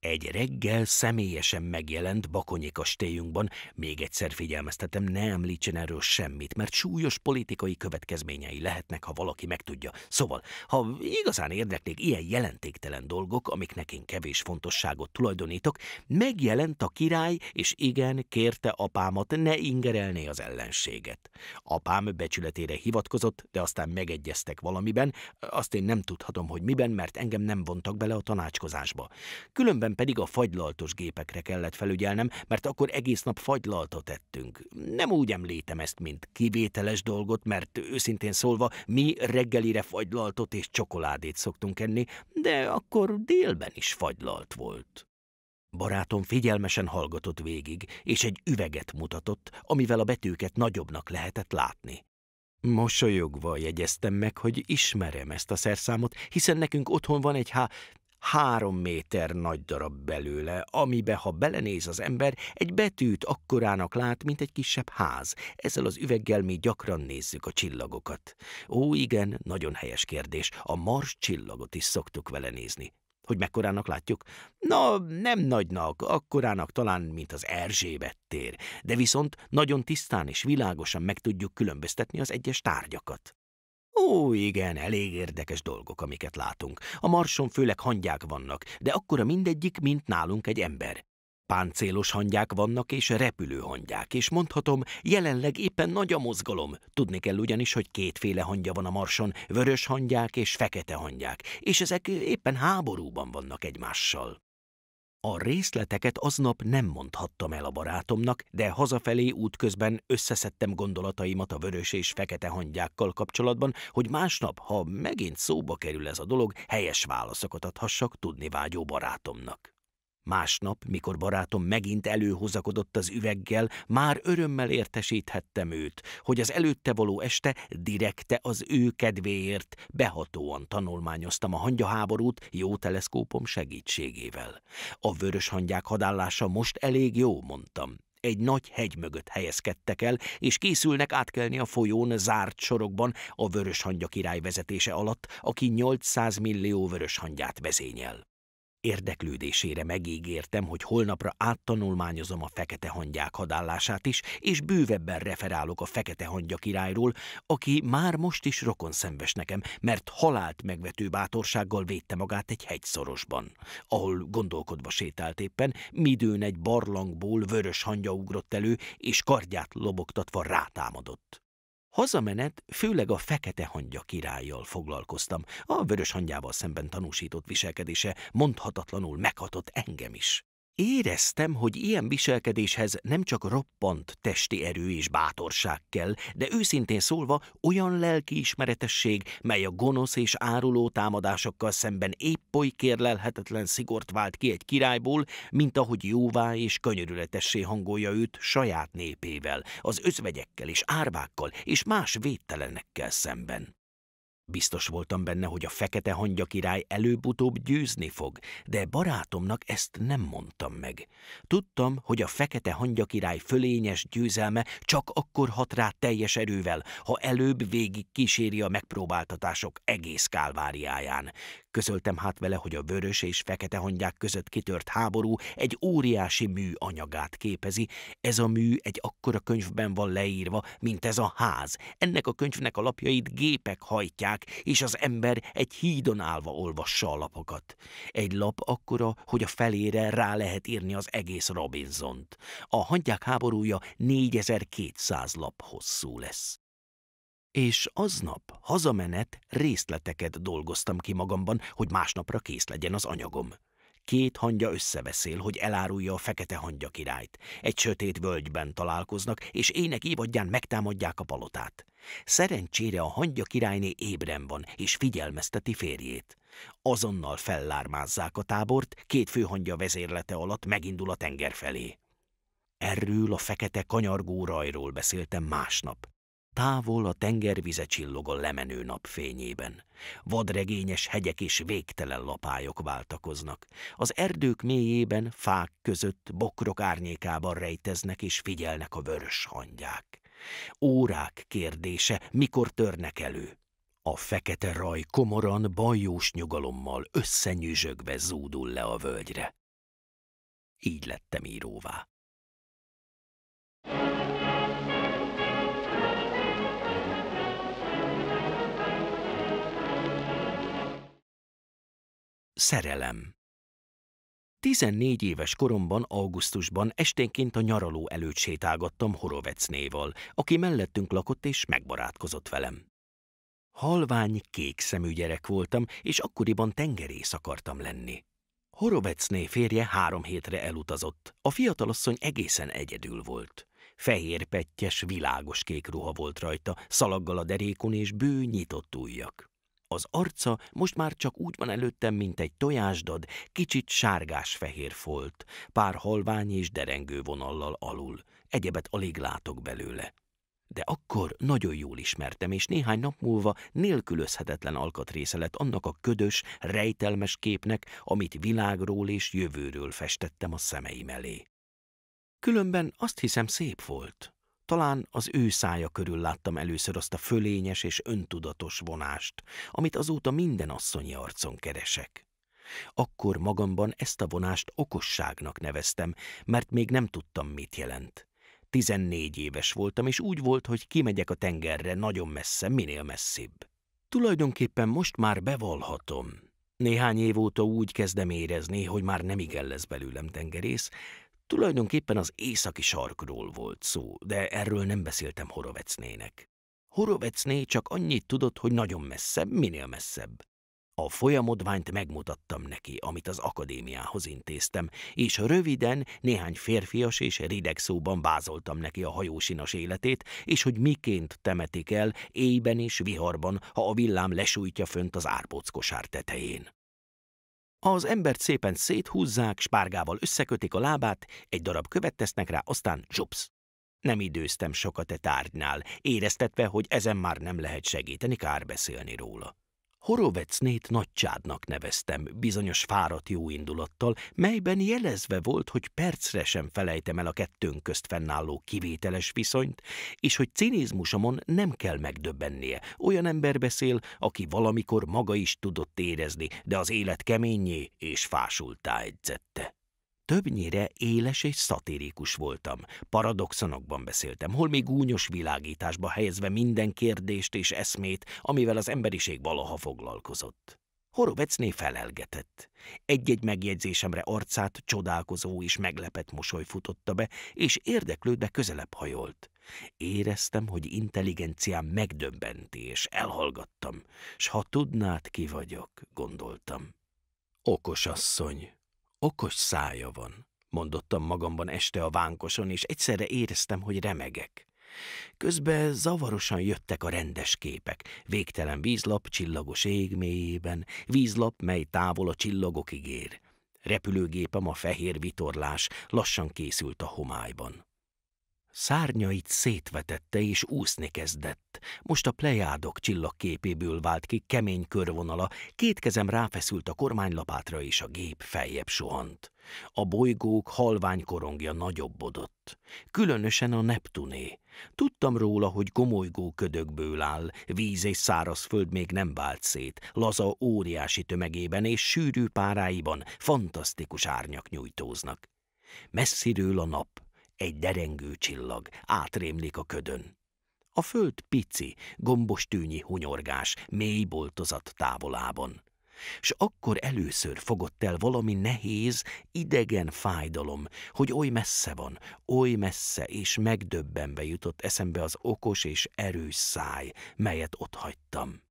Egy reggel személyesen megjelent Bakonyi kastélyunkban, még egyszer figyelmeztetem, ne említsen erről semmit, mert súlyos politikai következményei lehetnek, ha valaki megtudja. Szóval, ha igazán érdeklik ilyen jelentéktelen dolgok, amiknek én kevés fontosságot tulajdonítok, megjelent a király, és igen, kérte apámat, ne ingerelné az ellenséget. Apám becsületére hivatkozott, de aztán megegyeztek valamiben, azt én nem tudhatom, hogy miben, mert engem nem vontak bele a tanácskozásba. Különben közben pedig a fagylaltos gépekre kellett felügyelnem, mert akkor egész nap fagylaltot ettünk. Nem úgy említem ezt, mint kivételes dolgot, mert őszintén szólva mi reggelire fagylaltot és csokoládét szoktunk enni, de akkor délben is fagylalt volt. Barátom figyelmesen hallgatott végig, és egy üveget mutatott, amivel a betűket nagyobbnak lehetett látni. Mosolyogva jegyeztem meg, hogy ismerem ezt a szerszámot, hiszen nekünk otthon van egy há három méter nagy darab belőle, amibe, ha belenéz az ember, egy betűt akkorának lát, mint egy kisebb ház. Ezzel az üveggel mi gyakran nézzük a csillagokat. Ó, igen, nagyon helyes kérdés. A Mars csillagot is szoktuk vele nézni. Hogy mekkorának látjuk? Na, nem nagynak, akkorának talán, mint az Erzsébet tér, de viszont nagyon tisztán és világosan meg tudjuk különböztetni az egyes tárgyakat. Ó, igen, elég érdekes dolgok, amiket látunk. A marson főleg hangyák vannak, de akkora mindegyik, mint nálunk egy ember. Páncélos hangyák vannak és repülő hangyák, és mondhatom, jelenleg éppen nagy a mozgalom. Tudni kell ugyanis, hogy kétféle hangya van a marson, vörös hangyák és fekete hangyák, és ezek éppen háborúban vannak egymással. A részleteket aznap nem mondhattam el a barátomnak, de hazafelé útközben összeszedtem gondolataimat a vörös és fekete hangyákkal kapcsolatban, hogy másnap, ha megint szóba kerül ez a dolog, helyes válaszokat adhassak tudni vágyó barátomnak. Másnap, mikor barátom megint előhozakodott az üveggel, már örömmel értesíthettem őt, hogy az előtte való este direkte az ő kedvéért behatóan tanulmányoztam a hangyaháborút jó teleszkópom segítségével. A vörös hangyák hadállása most elég jó, mondtam. Egy nagy hegy mögött helyezkedtek el, és készülnek átkelni a folyón zárt sorokban a vörös hangya király vezetése alatt, aki 800 millió vörös hangyát vezényel. Érdeklődésére megígértem, hogy holnapra áttanulmányozom a fekete hangyák hadállását is, és bővebben referálok a fekete hangya királyról, aki már most is rokon szenves nekem, mert halált megvető bátorsággal védte magát egy hegyszorosban, ahol gondolkodva sétált éppen, midőn egy barlangból vörös hangya ugrott elő, és kardját lobogtatva rátámadott. Hazamenet főleg a fekete hangya királlyal foglalkoztam, a vörös hangyával szemben tanúsított viselkedése mondhatatlanul meghatott engem is. Éreztem, hogy ilyen viselkedéshez nem csak roppant testi erő és bátorság kell, de őszintén szólva olyan lelkiismeretesség, mely a gonosz és áruló támadásokkal szemben épp oly kérlelhetetlen szigort vált ki egy királyból, mint ahogy jóvá és könyörületessé hangolja őt saját népével, az özvegyekkel és árvákkal és más védtelenekkel szemben. Biztos voltam benne, hogy a fekete hangya király előbb-utóbb győzni fog, de barátomnak ezt nem mondtam meg. Tudtam, hogy a fekete hangya király fölényes győzelme csak akkor hat rá teljes erővel, ha előbb végig kíséri a megpróbáltatások egész kálváriáján. Közöltem hát vele, hogy a vörös és fekete hangyák között kitört háború egy óriási mű anyagát képezi. Ez a mű egy akkora könyvben van leírva, mint ez a ház. Ennek a könyvnek a lapjait gépek hajtják, és az ember egy hídon állva olvassa a lapokat. Egy lap akkora, hogy a felére rá lehet írni az egész Robinsont. A hangyák háborúja 4200 lap hosszú lesz és aznap hazamenet részleteket dolgoztam ki magamban, hogy másnapra kész legyen az anyagom. Két hangya összeveszél, hogy elárulja a fekete hangya királyt. Egy sötét völgyben találkoznak, és ének évadján megtámadják a palotát. Szerencsére a hangya királyné ébren van, és figyelmezteti férjét. Azonnal fellármázzák a tábort, két főhangya vezérlete alatt megindul a tenger felé. Erről a fekete kanyargó rajról beszéltem másnap távol a tengervize csillog a lemenő napfényében. Vadregényes hegyek és végtelen lapályok váltakoznak. Az erdők mélyében, fák között, bokrok árnyékában rejteznek és figyelnek a vörös hangyák. Órák kérdése, mikor törnek elő. A fekete raj komoran, bajós nyugalommal összenyűzsögve zúdul le a völgyre. Így lettem íróvá. Szerelem 14 éves koromban, augusztusban esténként a nyaraló előtt sétálgattam Horovecnéval, aki mellettünk lakott és megbarátkozott velem. Halvány, kék szemű gyerek voltam, és akkoriban tengerész akartam lenni. Horovecné férje három hétre elutazott, a fiatalasszony egészen egyedül volt. Fehér pettyes, világos kék ruha volt rajta, szalaggal a derékon és bő nyitott ujjak. Az arca most már csak úgy van előttem, mint egy tojásdad, kicsit sárgás-fehér folt, pár halvány és derengő vonallal alul, egyebet alig látok belőle. De akkor nagyon jól ismertem, és néhány nap múlva nélkülözhetetlen alkatrésze lett annak a ködös, rejtelmes képnek, amit világról és jövőről festettem a szemeim elé. Különben azt hiszem szép volt. Talán az ő szája körül láttam először azt a fölényes és öntudatos vonást, amit azóta minden asszonyi arcon keresek. Akkor magamban ezt a vonást okosságnak neveztem, mert még nem tudtam, mit jelent. Tizennégy éves voltam, és úgy volt, hogy kimegyek a tengerre nagyon messze, minél messzibb. Tulajdonképpen most már bevallhatom. Néhány év óta úgy kezdem érezni, hogy már nem igen lesz belőlem tengerész, Tulajdonképpen az északi sarkról volt szó, de erről nem beszéltem Horovecnének. Horovecné csak annyit tudott, hogy nagyon messzebb, minél messzebb. A folyamodványt megmutattam neki, amit az akadémiához intéztem, és röviden néhány férfias és rideg szóban vázoltam neki a hajósinas életét, és hogy miként temetik el éjben és viharban, ha a villám lesújtja fönt az árbóc kosár tetején. Az embert szépen széthúzzák, spárgával összekötik a lábát, egy darab követ tesznek rá, aztán zsupsz. Nem időztem sokat e tárgynál, éreztetve, hogy ezen már nem lehet segíteni, kár beszélni róla. Horovecnét nagycsádnak neveztem, bizonyos fáradt jó indulattal, melyben jelezve volt, hogy percre sem felejtem el a kettőnk közt fennálló kivételes viszonyt, és hogy cinizmusomon nem kell megdöbbennie. Olyan ember beszél, aki valamikor maga is tudott érezni, de az élet keményé és fásultá edzette. Többnyire éles és szatirikus voltam. Paradoxonokban beszéltem, hol még gúnyos világításba helyezve minden kérdést és eszmét, amivel az emberiség valaha foglalkozott. Horovecné felelgetett. Egy-egy megjegyzésemre arcát csodálkozó és meglepett mosoly futotta be, és érdeklődve közelebb hajolt. Éreztem, hogy intelligenciám megdöbbenti, és elhallgattam, s ha tudnád, ki vagyok, gondoltam. Okos asszony, Okos szája van, mondottam magamban este a vánkoson, és egyszerre éreztem, hogy remegek. Közben zavarosan jöttek a rendes képek. Végtelen vízlap csillagos ég mélyében, vízlap, mely távol a csillagokig ér. Repülőgépem a fehér vitorlás lassan készült a homályban. Szárnyait szétvetette és úszni kezdett. Most a plejádok csillagképéből vált ki kemény körvonala, két kezem ráfeszült a kormánylapátra és a gép feljebb sohant. A bolygók halvány korongja nagyobbodott. Különösen a Neptuné. Tudtam róla, hogy gomolygó ködökből áll, víz és száraz föld még nem vált szét, laza óriási tömegében és sűrű páráiban fantasztikus árnyak nyújtóznak. Messziről a nap, egy derengő csillag átrémlik a ködön. A föld pici, gombos tűnyi hunyorgás, mély boltozat távolában. S akkor először fogott el valami nehéz, idegen fájdalom, hogy oly messze van, oly messze, és megdöbbenve jutott eszembe az okos és erős száj, melyet ott hagytam.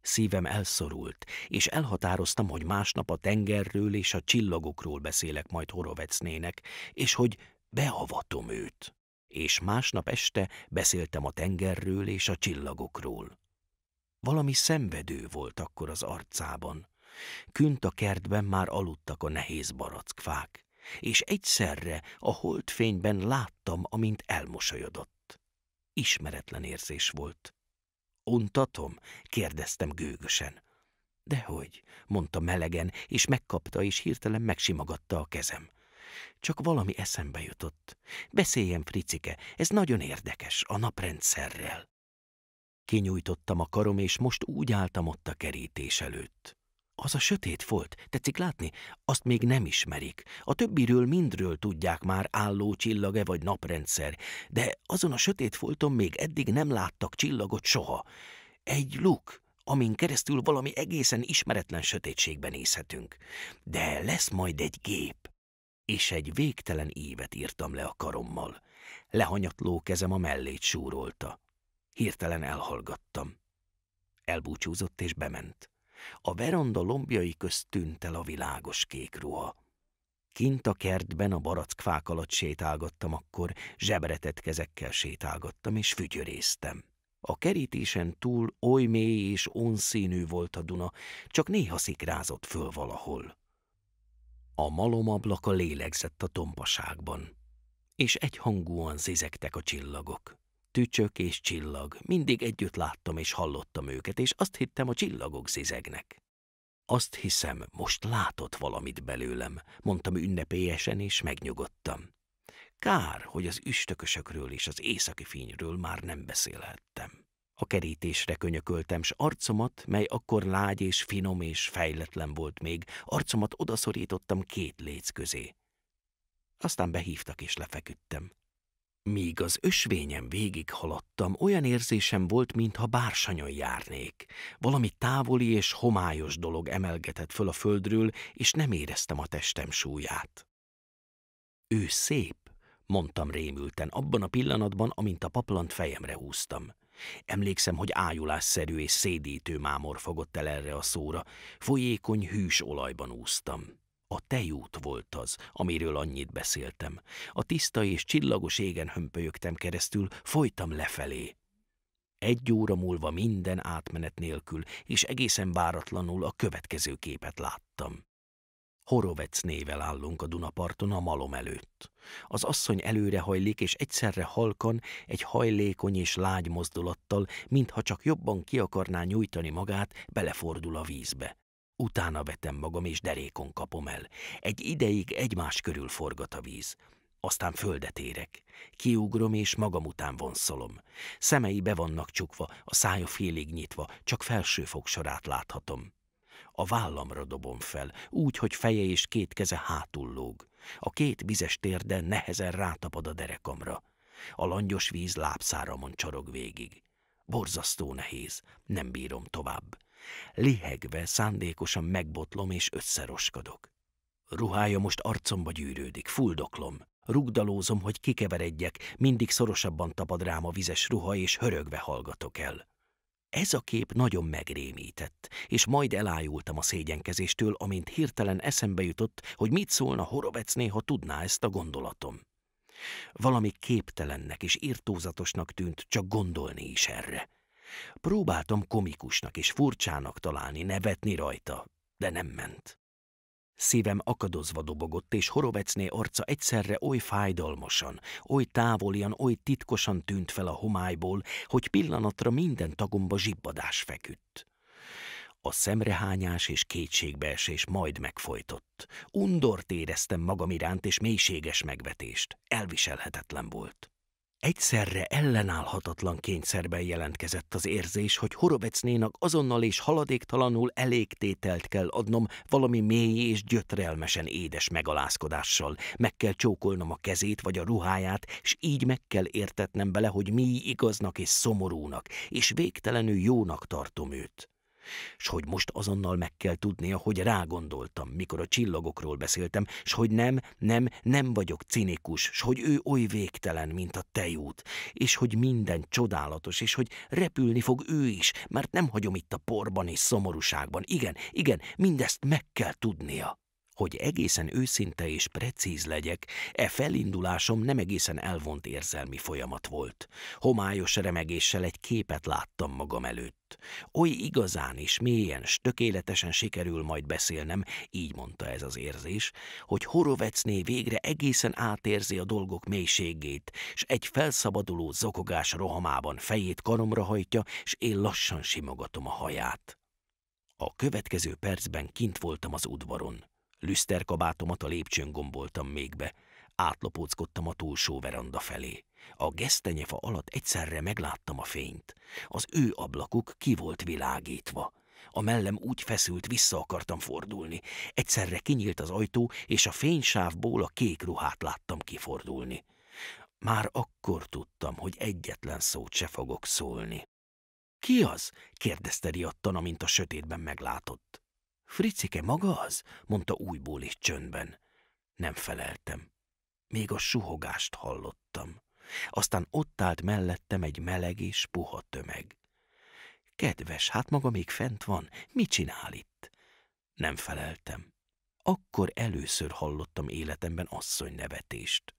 Szívem elszorult, és elhatároztam, hogy másnap a tengerről és a csillagokról beszélek majd Horovecnének, és hogy beavatom őt, és másnap este beszéltem a tengerről és a csillagokról. Valami szenvedő volt akkor az arcában. Künt a kertben már aludtak a nehéz barackfák, és egyszerre a holdfényben láttam, amint elmosolyodott. Ismeretlen érzés volt. Untatom? kérdeztem gőgösen. Dehogy, mondta melegen, és megkapta, és hirtelen megsimogatta a kezem. Csak valami eszembe jutott. Beszéljen, Fricike, ez nagyon érdekes, a naprendszerrel. Kinyújtottam a karom, és most úgy álltam ott a kerítés előtt. Az a sötét folt, tetszik látni? Azt még nem ismerik. A többiről mindről tudják már álló csillage vagy naprendszer, de azon a sötét folton még eddig nem láttak csillagot soha. Egy luk, amin keresztül valami egészen ismeretlen sötétségben nézhetünk. De lesz majd egy gép és egy végtelen évet írtam le a karommal. Lehanyatló kezem a mellét súrolta. Hirtelen elhallgattam. Elbúcsúzott és bement. A veranda lombjai közt tűnt el a világos kék ruha. Kint a kertben a barackfák alatt sétálgattam akkor, zsebretett kezekkel sétálgattam és fügyöréztem. A kerítésen túl oly mély és onszínű volt a Duna, csak néha szikrázott föl valahol. A a lélegzett a tompaságban, és egyhangúan zizektek a csillagok. Tücsök és csillag, mindig együtt láttam és hallottam őket, és azt hittem, a csillagok zizegnek. Azt hiszem, most látott valamit belőlem, mondtam ünnepélyesen, és megnyugodtam. Kár, hogy az üstökösökről és az északi fényről már nem beszélhettem. A kerítésre könyököltem, s arcomat, mely akkor lágy és finom és fejletlen volt még, arcomat odaszorítottam két léc közé. Aztán behívtak és lefeküdtem. Míg az végig haladtam, olyan érzésem volt, mintha bársanyon járnék. Valami távoli és homályos dolog emelgetett föl a földről, és nem éreztem a testem súlyát. Ő szép, mondtam rémülten abban a pillanatban, amint a paplant fejemre húztam. Emlékszem, hogy ájulásszerű és szédítő mámor fogott el erre a szóra. Folyékony, hűs olajban úsztam. A tejút volt az, amiről annyit beszéltem. A tiszta és csillagos égen hömpölyögtem keresztül, folytam lefelé. Egy óra múlva minden átmenet nélkül, és egészen váratlanul a következő képet láttam. Horovec nével állunk a Dunaparton a malom előtt. Az asszony előre hajlik, és egyszerre halkan, egy hajlékony és lágy mozdulattal, mintha csak jobban ki akarná nyújtani magát, belefordul a vízbe. Utána vetem magam, és derékon kapom el. Egy ideig egymás körül forgat a víz aztán földet érek. Kiugrom és magam után vonszolom. Szemei be vannak csukva, a szája félig nyitva, csak felső fogsorát láthatom. A vállamra dobom fel, úgy, hogy feje és két keze hátul lóg. A két vizes térde nehezen rátapad a derekamra. A langyos víz lábszáramon csorog végig. Borzasztó nehéz, nem bírom tovább. Lihegve szándékosan megbotlom és összeroskodok. Ruhája most arcomba gyűrődik, fuldoklom. Rugdalózom, hogy kikeveredjek, mindig szorosabban tapad rám a vizes ruha, és hörögve hallgatok el. Ez a kép nagyon megrémített, és majd elájultam a szégyenkezéstől, amint hirtelen eszembe jutott, hogy mit szólna Horovecné, ha tudná ezt a gondolatom. Valami képtelennek és írtózatosnak tűnt csak gondolni is erre. Próbáltam komikusnak és furcsának találni, nevetni rajta, de nem ment. Szívem akadozva dobogott, és Horovecné arca egyszerre oly fájdalmasan, oly távolian, oly titkosan tűnt fel a homályból, hogy pillanatra minden tagomba zsibbadás feküdt. A szemrehányás és kétségbeesés majd megfojtott. Undort éreztem magam iránt és mélységes megvetést. Elviselhetetlen volt. Egyszerre ellenállhatatlan kényszerben jelentkezett az érzés, hogy Horovecnénak azonnal és haladéktalanul elégtételt kell adnom valami mély és gyötrelmesen édes megalázkodással. Meg kell csókolnom a kezét vagy a ruháját, és így meg kell értetnem bele, hogy mi igaznak és szomorúnak, és végtelenül jónak tartom őt s hogy most azonnal meg kell tudnia, hogy rágondoltam, mikor a csillagokról beszéltem, s hogy nem, nem, nem vagyok cinikus, s hogy ő oly végtelen, mint a tejút, és hogy minden csodálatos, és hogy repülni fog ő is, mert nem hagyom itt a porban és szomorúságban. Igen, igen, mindezt meg kell tudnia. Hogy egészen őszinte és precíz legyek, e felindulásom nem egészen elvont érzelmi folyamat volt. Homályos remegéssel egy képet láttam magam előtt. Oly igazán és mélyen, tökéletesen sikerül majd beszélnem, így mondta ez az érzés, hogy Horovecné végre egészen átérzi a dolgok mélységét, s egy felszabaduló zokogás rohamában fejét karomra hajtja, és én lassan simogatom a haját. A következő percben kint voltam az udvaron. Lüszterkabátomat a lépcsőn gomboltam még be, átlopóckodtam a túlsó veranda felé. A gesztenyefa alatt egyszerre megláttam a fényt. Az ő ablakuk ki volt világítva. A mellem úgy feszült, vissza akartam fordulni. Egyszerre kinyílt az ajtó, és a fénysávból a kék ruhát láttam kifordulni. Már akkor tudtam, hogy egyetlen szót se fogok szólni. Ki az? kérdezte riadtan, amint a sötétben meglátott. Fricike maga az? mondta újból is csöndben. Nem feleltem. Még a suhogást hallottam. Aztán ott állt mellettem egy meleg és puha tömeg. Kedves, hát maga még fent van, mit csinál itt? Nem feleltem. Akkor először hallottam életemben asszony nevetést.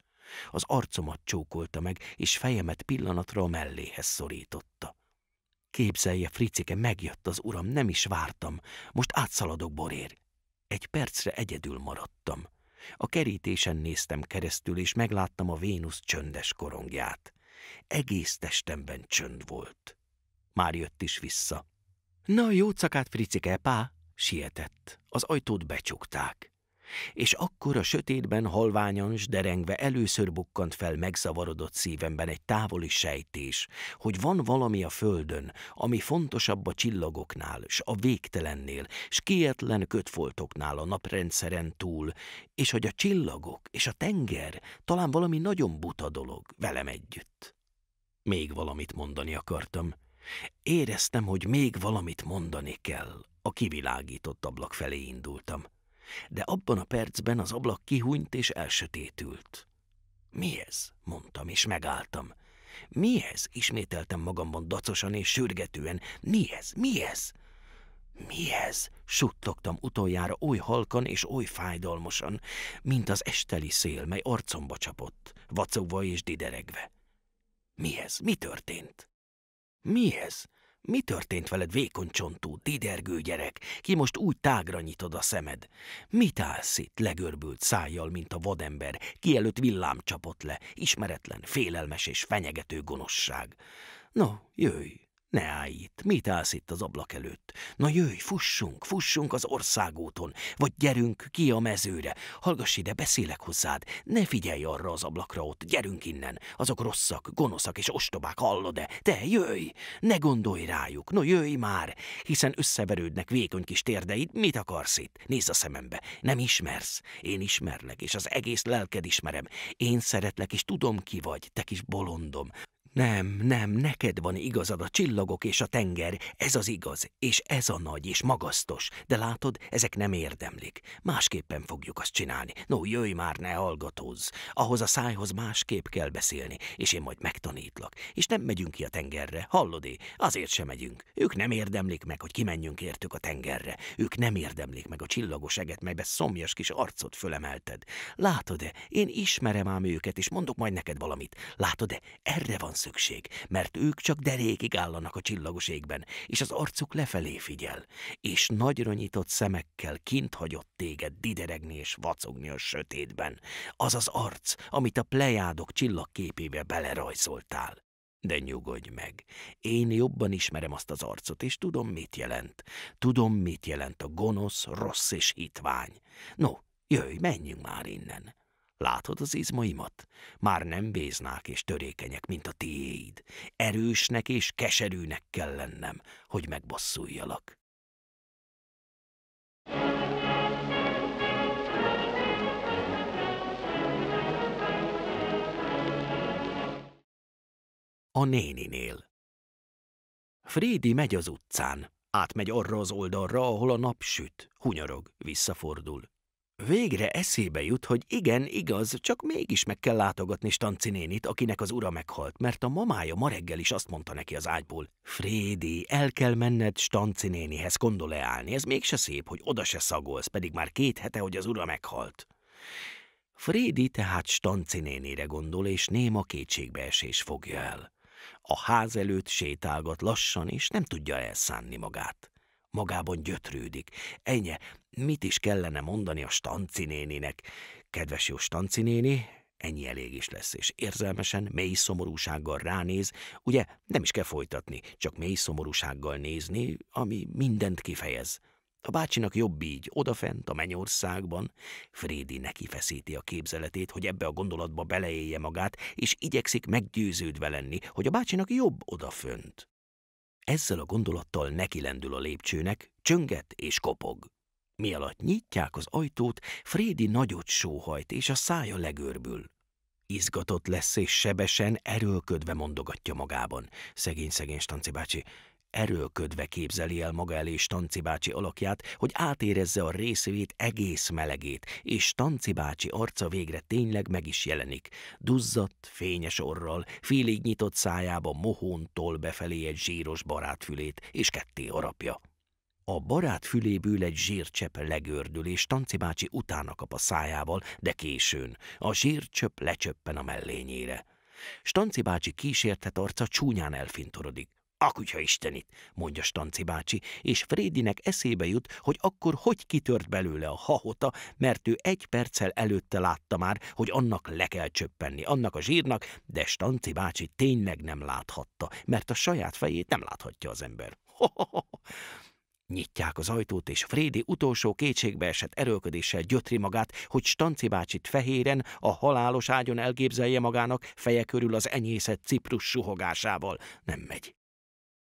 Az arcomat csókolta meg, és fejemet pillanatra a melléhez szorította. Képzelje, Fricike, megjött az uram, nem is vártam. Most átszaladok borér. Egy percre egyedül maradtam. A kerítésen néztem keresztül, és megláttam a Vénusz csöndes korongját. Egész testemben csönd volt. Már jött is vissza. Na, jó cakát, Fricike, pá! Sietett. Az ajtót becsukták. És akkor a sötétben halványan s derengve először bukkant fel megzavarodott szívemben egy távoli sejtés, hogy van valami a földön, ami fontosabb a csillagoknál, s a végtelennél, s kietlen kötfoltoknál a naprendszeren túl, és hogy a csillagok és a tenger talán valami nagyon buta dolog velem együtt. Még valamit mondani akartam. Éreztem, hogy még valamit mondani kell. A kivilágított ablak felé indultam de abban a percben az ablak kihúnyt és elsötétült. Mi ez? mondtam, és megálltam. Mi ez? ismételtem magamban dacosan és sürgetően. Mi ez? Mi ez? Mi ez? suttogtam utoljára oly halkan és oly fájdalmasan, mint az esteli szél, mely arcomba csapott, vacogva és dideregve. Mi ez? Mi történt? Mi ez? Mi történt veled, vékony csontú, didergő gyerek? Ki most úgy tágra nyitod a szemed? Mit állsz itt, legörbült szájjal, mint a vadember, ki előtt villám csapott le, ismeretlen, félelmes és fenyegető gonoszság? No, jöjj, ne állj itt, mit állsz itt az ablak előtt? Na jöjj, fussunk, fussunk az országúton, vagy gyerünk ki a mezőre. Hallgass ide, beszélek hozzád, ne figyelj arra az ablakra ott, gyerünk innen. Azok rosszak, gonoszak és ostobák, hallod-e? Te, jöjj, ne gondolj rájuk, no jöjj már, hiszen összeverődnek vékony kis térdeid, mit akarsz itt? Nézz a szemembe, nem ismersz, én ismerlek, és az egész lelked ismerem. Én szeretlek, és tudom ki vagy, te kis bolondom. Nem, nem, neked van igazad, a csillagok és a tenger, ez az igaz, és ez a nagy, és magasztos, de látod, ezek nem érdemlik. Másképpen fogjuk azt csinálni. No, jöjj már, ne hallgatózz. Ahhoz a szájhoz másképp kell beszélni, és én majd megtanítlak. És nem megyünk ki a tengerre, -e? Azért sem megyünk. Ők nem érdemlik meg, hogy kimenjünk értük a tengerre. Ők nem érdemlik meg a csillagos eget, melybe szomjas kis arcot fölemelted. Látod-e, én ismerem ám őket, és mondok majd neked valamit. Látod-e, erre van szükség szükség, mert ők csak derékig állanak a csillagos égben, és az arcuk lefelé figyel, és nagyra nyitott szemekkel kint hagyott téged dideregni és vacogni a sötétben. Az az arc, amit a plejádok csillagképébe belerajzoltál. De nyugodj meg, én jobban ismerem azt az arcot, és tudom, mit jelent. Tudom, mit jelent a gonosz, rossz és hitvány. No, jöjj, menjünk már innen. Látod az izmaimat? Már nem béznák és törékenyek, mint a tiéd. Erősnek és keserűnek kell lennem, hogy megbosszuljalak. A néninél Frédi megy az utcán, átmegy arra az oldalra, ahol a nap süt, hunyorog, visszafordul. Végre eszébe jut, hogy igen, igaz, csak mégis meg kell látogatni Stanci nénit, akinek az ura meghalt, mert a mamája ma reggel is azt mondta neki az ágyból. Frédi, el kell menned Stanci nénihez kondoleálni, ez mégse szép, hogy oda se szagolsz, pedig már két hete, hogy az ura meghalt. Frédi tehát Stanci gondol, és néma kétségbeesés fogja el. A ház előtt sétálgat lassan, és nem tudja elszánni magát. Magában gyötrődik. Ennyi, mit is kellene mondani a stancinéninek? Kedves jó stancinéni, ennyi elég is lesz, és érzelmesen, mély szomorúsággal ránéz, ugye nem is kell folytatni, csak mély szomorúsággal nézni, ami mindent kifejez. A bácsinak jobb így, odafent, a mennyországban. Frédi neki feszíti a képzeletét, hogy ebbe a gondolatba beleélje magát, és igyekszik meggyőződve lenni, hogy a bácsinak jobb odafönt. Ezzel a gondolattal nekilendül a lépcsőnek, csönget és kopog. Mielatt nyitják az ajtót, Frédi nagyot sóhajt, és a szája legörbül. Izgatott lesz, és sebesen, erőlködve mondogatja magában. Szegény-szegény Stanci bácsi, erőlködve képzeli el maga elé Stanci bácsi alakját, hogy átérezze a részvét egész melegét, és Stanci bácsi arca végre tényleg meg is jelenik. Duzzadt, fényes orral, félig nyitott szájába mohóntól befelé egy zsíros barátfülét, és ketté arapja. A barát füléből egy zsírcsepp legördül, és Stanci bácsi utána kap a szájával, de későn. A zsírcsöpp lecsöppen a mellényére. Stanci bácsi kísértet arca csúnyán elfintorodik. A kutya istenit, mondja Stanci bácsi, és Frédinek eszébe jut, hogy akkor hogy kitört belőle a hahota, mert ő egy perccel előtte látta már, hogy annak le kell csöppenni, annak a zsírnak, de Stanci bácsi tényleg nem láthatta, mert a saját fejét nem láthatja az ember. Nyitják az ajtót, és Frédi utolsó kétségbeesett erőködéssel gyötri magát, hogy Stanci bácsit fehéren, a halálos ágyon elgépzelje magának feje körül az enyészet ciprus suhogásával. Nem megy.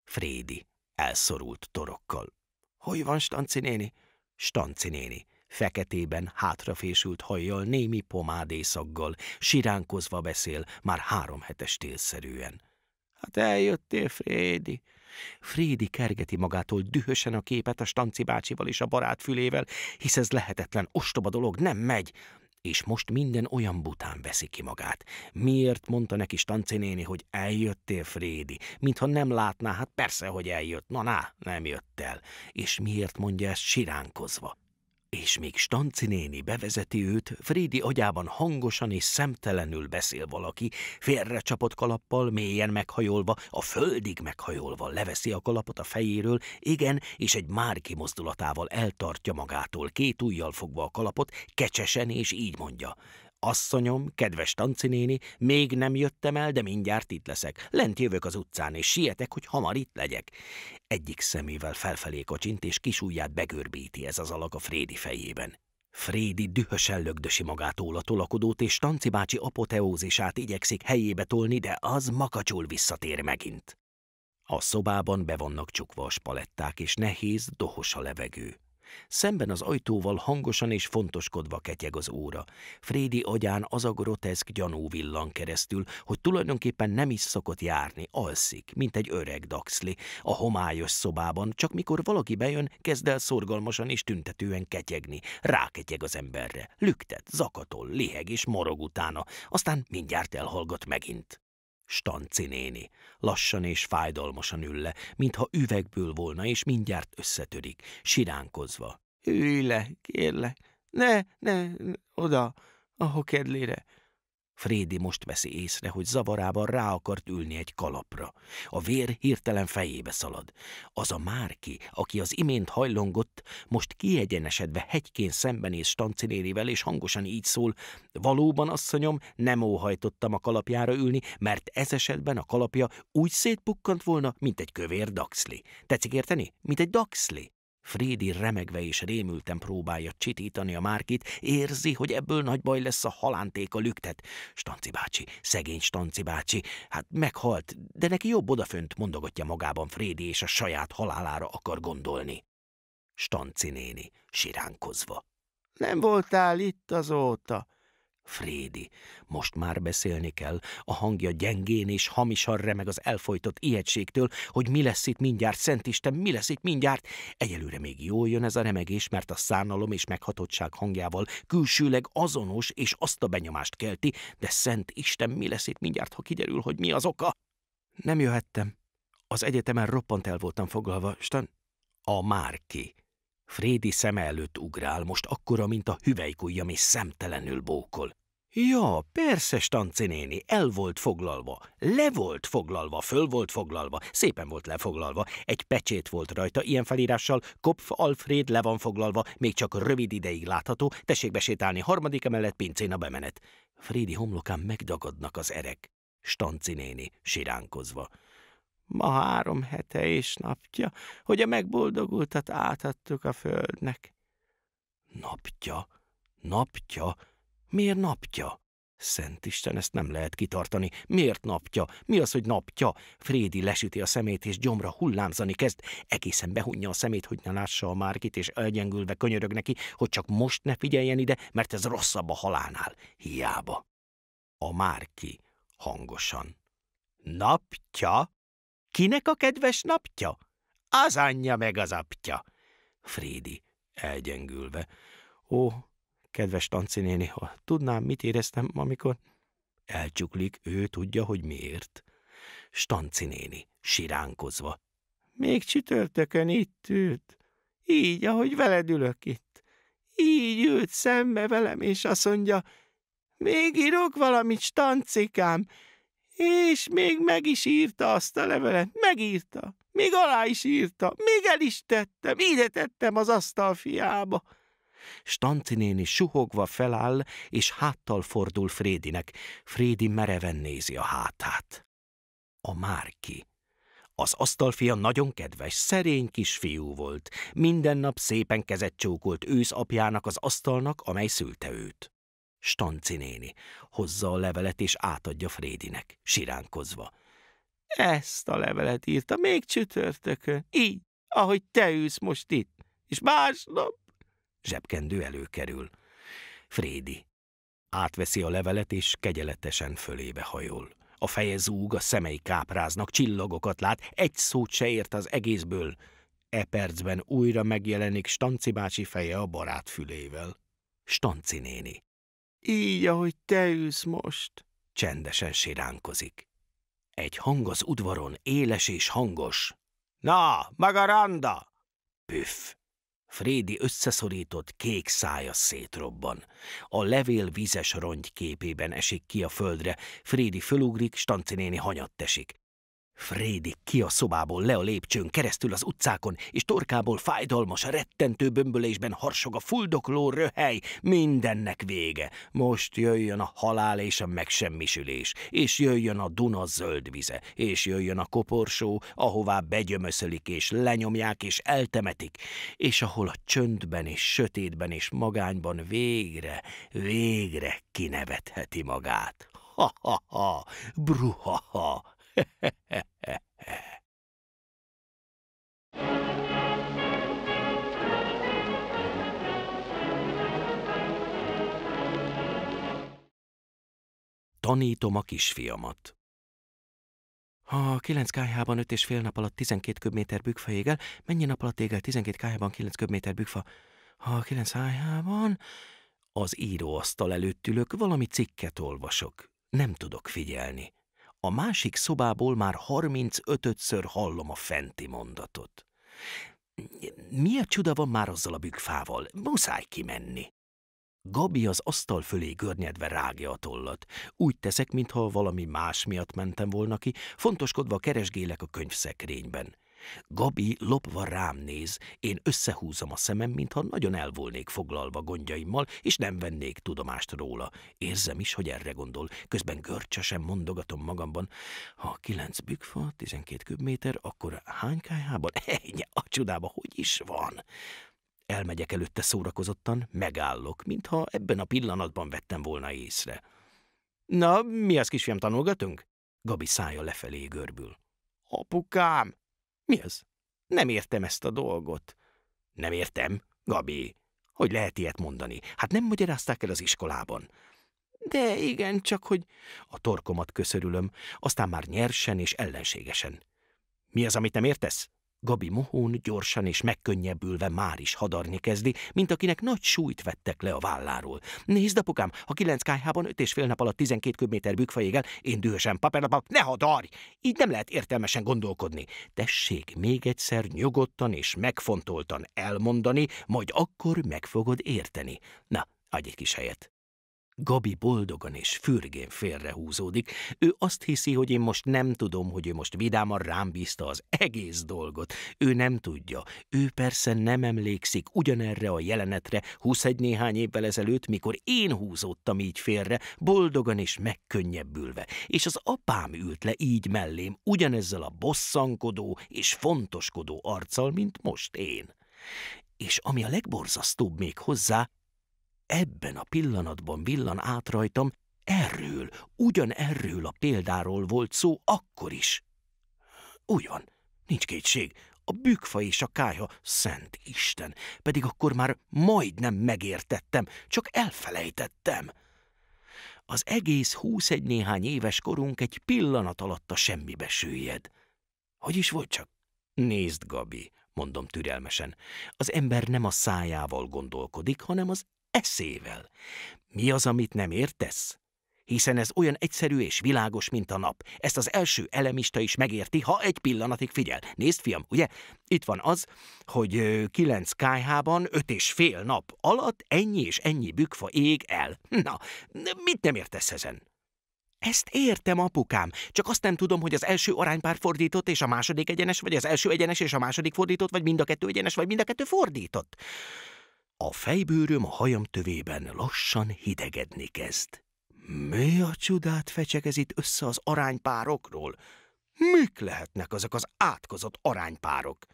Frédi, elszorult torokkal. Hogy van, Stanci néni? Stanci néni, feketében hátrafésült hajjal, némi pomádészaggal, siránkozva beszél, már három hetes télszerűen. Hát eljöttél, Frédi. Frédi kergeti magától dühösen a képet a Stanci bácsival és a barát fülével, hisz ez lehetetlen, ostoba dolog, nem megy és most minden olyan bután veszi ki magát. Miért mondta neki stancinéni, hogy eljöttél, Frédi? Mintha nem látná, hát persze, hogy eljött. Na, na, nem jött el. És miért mondja ezt siránkozva? És míg Stanci néni bevezeti őt, Frédi agyában hangosan és szemtelenül beszél valaki, félrecsapott kalappal, mélyen meghajolva, a földig meghajolva leveszi a kalapot a fejéről, igen, és egy márki mozdulatával eltartja magától, két ujjal fogva a kalapot, kecsesen és így mondja. Asszonyom, kedves tancinéni, még nem jöttem el, de mindjárt itt leszek. Lent jövök az utcán, és sietek, hogy hamar itt legyek. Egyik szemével felfelé kocsint, és kis ujját begörbíti ez az alak a Frédi fejében. Frédi dühösen lögdösi magától a tolakodót, és Tanci bácsi apoteózisát igyekszik helyébe tolni, de az makacsul visszatér megint. A szobában bevonnak csukva a spaletták, és nehéz, dohos a levegő. Szemben az ajtóval hangosan és fontoskodva ketyeg az óra. Frédi agyán az a groteszk gyanú villan keresztül, hogy tulajdonképpen nem is szokott járni, alszik, mint egy öreg daxli, a homályos szobában, csak mikor valaki bejön, kezd el szorgalmasan és tüntetően ketyegni, ráketyeg az emberre, lüktet, zakatol, liheg és morog utána, aztán mindjárt elhallgat megint. Stanci néni. Lassan és fájdalmasan ül le, mintha üvegből volna, és mindjárt összetörik, siránkozva. Ülj le, kérlek, ne, ne, oda, a hokedlére. Frédi most veszi észre, hogy zavarában rá akart ülni egy kalapra. A vér hirtelen fejébe szalad. Az a Márki, aki az imént hajlongott, most kiegyenesedve hegykén szembenéz stancinérivel, és hangosan így szól, valóban, asszonyom, nem óhajtottam a kalapjára ülni, mert ez esetben a kalapja úgy szétpukkant volna, mint egy kövér daxli. Tetszik érteni? Mint egy daxli. Frédi remegve és rémülten próbálja csitítani a márkit, érzi, hogy ebből nagy baj lesz a halánték a lüktet. Stanci bácsi, szegény Stanci bácsi, hát meghalt, de neki jobb odafönt mondogatja magában Frédi, és a saját halálára akar gondolni. Stanci néni, siránkozva. Nem voltál itt azóta, Frédi, most már beszélni kell, a hangja gyengén és hamisan remeg az elfolytott ijegységtől, hogy mi lesz itt mindjárt, Isten, mi lesz itt mindjárt. Egyelőre még jól jön ez a remegés, mert a szánalom és meghatottság hangjával külsőleg azonos és azt a benyomást kelti, de Szent Isten, mi lesz itt mindjárt, ha kiderül, hogy mi az oka? Nem jöhettem. Az egyetemen roppant el voltam foglalva, Stan. A Márki Frédi szem előtt ugrál, most akkora, mint a hüvelykujjam, és szemtelenül bókol. Ja, persze, Stanci néni, el volt foglalva, le volt foglalva, föl volt foglalva, szépen volt lefoglalva, egy pecsét volt rajta, ilyen felírással Kopf Alfred le van foglalva, még csak rövid ideig látható, tessék besétálni harmadik emelet pincén a bemenet. Frédi homlokán megdagadnak az erek. Stanci néni, siránkozva ma három hete és napja, hogy a megboldogultat átadtuk a földnek. Napja, napja, miért napja? Szent Isten, ezt nem lehet kitartani. Miért napja? Mi az, hogy napja? Frédi lesüti a szemét, és gyomra hullámzani kezd. Egészen behunja a szemét, hogy ne lássa a Márkit, és elgyengülve könyörög neki, hogy csak most ne figyeljen ide, mert ez rosszabb a halánál. Hiába. A Márki hangosan. Napja? Kinek a kedves napja? Az anyja meg az apja. Frédi, elgyengülve. Ó, kedves tancinéni, ha tudnám, mit éreztem, amikor... Elcsuklik, ő tudja, hogy miért. Stanci néni, siránkozva. Még csütörtökön itt ült, így, ahogy veled ülök itt. Így ült szembe velem, és azt mondja, még írok valamit, stancikám, és még meg is írta azt a levelet, megírta, még alá is írta, még el is tettem, ide tettem az asztal fiába. Stanci néni suhogva feláll, és háttal fordul Frédinek. Frédi mereven nézi a hátát. A Márki. Az asztalfia nagyon kedves, szerény kis fiú volt. Minden nap szépen kezet csókolt ősz apjának az asztalnak, amely szülte őt. Stanci néni hozza a levelet és átadja Frédinek, siránkozva. Ezt a levelet írta még csütörtökön, így, ahogy te ülsz most itt, és másnap. Zsebkendő előkerül. Frédi átveszi a levelet és kegyeletesen fölébe hajol. A feje zúg, a szemei kápráznak, csillagokat lát, egy szót se ért az egészből. E percben újra megjelenik Stanci bácsi feje a barát fülével. Stanci néni így, ahogy te ülsz most. Csendesen siránkozik. Egy hang az udvaron éles és hangos. Na, maga randa! Püff! Frédi összeszorított kék szája szétrobban. A levél vizes rongy képében esik ki a földre, Frédi fölugrik, Stanci néni hanyat Frédi ki a szobából, le a lépcsőn, keresztül az utcákon, és torkából fájdalmas, rettentő bömbölésben harsog a fuldokló röhely, mindennek vége. Most jöjjön a halál és a megsemmisülés, és jöjjön a Duna zöld vize, és jöjjön a koporsó, ahová begyömöszölik, és lenyomják, és eltemetik, és ahol a csöndben és sötétben és magányban végre, végre kinevetheti magát. Ha-ha-ha, ha. Tanítom a kisfiamat. Ha a 9 kájhában 5 és fél nap alatt 12 köbméter bükfa égel, mennyi nap alatt égel 12 kájhában 9 köbméter bükfa? Ha a 9 kájhában... Az íróasztal előtt ülök, valami cikket olvasok. Nem tudok figyelni a másik szobából már 35-ször hallom a fenti mondatot. Mi a csuda van már azzal a bükfával? Muszáj kimenni. Gabi az asztal fölé görnyedve rágja a tollat. Úgy teszek, mintha valami más miatt mentem volna ki, fontoskodva keresgélek a könyvszekrényben. Gabi lopva rám néz, én összehúzom a szemem, mintha nagyon elvolnék foglalva gondjaimmal, és nem vennék tudomást róla. Érzem is, hogy erre gondol, közben görcsösen mondogatom magamban. Ha kilenc bükfa, tizenkét köbméter, akkor hány kájhában? Ejnye, a csodába, hogy is van? Elmegyek előtte szórakozottan, megállok, mintha ebben a pillanatban vettem volna észre. Na, mi az, kisfiam, tanulgatunk? Gabi szája lefelé görbül. Apukám, mi az? Nem értem ezt a dolgot. Nem értem, Gabi. Hogy lehet ilyet mondani? Hát nem magyarázták el az iskolában. De igen, csak hogy a torkomat köszörülöm, aztán már nyersen és ellenségesen. Mi az, amit nem értesz? Gabi mohón gyorsan és megkönnyebbülve már is hadarni kezdi, mint akinek nagy súlyt vettek le a válláról. Nézd, apukám, ha kilenc kájhában öt és fél nap alatt tizenkét köbméter bükfejéggel, én dühösen papernapak, ne hadarj! Így nem lehet értelmesen gondolkodni. Tessék még egyszer nyugodtan és megfontoltan elmondani, majd akkor meg fogod érteni. Na, adj egy kis helyet. Gabi boldogan és fürgén félrehúzódik. Ő azt hiszi, hogy én most nem tudom, hogy ő most vidáman rám bízta az egész dolgot. Ő nem tudja. Ő persze nem emlékszik ugyanerre a jelenetre egy néhány évvel ezelőtt, mikor én húzódtam így félre, boldogan és megkönnyebbülve. És az apám ült le így mellém, ugyanezzel a bosszankodó és fontoskodó arccal, mint most én. És ami a legborzasztóbb még hozzá, Ebben a pillanatban villan át rajtam, erről, ugyan erről a példáról volt szó akkor is. Úgy van, nincs kétség, a bükfa és a kája szent Isten, pedig akkor már majdnem megértettem, csak elfelejtettem. Az egész egy néhány éves korunk egy pillanat alatt a semmibe süllyed. Hogy is volt csak? Nézd, Gabi, mondom türelmesen. Az ember nem a szájával gondolkodik, hanem az eszével. Mi az, amit nem értesz? Hiszen ez olyan egyszerű és világos, mint a nap. Ezt az első elemista is megérti, ha egy pillanatig figyel. Nézd, fiam, ugye? Itt van az, hogy kilenc kájhában öt és fél nap alatt ennyi és ennyi bükfa ég el. Na, mit nem értesz ezen? Ezt értem, apukám, csak azt nem tudom, hogy az első aránypár fordított és a második egyenes, vagy az első egyenes és a második fordított, vagy mind a kettő egyenes, vagy mind a kettő fordított. A fejbőröm a hajam tövében lassan hidegedni kezd. Mi a csodát fecsegez itt össze az aránypárokról? Mik lehetnek azok az átkozott aránypárok?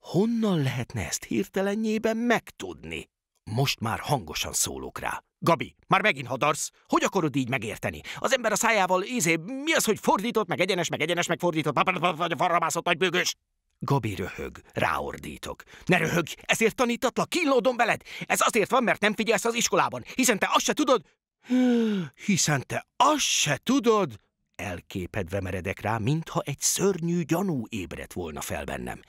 Honnan lehetne ezt hirtelenjében megtudni? Most már hangosan szólok rá. Gabi, már megint hadarsz. Hogy akarod így megérteni? Az ember a szájával, ízé, mi az, hogy fordított, meg egyenes, meg egyenes, meg fordított, farramászott nagybőgös? Gabi röhög, ráordítok. Ne röhögj, ezért tanítatlak, kínlódom veled. Ez azért van, mert nem figyelsz az iskolában, hiszen te azt se tudod... Hiszen te azt se tudod... Elképedve meredek rá, mintha egy szörnyű gyanú ébredt volna fel bennem.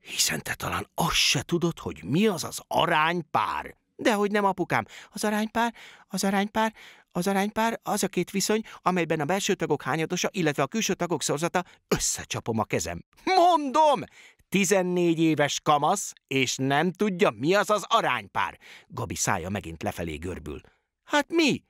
Hiszen te talán azt se tudod, hogy mi az az aránypár. Dehogy nem, apukám. Az aránypár, az aránypár, az aránypár az a két viszony, amelyben a belső tagok hányadosa, illetve a külső tagok szorzata összecsapom a kezem. Mondom! 14 éves kamasz, és nem tudja, mi az az aránypár. Gabi szája megint lefelé görbül. Hát mi?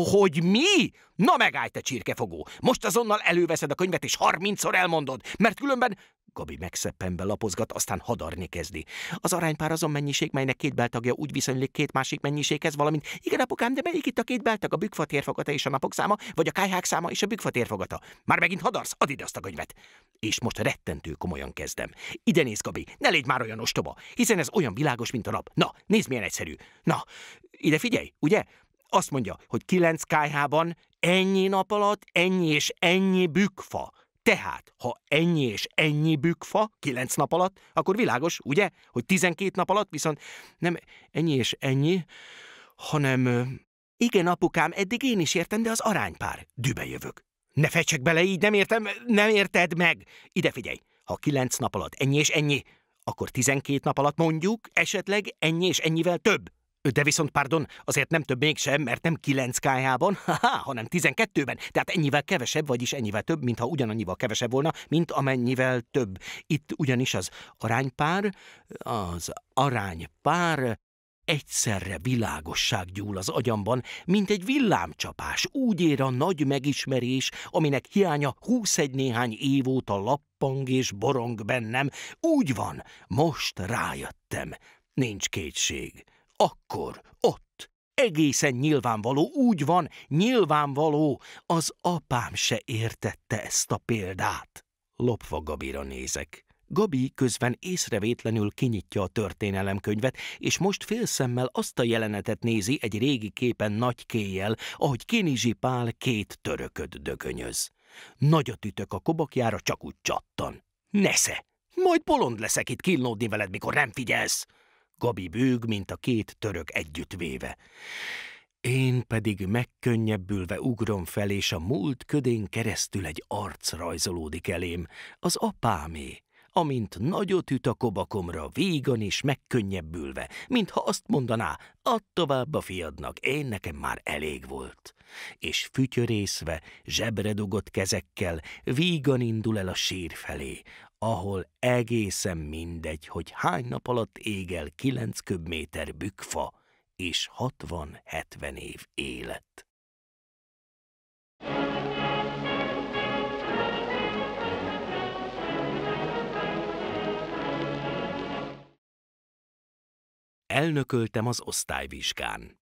Hogy mi? Na megállj, te csirkefogó! Most azonnal előveszed a könyvet, és harmincszor elmondod, mert különben Gabi megszeppenve lapozgat, aztán hadarni kezdi. Az aránypár azon mennyiség, melynek két beltagja úgy viszonylik két másik mennyiséghez, valamint igen, apukám, de melyik itt a két beltag, a bükfatérfogata és a napok száma, vagy a kályhák száma és a bükfatérfogata? Már megint hadarsz, add ide azt a könyvet. És most rettentő komolyan kezdem. Ide néz, Gabi, ne légy már olyan ostoba, hiszen ez olyan világos, mint a nap. Na, nézd milyen egyszerű. Na, ide figyelj, ugye? Azt mondja, hogy kilenc kályhában ennyi nap alatt ennyi és ennyi bükfa. Tehát, ha ennyi és ennyi bükfa kilenc nap alatt, akkor világos, ugye, hogy tizenkét nap alatt viszont nem ennyi és ennyi, hanem... Igen, apukám, eddig én is értem, de az aránypár. Dübe jövök. Ne fecsek bele így, nem értem, nem érted meg. Ide figyelj, ha kilenc nap alatt ennyi és ennyi, akkor tizenkét nap alatt mondjuk esetleg ennyi és ennyivel több. De viszont, pardon, azért nem több mégsem, mert nem 9 kájában, hanem 12-ben. Tehát ennyivel kevesebb, vagyis ennyivel több, mintha ugyanannyival kevesebb volna, mint amennyivel több. Itt ugyanis az aránypár, az aránypár egyszerre világosság gyúl az agyamban, mint egy villámcsapás. Úgy ér a nagy megismerés, aminek hiánya egy néhány év óta lappang és borong bennem. Úgy van, most rájöttem. Nincs kétség akkor, ott, egészen nyilvánvaló, úgy van, nyilvánvaló, az apám se értette ezt a példát. Lopva Gabira nézek. Gabi közben észrevétlenül kinyitja a történelemkönyvet, és most félszemmel azt a jelenetet nézi egy régi képen nagy kéjjel, ahogy Kinizsi Pál két törököt dögönyöz. Nagyot ütök a kobakjára, csak úgy csattan. Nesze! Majd bolond leszek itt killódni veled, mikor nem figyelsz! Gabi bőg, mint a két török együttvéve. Én pedig megkönnyebbülve ugrom fel, és a múlt ködén keresztül egy arc rajzolódik elém, az apámé, amint nagyot üt a kobakomra, vígan és megkönnyebbülve, mintha azt mondaná, add tovább a fiadnak, én nekem már elég volt. És fütyörészve, zsebre dugott kezekkel, vígan indul el a sír felé, ahol egészen mindegy, hogy hány nap alatt ég el kilenc köbméter bükfa és hatvan hetven év élet. Elnököltem az osztályvizsgán.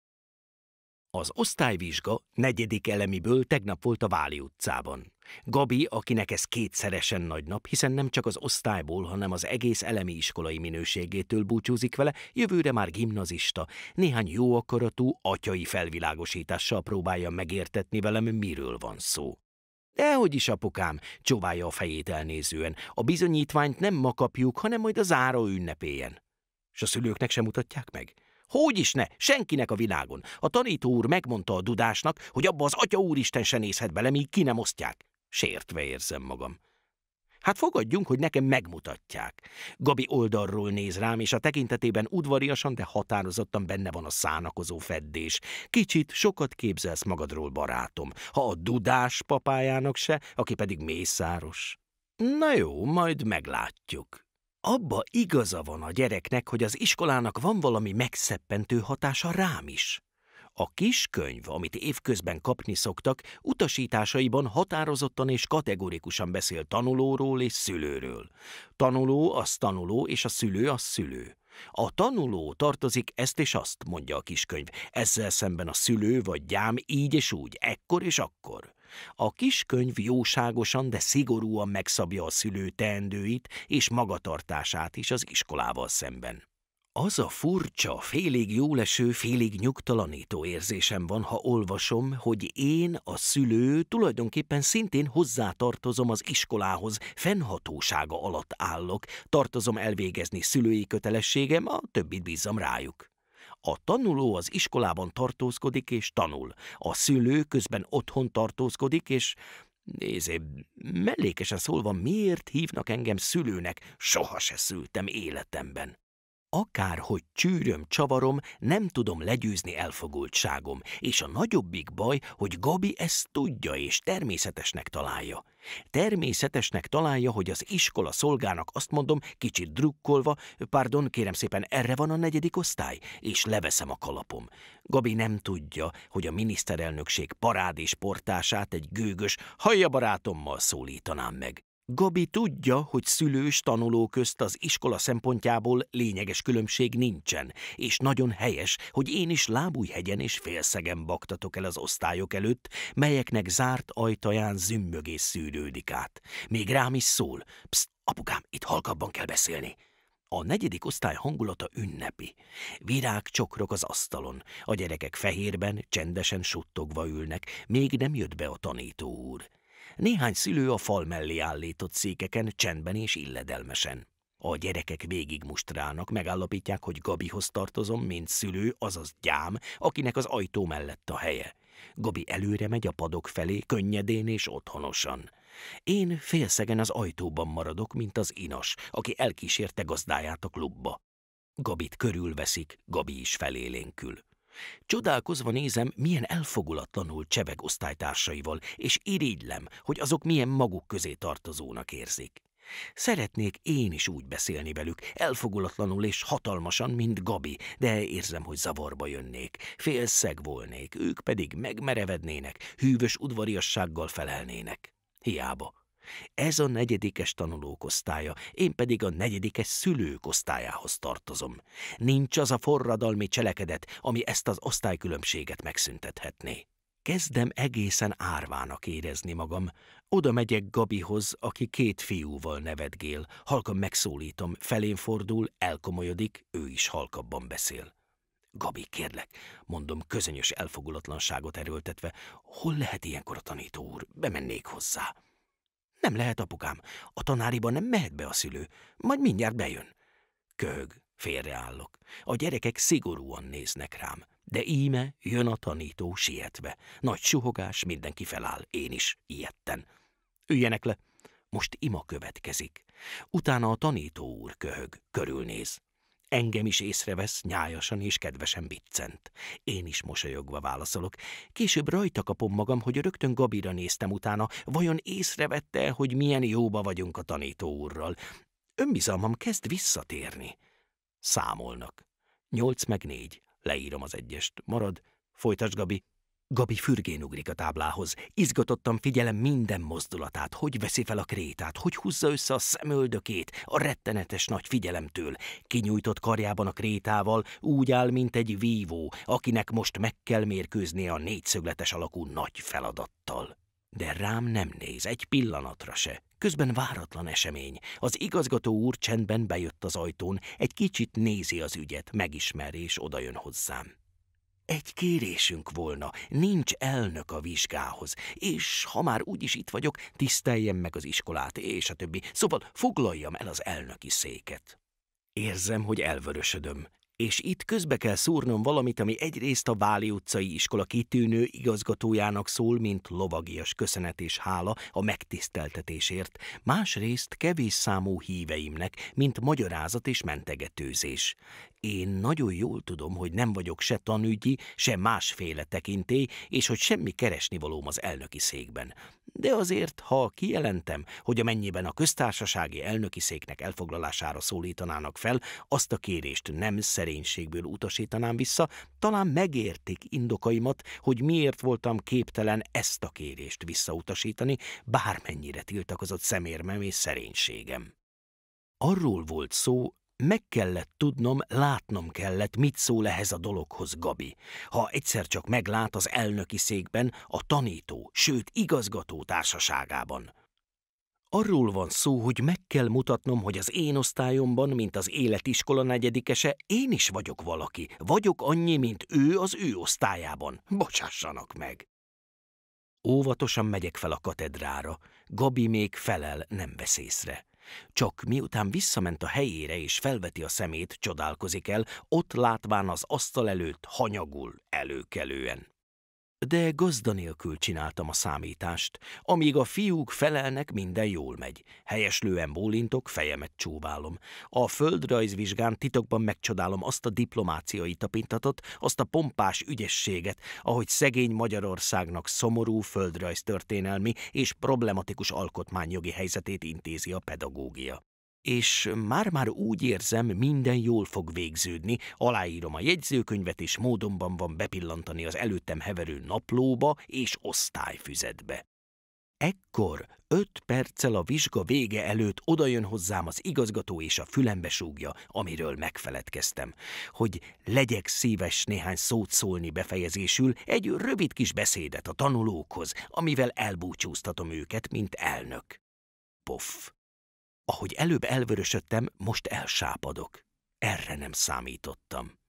Az osztályvizsga negyedik elemiből tegnap volt a Váli utcában. Gabi, akinek ez kétszeresen nagy nap, hiszen nem csak az osztályból, hanem az egész elemi iskolai minőségétől búcsúzik vele, jövőre már gimnazista, néhány jó akaratú, atyai felvilágosítással próbálja megértetni velem, miről van szó. Dehogy is, apukám, csóválja a fejét elnézően. A bizonyítványt nem ma kapjuk, hanem majd a záró ünnepéjen. és a szülőknek sem mutatják meg? Hogy is ne, senkinek a világon. A tanító úr megmondta a dudásnak, hogy abba az atya úristen se nézhet bele, míg ki nem osztják. Sértve érzem magam. Hát fogadjunk, hogy nekem megmutatják. Gabi oldalról néz rám, és a tekintetében udvariasan, de határozottan benne van a szánakozó feddés. Kicsit sokat képzelsz magadról, barátom, ha a dudás papájának se, aki pedig mészáros. Na jó, majd meglátjuk. Abba igaza van a gyereknek, hogy az iskolának van valami megszeppentő hatása rám is. A kis könyv, amit évközben kapni szoktak, utasításaiban határozottan és kategorikusan beszél tanulóról és szülőről. Tanuló az tanuló, és a szülő az szülő. A tanuló tartozik ezt és azt, mondja a kiskönyv, ezzel szemben a szülő vagy gyám így és úgy, ekkor és akkor. A kiskönyv jóságosan, de szigorúan megszabja a szülő teendőit és magatartását is az iskolával szemben. Az a furcsa, félig jóleső, félig nyugtalanító érzésem van, ha olvasom, hogy én, a szülő, tulajdonképpen szintén hozzátartozom az iskolához, fennhatósága alatt állok, tartozom elvégezni szülői kötelességem, a többit bízom rájuk. A tanuló az iskolában tartózkodik és tanul, a szülő közben otthon tartózkodik és Nézé, mellékesen szólva, miért hívnak engem szülőnek? Soha se szültem életemben. Akárhogy csűröm, csavarom, nem tudom legyőzni elfogultságom, és a nagyobbik baj, hogy Gabi ezt tudja és természetesnek találja. Természetesnek találja, hogy az iskola szolgának azt mondom, kicsit drukkolva, pardon, kérem szépen, erre van a negyedik osztály, és leveszem a kalapom. Gabi nem tudja, hogy a miniszterelnökség parád és portását egy gőgös, hajja barátommal szólítanám meg. Gabi tudja, hogy szülős tanuló közt az iskola szempontjából lényeges különbség nincsen, és nagyon helyes, hogy én is lábújhegyen és félszegen baktatok el az osztályok előtt, melyeknek zárt ajtaján zümmögés szűrődik át. Még rám is szól. Pszt, apukám, itt halkabban kell beszélni. A negyedik osztály hangulata ünnepi. Virágcsokrok az asztalon, a gyerekek fehérben, csendesen suttogva ülnek, még nem jött be a tanító úr néhány szülő a fal mellé állított székeken csendben és illedelmesen. A gyerekek végig mustrálnak, megállapítják, hogy Gabihoz tartozom, mint szülő, azaz gyám, akinek az ajtó mellett a helye. Gabi előre megy a padok felé, könnyedén és otthonosan. Én félszegen az ajtóban maradok, mint az inas, aki elkísérte gazdáját a klubba. Gabit körülveszik, Gabi is felélénkül. Csodálkozva nézem, milyen elfogulatlanul cseveg osztálytársaival, és irigylem, hogy azok milyen maguk közé tartozónak érzik. Szeretnék én is úgy beszélni velük, elfogulatlanul és hatalmasan, mint Gabi, de érzem, hogy zavarba jönnék, félszeg volnék, ők pedig megmerevednének, hűvös udvariassággal felelnének. Hiába. Ez a negyedikes tanulók osztálya, én pedig a negyedikes szülők osztályához tartozom. Nincs az a forradalmi cselekedet, ami ezt az osztálykülönbséget megszüntethetné. Kezdem egészen árvának érezni magam. Oda megyek Gabihoz, aki két fiúval nevetgél. Halkan megszólítom, felén fordul, elkomolyodik, ő is halkabban beszél. Gabi, kérlek, mondom közönyös elfogulatlanságot erőltetve, hol lehet ilyenkor a tanító úr? Bemennék hozzá. Nem lehet, apukám. A tanáriban nem mehet be a szülő. Majd mindjárt bejön. Köhög, félreállok. A gyerekek szigorúan néznek rám. De íme jön a tanító sietve. Nagy suhogás, mindenki feláll, én is ijetten. Üljenek le. Most ima következik. Utána a tanító úr köhög, körülnéz. Engem is észrevesz, nyájasan és kedvesen biccent. Én is mosolyogva válaszolok. Később rajta kapom magam, hogy rögtön Gabira néztem utána, vajon észrevette, hogy milyen jóba vagyunk a tanító úrral. Önbizalmam kezd visszatérni. Számolnak. Nyolc meg négy. Leírom az egyest. Marad. Folytasd, Gabi. Gabi fürgén ugrik a táblához. Izgatottan figyelem minden mozdulatát, hogy veszi fel a krétát, hogy húzza össze a szemöldökét a rettenetes nagy figyelemtől. Kinyújtott karjában a krétával úgy áll, mint egy vívó, akinek most meg kell mérkőznie a négyszögletes alakú nagy feladattal. De rám nem néz, egy pillanatra se. Közben váratlan esemény. Az igazgató úr csendben bejött az ajtón, egy kicsit nézi az ügyet, megismeri és odajön hozzám. Egy kérésünk volna, nincs elnök a vizsgához, és ha már úgyis itt vagyok, tiszteljem meg az iskolát, és a többi, szóval foglaljam el az elnöki széket. Érzem, hogy elvörösödöm, és itt közbe kell szúrnom valamit, ami egyrészt a Váli utcai iskola kitűnő igazgatójának szól, mint lovagias köszönet és hála a megtiszteltetésért, másrészt kevés számú híveimnek, mint magyarázat és mentegetőzés. Én nagyon jól tudom, hogy nem vagyok se tanügyi, se másféle tekintély, és hogy semmi keresnivalóm az elnöki székben. De azért, ha kijelentem, hogy amennyiben a köztársasági elnöki széknek elfoglalására szólítanának fel, azt a kérést nem szerénységből utasítanám vissza, talán megértik indokaimat, hogy miért voltam képtelen ezt a kérést visszautasítani, bármennyire tiltakozott szemérmem és szerénységem. Arról volt szó, meg kellett tudnom, látnom kellett, mit szól ehhez a dologhoz Gabi. Ha egyszer csak meglát az elnöki székben, a tanító, sőt igazgató társaságában. Arról van szó, hogy meg kell mutatnom, hogy az én osztályomban, mint az életiskola negyedikese, én is vagyok valaki. Vagyok annyi, mint ő az ő osztályában. Bocsássanak meg! Óvatosan megyek fel a katedrára. Gabi még felel, nem vesz észre. Csak miután visszament a helyére és felveti a szemét, csodálkozik el, ott látván az asztal előtt hanyagul előkelően de gazda nélkül csináltam a számítást, amíg a fiúk felelnek, minden jól megy. Helyeslően bólintok, fejemet csóválom. A földrajzvizsgán titokban megcsodálom azt a diplomáciai tapintatot, azt a pompás ügyességet, ahogy szegény Magyarországnak szomorú földrajztörténelmi és problematikus alkotmányjogi helyzetét intézi a pedagógia és már-már úgy érzem, minden jól fog végződni, aláírom a jegyzőkönyvet, és módonban van bepillantani az előttem heverő naplóba és osztályfüzetbe. Ekkor öt perccel a vizsga vége előtt odajön hozzám az igazgató és a fülembe súgja, amiről megfeledkeztem, hogy legyek szíves néhány szót szólni befejezésül egy rövid kis beszédet a tanulókhoz, amivel elbúcsúztatom őket, mint elnök. Puff. Ahogy előbb elvörösödtem, most elsápadok. Erre nem számítottam.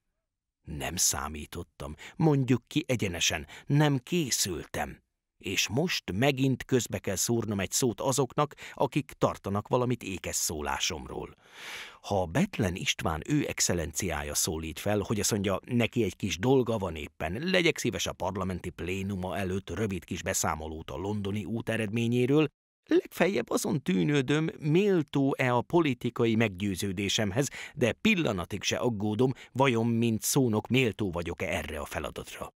Nem számítottam, mondjuk ki egyenesen, nem készültem. És most megint közbe kell szúrnom egy szót azoknak, akik tartanak valamit ékes szólásomról. Ha Betlen István ő excellenciája szólít fel, hogy azt mondja, neki egy kis dolga van éppen, legyek szíves a parlamenti plénuma előtt rövid kis beszámolót a londoni út eredményéről, Legfeljebb azon tűnődöm, méltó-e a politikai meggyőződésemhez, de pillanatig se aggódom, vajon mint szónok méltó vagyok-e erre a feladatra.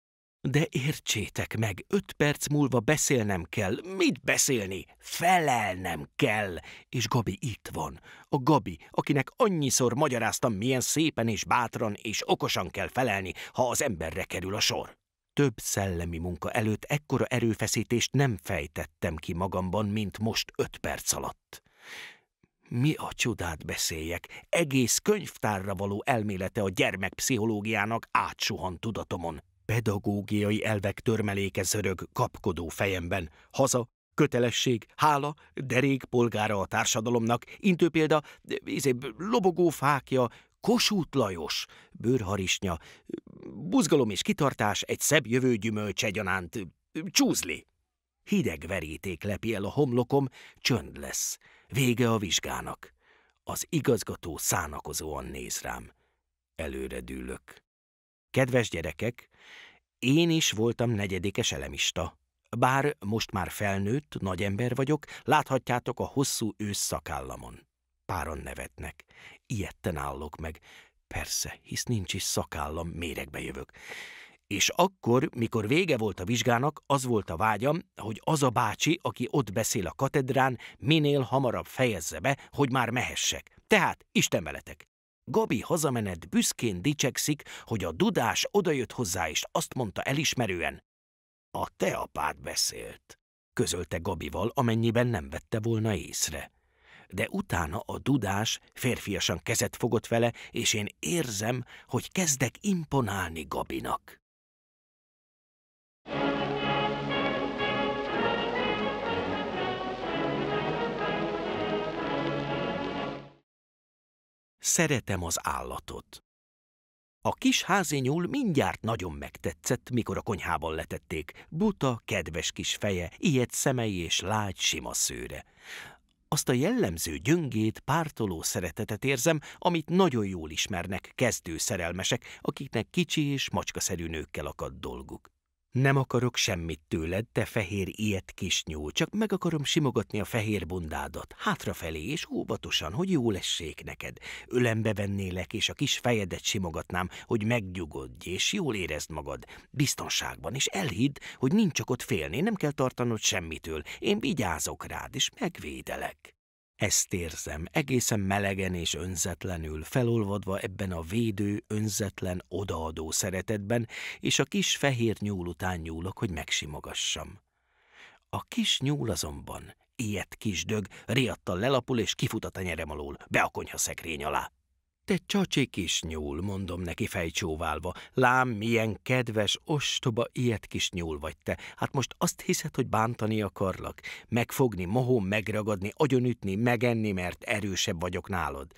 De értsétek meg, öt perc múlva beszélnem kell. Mit beszélni? Felelnem kell. És Gabi itt van. A Gabi, akinek annyiszor magyaráztam, milyen szépen és bátran és okosan kell felelni, ha az emberre kerül a sor több szellemi munka előtt ekkora erőfeszítést nem fejtettem ki magamban, mint most öt perc alatt. Mi a csodát beszéljek, egész könyvtárra való elmélete a gyermekpszichológiának átsuhan tudatomon. Pedagógiai elvek törmeléke zörög kapkodó fejemben. Haza, kötelesség, hála, derék polgára a társadalomnak, intő példa, eh, izé, lobogó fákja, Kossuth Lajos, bőrharisnya, buzgalom és kitartás egy szebb jövő gyümölcse gyanánt. Csúzli! Hideg veríték lepi el a homlokom, csönd lesz. Vége a vizsgának. Az igazgató szánakozóan néz rám. Előre dűlök. Kedves gyerekek, én is voltam negyedikes elemista. Bár most már felnőtt, nagy ember vagyok, láthatjátok a hosszú ősz szakállamon. Páran nevetnek. Ilyetten állok meg. Persze, hisz nincs is szakállam, méregbe jövök. És akkor, mikor vége volt a vizsgának, az volt a vágyam, hogy az a bácsi, aki ott beszél a katedrán, minél hamarabb fejezze be, hogy már mehessek. Tehát, Isten veletek! Gabi hazamenet büszkén dicsekszik, hogy a dudás odajött hozzá, és azt mondta elismerően. A te apád beszélt, közölte Gabival, amennyiben nem vette volna észre de utána a dudás férfiasan kezet fogott vele, és én érzem, hogy kezdek imponálni Gabinak. Szeretem az állatot. A kis házi nyúl mindjárt nagyon megtetszett, mikor a konyhában letették. Buta, kedves kis feje, ilyet szemei és lágy sima szőre azt a jellemző gyöngét, pártoló szeretetet érzem, amit nagyon jól ismernek kezdő szerelmesek, akiknek kicsi és macskaszerű nőkkel akad dolguk. Nem akarok semmit tőled, te fehér ilyet kis nyúl, csak meg akarom simogatni a fehér bundádat, hátrafelé és óvatosan, hogy jó lessék neked. Ölembe vennélek, és a kis fejedet simogatnám, hogy megnyugodj, és jól érezd magad, biztonságban, és elhidd, hogy nincs csak ott félni, nem kell tartanod semmitől. Én vigyázok rád, és megvédelek. Ezt érzem, egészen melegen és önzetlenül, felolvadva ebben a védő, önzetlen, odaadó szeretetben, és a kis fehér nyúl után nyúlok, hogy megsimogassam. A kis nyúl azonban, ilyet kis dög, riadtal lelapul és kifut a tenyerem alól, be a konyha szekrény alá. Te csacsi kis nyúl, mondom neki fejcsóválva, lám milyen kedves, ostoba ilyet kis nyúl vagy te. Hát most azt hiszed, hogy bántani akarlak? Megfogni, mohom megragadni, agyonütni, megenni, mert erősebb vagyok nálad.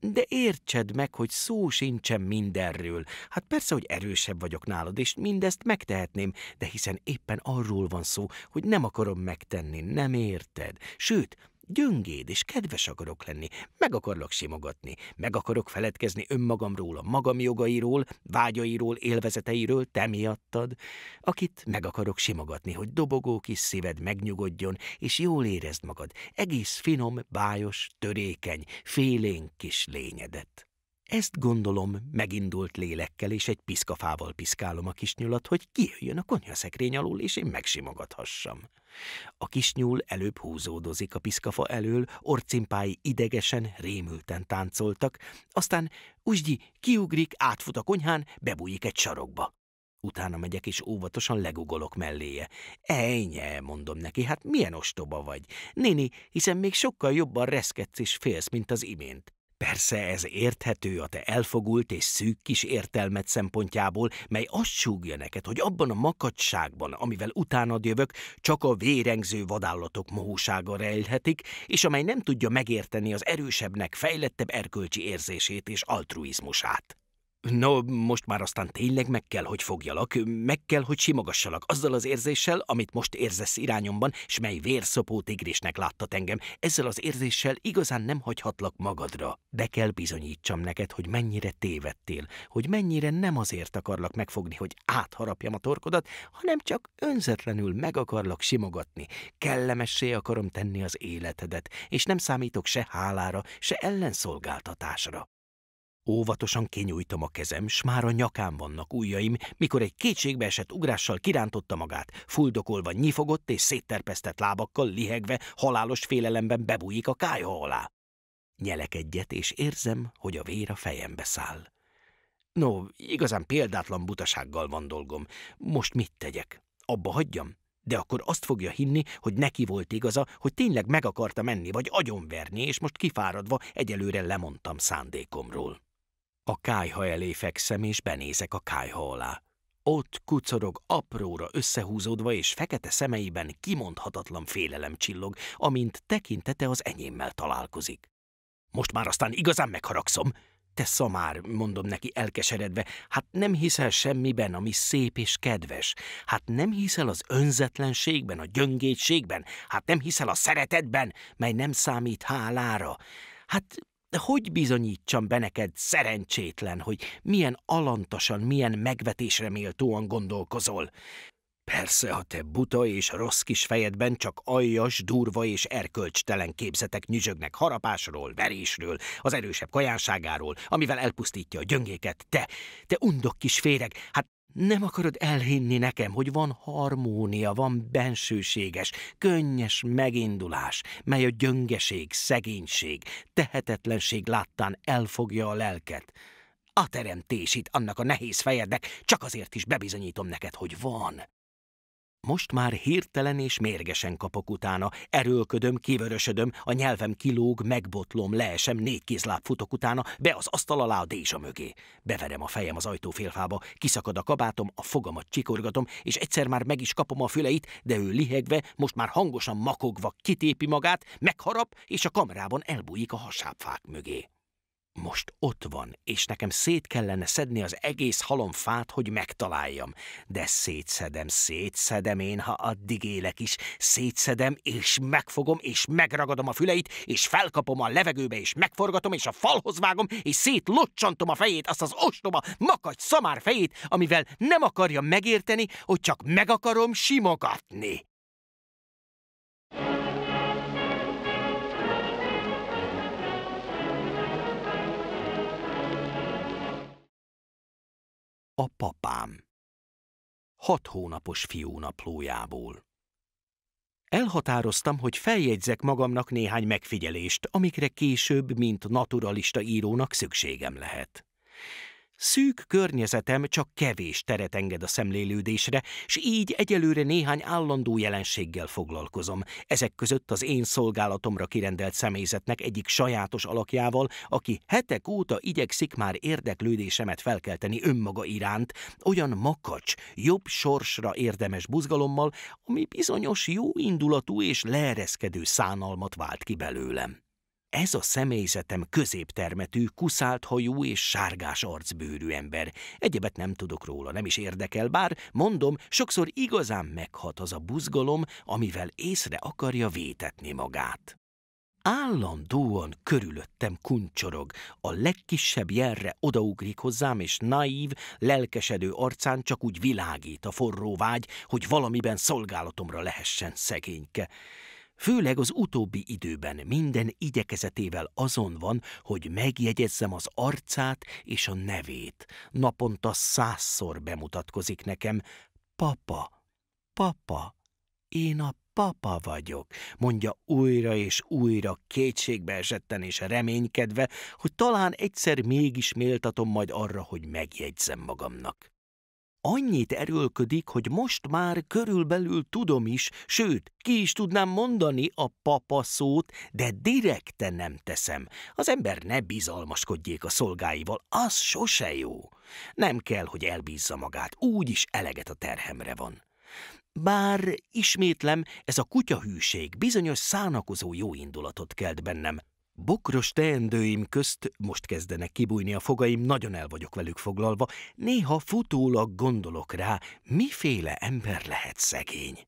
De értsed meg, hogy szó sincsen mindenről. Hát persze, hogy erősebb vagyok nálad, és mindezt megtehetném, de hiszen éppen arról van szó, hogy nem akarom megtenni, nem érted? Sőt, Gyöngéd és kedves akarok lenni, meg akarlak simogatni, meg akarok feledkezni önmagamról, a magam jogairól, vágyairól, élvezeteiről, te miattad, akit meg akarok simogatni, hogy dobogó kis szíved megnyugodjon, és jól érezd magad, egész finom, bájos, törékeny, félénk kis lényedet. Ezt gondolom megindult lélekkel, és egy piszkafával piszkálom a kis nyulat, hogy kijöjjön a konyhaszekrény alól, és én megsimogathassam. A kis nyúl előbb húzódozik a piszkafa elől, orcimpái idegesen, rémülten táncoltak, aztán úgyi kiugrik, átfut a konyhán, bebújik egy sarokba. Utána megyek és óvatosan legugolok melléje. Ejnye, mondom neki, hát milyen ostoba vagy. Néni, hiszen még sokkal jobban reszkedsz és félsz, mint az imént. Persze ez érthető a te elfogult és szűk kis értelmet szempontjából, mely azt súgja neked, hogy abban a makacságban, amivel utánad jövök, csak a vérengző vadállatok mohósága rejlhetik, és amely nem tudja megérteni az erősebbnek fejlettebb erkölcsi érzését és altruizmusát. No, most már aztán tényleg meg kell, hogy fogjalak, meg kell, hogy simogassalak azzal az érzéssel, amit most érzesz irányomban, s mely vérszopó tigrisnek láttat engem. Ezzel az érzéssel igazán nem hagyhatlak magadra. De kell bizonyítsam neked, hogy mennyire tévedtél, hogy mennyire nem azért akarlak megfogni, hogy átharapjam a torkodat, hanem csak önzetlenül meg akarlak simogatni. Kellemessé akarom tenni az életedet, és nem számítok se hálára, se ellenszolgáltatásra. Óvatosan kinyújtom a kezem, s már a nyakán vannak ujjaim, mikor egy esett ugrással kirántotta magát, fuldokolva nyifogott és szétterpesztett lábakkal lihegve, halálos félelemben bebújik a kája alá. Nyelek egyet, és érzem, hogy a vér a fejembe száll. No, igazán példátlan butasággal van dolgom. Most mit tegyek? Abba hagyjam? De akkor azt fogja hinni, hogy neki volt igaza, hogy tényleg meg akarta menni, vagy agyonverni, és most kifáradva egyelőre lemondtam szándékomról. A kájha elé fekszem, és benézek a kájha alá. Ott kucorog apróra összehúzódva, és fekete szemeiben kimondhatatlan félelem csillog, amint tekintete az enyémmel találkozik. Most már aztán igazán megharagszom. Te szamár, mondom neki elkeseredve, hát nem hiszel semmiben, ami szép és kedves. Hát nem hiszel az önzetlenségben, a gyöngétségben. Hát nem hiszel a szeretetben, mely nem számít hálára. Hát de hogy bizonyítsam be neked, szerencsétlen, hogy milyen alantasan, milyen megvetésre méltóan gondolkozol? Persze, ha te buta és rossz kis fejedben csak aljas, durva és erkölcstelen képzetek nyüzsögnek harapásról, verésről, az erősebb kajánságáról, amivel elpusztítja a gyöngéket, te, te undok kis féreg, hát nem akarod elhinni nekem, hogy van harmónia, van bensőséges, könnyes megindulás, mely a gyöngeség, szegénység, tehetetlenség láttán elfogja a lelket. A itt annak a nehéz fejednek, csak azért is bebizonyítom neked, hogy van. Most már hirtelen és mérgesen kapok utána, erőlködöm, kivörösödöm, a nyelvem kilóg, megbotlom, leesem, négy kézláb futok utána, be az asztal alá a dézsa mögé. Beverem a fejem az ajtófélfába, kiszakad a kabátom, a fogamat csikorgatom, és egyszer már meg is kapom a füleit, de ő lihegve, most már hangosan makogva kitépi magát, megharap, és a kamerában elbújik a hasábfák mögé. Most ott van, és nekem szét kellene szedni az egész halom fát, hogy megtaláljam. De szétszedem, szétszedem én, ha addig élek is. Szétszedem, és megfogom, és megragadom a füleit, és felkapom a levegőbe, és megforgatom, és a falhoz vágom, és szétlocsantom a fejét, azt az ostoba, makacs szamár fejét, amivel nem akarja megérteni, hogy csak meg akarom simogatni. A papám. Hat hónapos fiú naplójából. Elhatároztam, hogy feljegyzek magamnak néhány megfigyelést, amikre később, mint naturalista írónak szükségem lehet. Szűk környezetem csak kevés teret enged a szemlélődésre, s így egyelőre néhány állandó jelenséggel foglalkozom. Ezek között az én szolgálatomra kirendelt személyzetnek egyik sajátos alakjával, aki hetek óta igyekszik már érdeklődésemet felkelteni önmaga iránt, olyan makacs, jobb sorsra érdemes buzgalommal, ami bizonyos jó indulatú és leereszkedő szánalmat vált ki belőlem. Ez a személyzetem középtermetű, kuszált hajú és sárgás arcbőrű ember. Egyebet nem tudok róla, nem is érdekel, bár mondom, sokszor igazán meghat az a buzgalom, amivel észre akarja vétetni magát. Állandóan körülöttem kuncsorog, a legkisebb jelre odaugrik hozzám, és naív, lelkesedő arcán csak úgy világít a forró vágy, hogy valamiben szolgálatomra lehessen szegényke. Főleg az utóbbi időben minden igyekezetével azon van, hogy megjegyezzem az arcát és a nevét. Naponta százszor bemutatkozik nekem, papa, papa, én a papa vagyok, mondja újra és újra kétségbe esetten és reménykedve, hogy talán egyszer mégis méltatom majd arra, hogy megjegyzem magamnak. Annyit erőlködik, hogy most már körülbelül tudom is, sőt, ki is tudnám mondani a papa szót, de direkte nem teszem. Az ember ne bizalmaskodjék a szolgáival, az sose jó. Nem kell, hogy elbízza magát, úgyis eleget a terhemre van. Bár, ismétlem, ez a kutyahűség bizonyos szánakozó jó indulatot kelt bennem, Bokros teendőim közt most kezdenek kibújni a fogaim, nagyon el vagyok velük foglalva, néha futólag gondolok rá, miféle ember lehet szegény.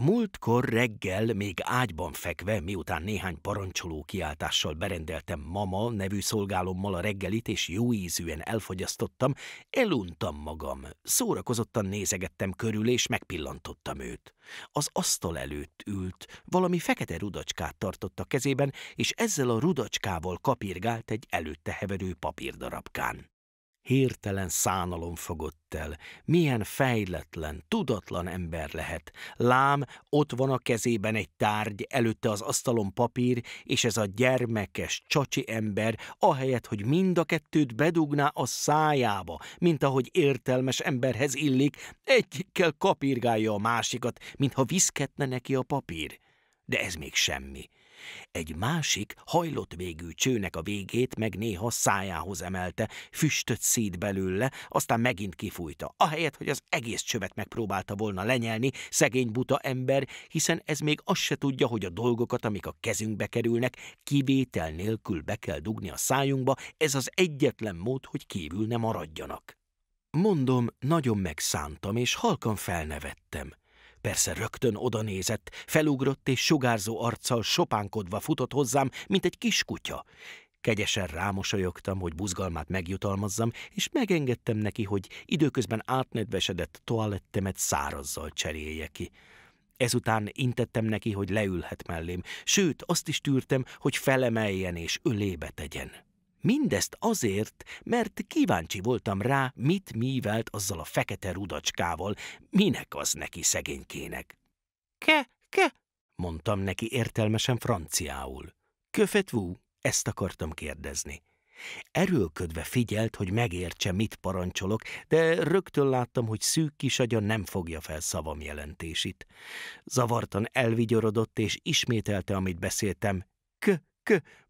Múltkor reggel még ágyban fekve, miután néhány parancsoló kiáltással berendeltem mama nevű szolgálommal a reggelit, és jó ízűen elfogyasztottam, eluntam magam. Szórakozottan nézegettem körül, és megpillantottam őt. Az asztal előtt ült, valami fekete rudacskát tartott a kezében, és ezzel a rudacskával kapirgált egy előtte heverő papírdarabkán. Hirtelen szánalom fogott el. Milyen fejletlen, tudatlan ember lehet. Lám, ott van a kezében egy tárgy, előtte az asztalon papír, és ez a gyermekes, csacsi ember, ahelyett, hogy mind a kettőt bedugná a szájába, mint ahogy értelmes emberhez illik, egyikkel kapírgálja a másikat, mintha viszketne neki a papír. De ez még semmi. Egy másik hajlott végű csőnek a végét meg néha szájához emelte, füstött szét belőle, aztán megint kifújta, ahelyett, hogy az egész csövet megpróbálta volna lenyelni, szegény buta ember, hiszen ez még azt se tudja, hogy a dolgokat, amik a kezünkbe kerülnek, kivétel nélkül be kell dugni a szájunkba, ez az egyetlen mód, hogy kívül ne maradjanak. Mondom, nagyon megszántam, és halkan felnevettem. Persze rögtön odanézett, felugrott és sugárzó arccal sopánkodva futott hozzám, mint egy kis kutya. Kegyesen rámosolyogtam, hogy buzgalmát megjutalmazzam, és megengedtem neki, hogy időközben átnedvesedett toalettemet szárazzal cserélje ki. Ezután intettem neki, hogy leülhet mellém, sőt, azt is tűrtem, hogy felemeljen és ölébe tegyen. Mindezt azért, mert kíváncsi voltam rá, mit mivelt azzal a fekete rudacskával, minek az neki szegénykének. Ke, ke, mondtam neki értelmesen franciául. vú, ezt akartam kérdezni. Erőlködve figyelt, hogy megértse, mit parancsolok, de rögtön láttam, hogy szűk kis agya nem fogja fel szavam jelentését. Zavartan elvigyorodott, és ismételte, amit beszéltem. K,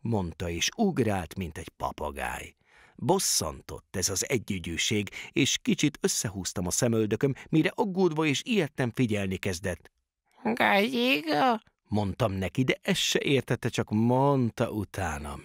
mondta és ugrált, mint egy papagáj. Bosszantott ez az együgyűség, és kicsit összehúztam a szemöldököm, mire aggódva és ilyetten figyelni kezdett. Gajiga, Mondtam neki, de ez se értette, csak mondta utánam.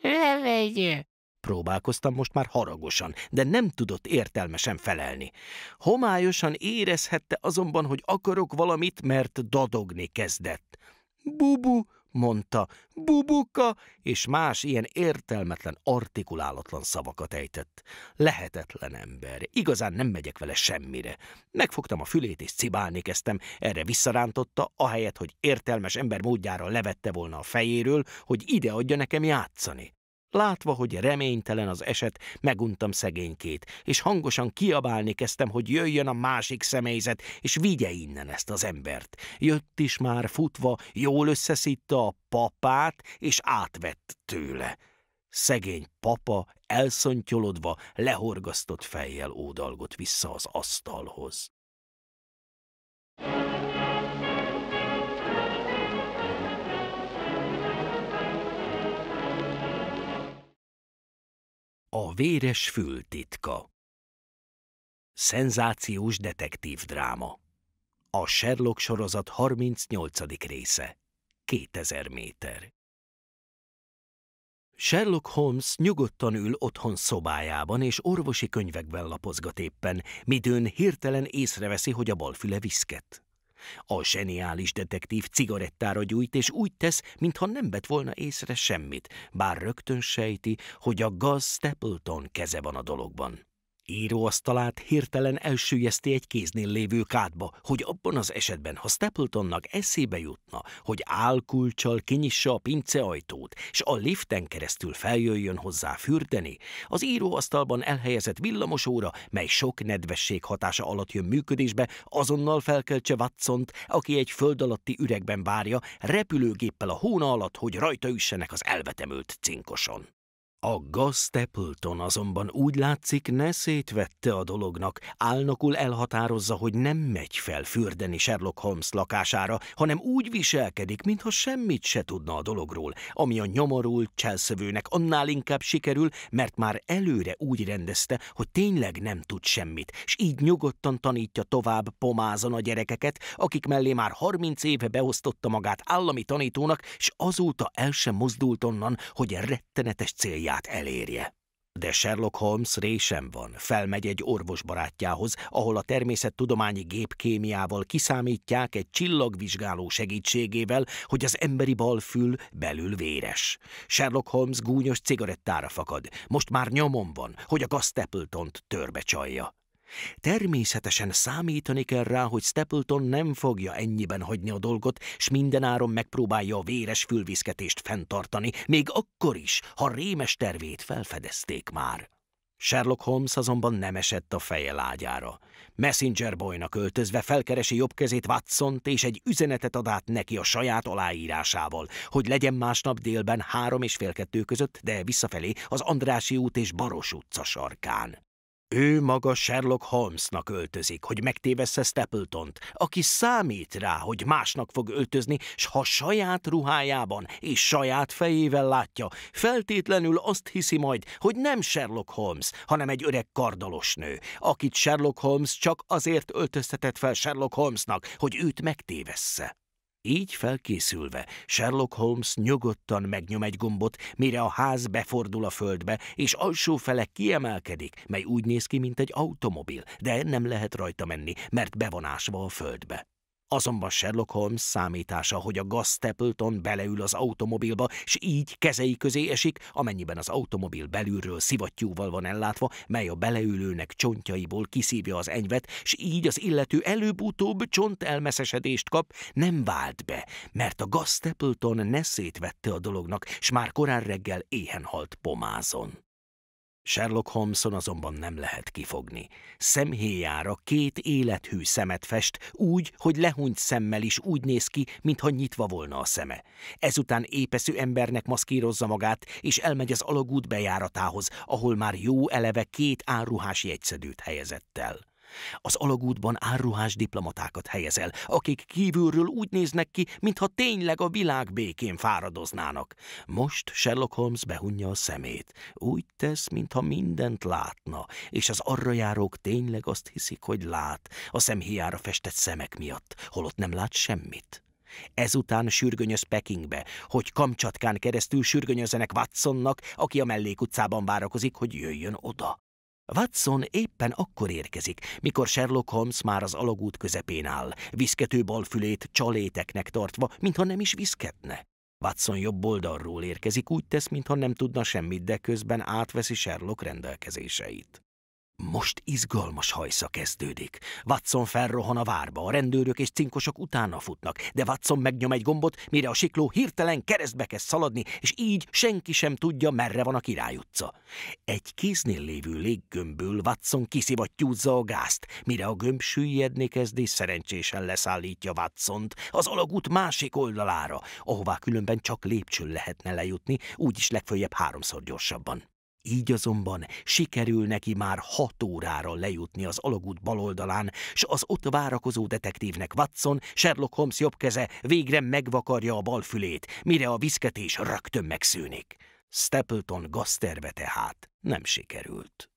Levegye! Próbálkoztam most már haragosan, de nem tudott értelmesen felelni. Homályosan érezhette azonban, hogy akarok valamit, mert dadogni kezdett. Bubu, mondta, bubuka, és más ilyen értelmetlen, artikulálatlan szavakat ejtett. Lehetetlen ember, igazán nem megyek vele semmire. Megfogtam a fülét és cibálni kezdtem, erre visszarántotta, ahelyett, hogy értelmes ember módjára levette volna a fejéről, hogy ide adja nekem játszani. Látva, hogy reménytelen az eset, meguntam szegénykét, és hangosan kiabálni kezdtem, hogy jöjjön a másik személyzet, és vigye innen ezt az embert. Jött is már futva, jól összeszitta a papát, és átvett tőle. Szegény papa elszontyolodva, lehorgasztott fejjel ódalgott vissza az asztalhoz. thank you A véres fül titka Szenzációs detektív dráma A Sherlock sorozat 38. része 2000 méter Sherlock Holmes nyugodtan ül otthon szobájában, és orvosi könyvekben lapozgat éppen, midőn hirtelen észreveszi, hogy a bal füle viszket. A zseniális detektív cigarettára gyújt, és úgy tesz, mintha nem vett volna észre semmit, bár rögtön sejti, hogy a gaz Stapleton keze van a dologban. Íróasztalát hirtelen elsőjezti egy kéznél lévő kádba, hogy abban az esetben, ha Stapletonnak eszébe jutna, hogy álkulcsal kinyissa a pince ajtót, és a liften keresztül feljöjjön hozzá fürdeni, az íróasztalban elhelyezett villamosóra, mely sok nedvesség hatása alatt jön működésbe, azonnal felkeltse Watsont, aki egy föld alatti üregben várja, repülőgéppel a hóna alatt, hogy rajta üssenek az elvetemült cinkoson. A gaz Stapleton azonban úgy látszik, ne szétvette a dolognak. Álnokul elhatározza, hogy nem megy fel fürdeni Sherlock Holmes lakására, hanem úgy viselkedik, mintha semmit se tudna a dologról, ami a nyomorult cselszövőnek annál inkább sikerül, mert már előre úgy rendezte, hogy tényleg nem tud semmit, és így nyugodtan tanítja tovább pomázon a gyerekeket, akik mellé már 30 éve beosztotta magát állami tanítónak, és azóta el sem mozdult onnan, hogy rettenetes célja célját elérje. De Sherlock Holmes Ray sem van, felmegy egy orvos barátjához, ahol a természettudományi gépkémiával kiszámítják egy csillagvizsgáló segítségével, hogy az emberi balfül belül véres. Sherlock Holmes gúnyos cigarettára fakad, most már nyomon van, hogy a Gastapletont törbe csalja. Természetesen számítani kell rá, hogy Stapleton nem fogja ennyiben hagyni a dolgot, s mindenáron megpróbálja a véres fülviszketést fenntartani, még akkor is, ha rémes tervét felfedezték már. Sherlock Holmes azonban nem esett a feje lágyára. Messenger boynak öltözve felkeresi jobb kezét watson és egy üzenetet ad át neki a saját aláírásával, hogy legyen másnap délben három és fél kettő között, de visszafelé az Andrási út és Baros utca sarkán. Ő maga Sherlock Holmesnak öltözik, hogy megtévessze Stapletont, aki számít rá, hogy másnak fog öltözni, s ha saját ruhájában és saját fejével látja, feltétlenül azt hiszi majd, hogy nem Sherlock Holmes, hanem egy öreg kardalos nő, akit Sherlock Holmes csak azért öltöztetett fel Sherlock Holmesnak, hogy őt megtévessze. Így felkészülve, Sherlock Holmes nyugodtan megnyom egy gombot, mire a ház befordul a földbe, és alsó fele kiemelkedik, mely úgy néz ki, mint egy automobil, de nem lehet rajta menni, mert bevonásva a földbe. Azonban Sherlock Holmes számítása, hogy a Gus Stapleton beleül az automobilba, és így kezei közé esik, amennyiben az automobil belülről szivattyúval van ellátva, mely a beleülőnek csontjaiból kiszívja az enyvet, és így az illető előbb-utóbb csontelmeszesedést kap, nem vált be, mert a Gus Stapleton ne szétvette a dolognak, s már korán reggel éhen halt pomázon. Sherlock Holmeson azonban nem lehet kifogni. Szemhéjára két élethű szemet fest, úgy, hogy lehúnyt szemmel is úgy néz ki, mintha nyitva volna a szeme. Ezután épeszű embernek maszkírozza magát, és elmegy az alagút bejáratához, ahol már jó eleve két áruhás jegyszedőt helyezett el. Az alagútban árruhás diplomatákat helyezel, akik kívülről úgy néznek ki, mintha tényleg a világ békén fáradoznának. Most Sherlock Holmes behunja a szemét. Úgy tesz, mintha mindent látna, és az arra járók tényleg azt hiszik, hogy lát, a szemhiára festett szemek miatt, holott nem lát semmit. Ezután sürgönyöz Pekingbe, hogy Kamcsatkán keresztül sürgönyözenek Watsonnak, aki a mellékutcában várakozik, hogy jöjjön oda. Watson éppen akkor érkezik, mikor Sherlock Holmes már az alagút közepén áll, viszkető fülét csaléteknek tartva, mintha nem is viszketne. Watson jobb oldalról érkezik, úgy tesz, mintha nem tudna semmit, de közben átveszi Sherlock rendelkezéseit. Most izgalmas hajsza kezdődik. Watson felrohan a várba, a rendőrök és cinkosok utána futnak, de Watson megnyom egy gombot, mire a sikló hirtelen keresztbe kezd szaladni, és így senki sem tudja, merre van a Király utca. Egy kéznél lévő léggömbből Watson kiszivattyúzza a gázt, mire a gömb süllyedni kezd, és szerencsésen leszállítja Watsont az alagút másik oldalára, ahová különben csak lépcsőn lehetne lejutni, úgyis legfőjebb háromszor gyorsabban. Így azonban sikerül neki már hat órára lejutni az alagút baloldalán, s az ott várakozó detektívnek Watson, Sherlock Holmes jobb keze végre megvakarja a bal fülét, mire a viszketés rögtön megszűnik. Stapleton gazterve tehát nem sikerült.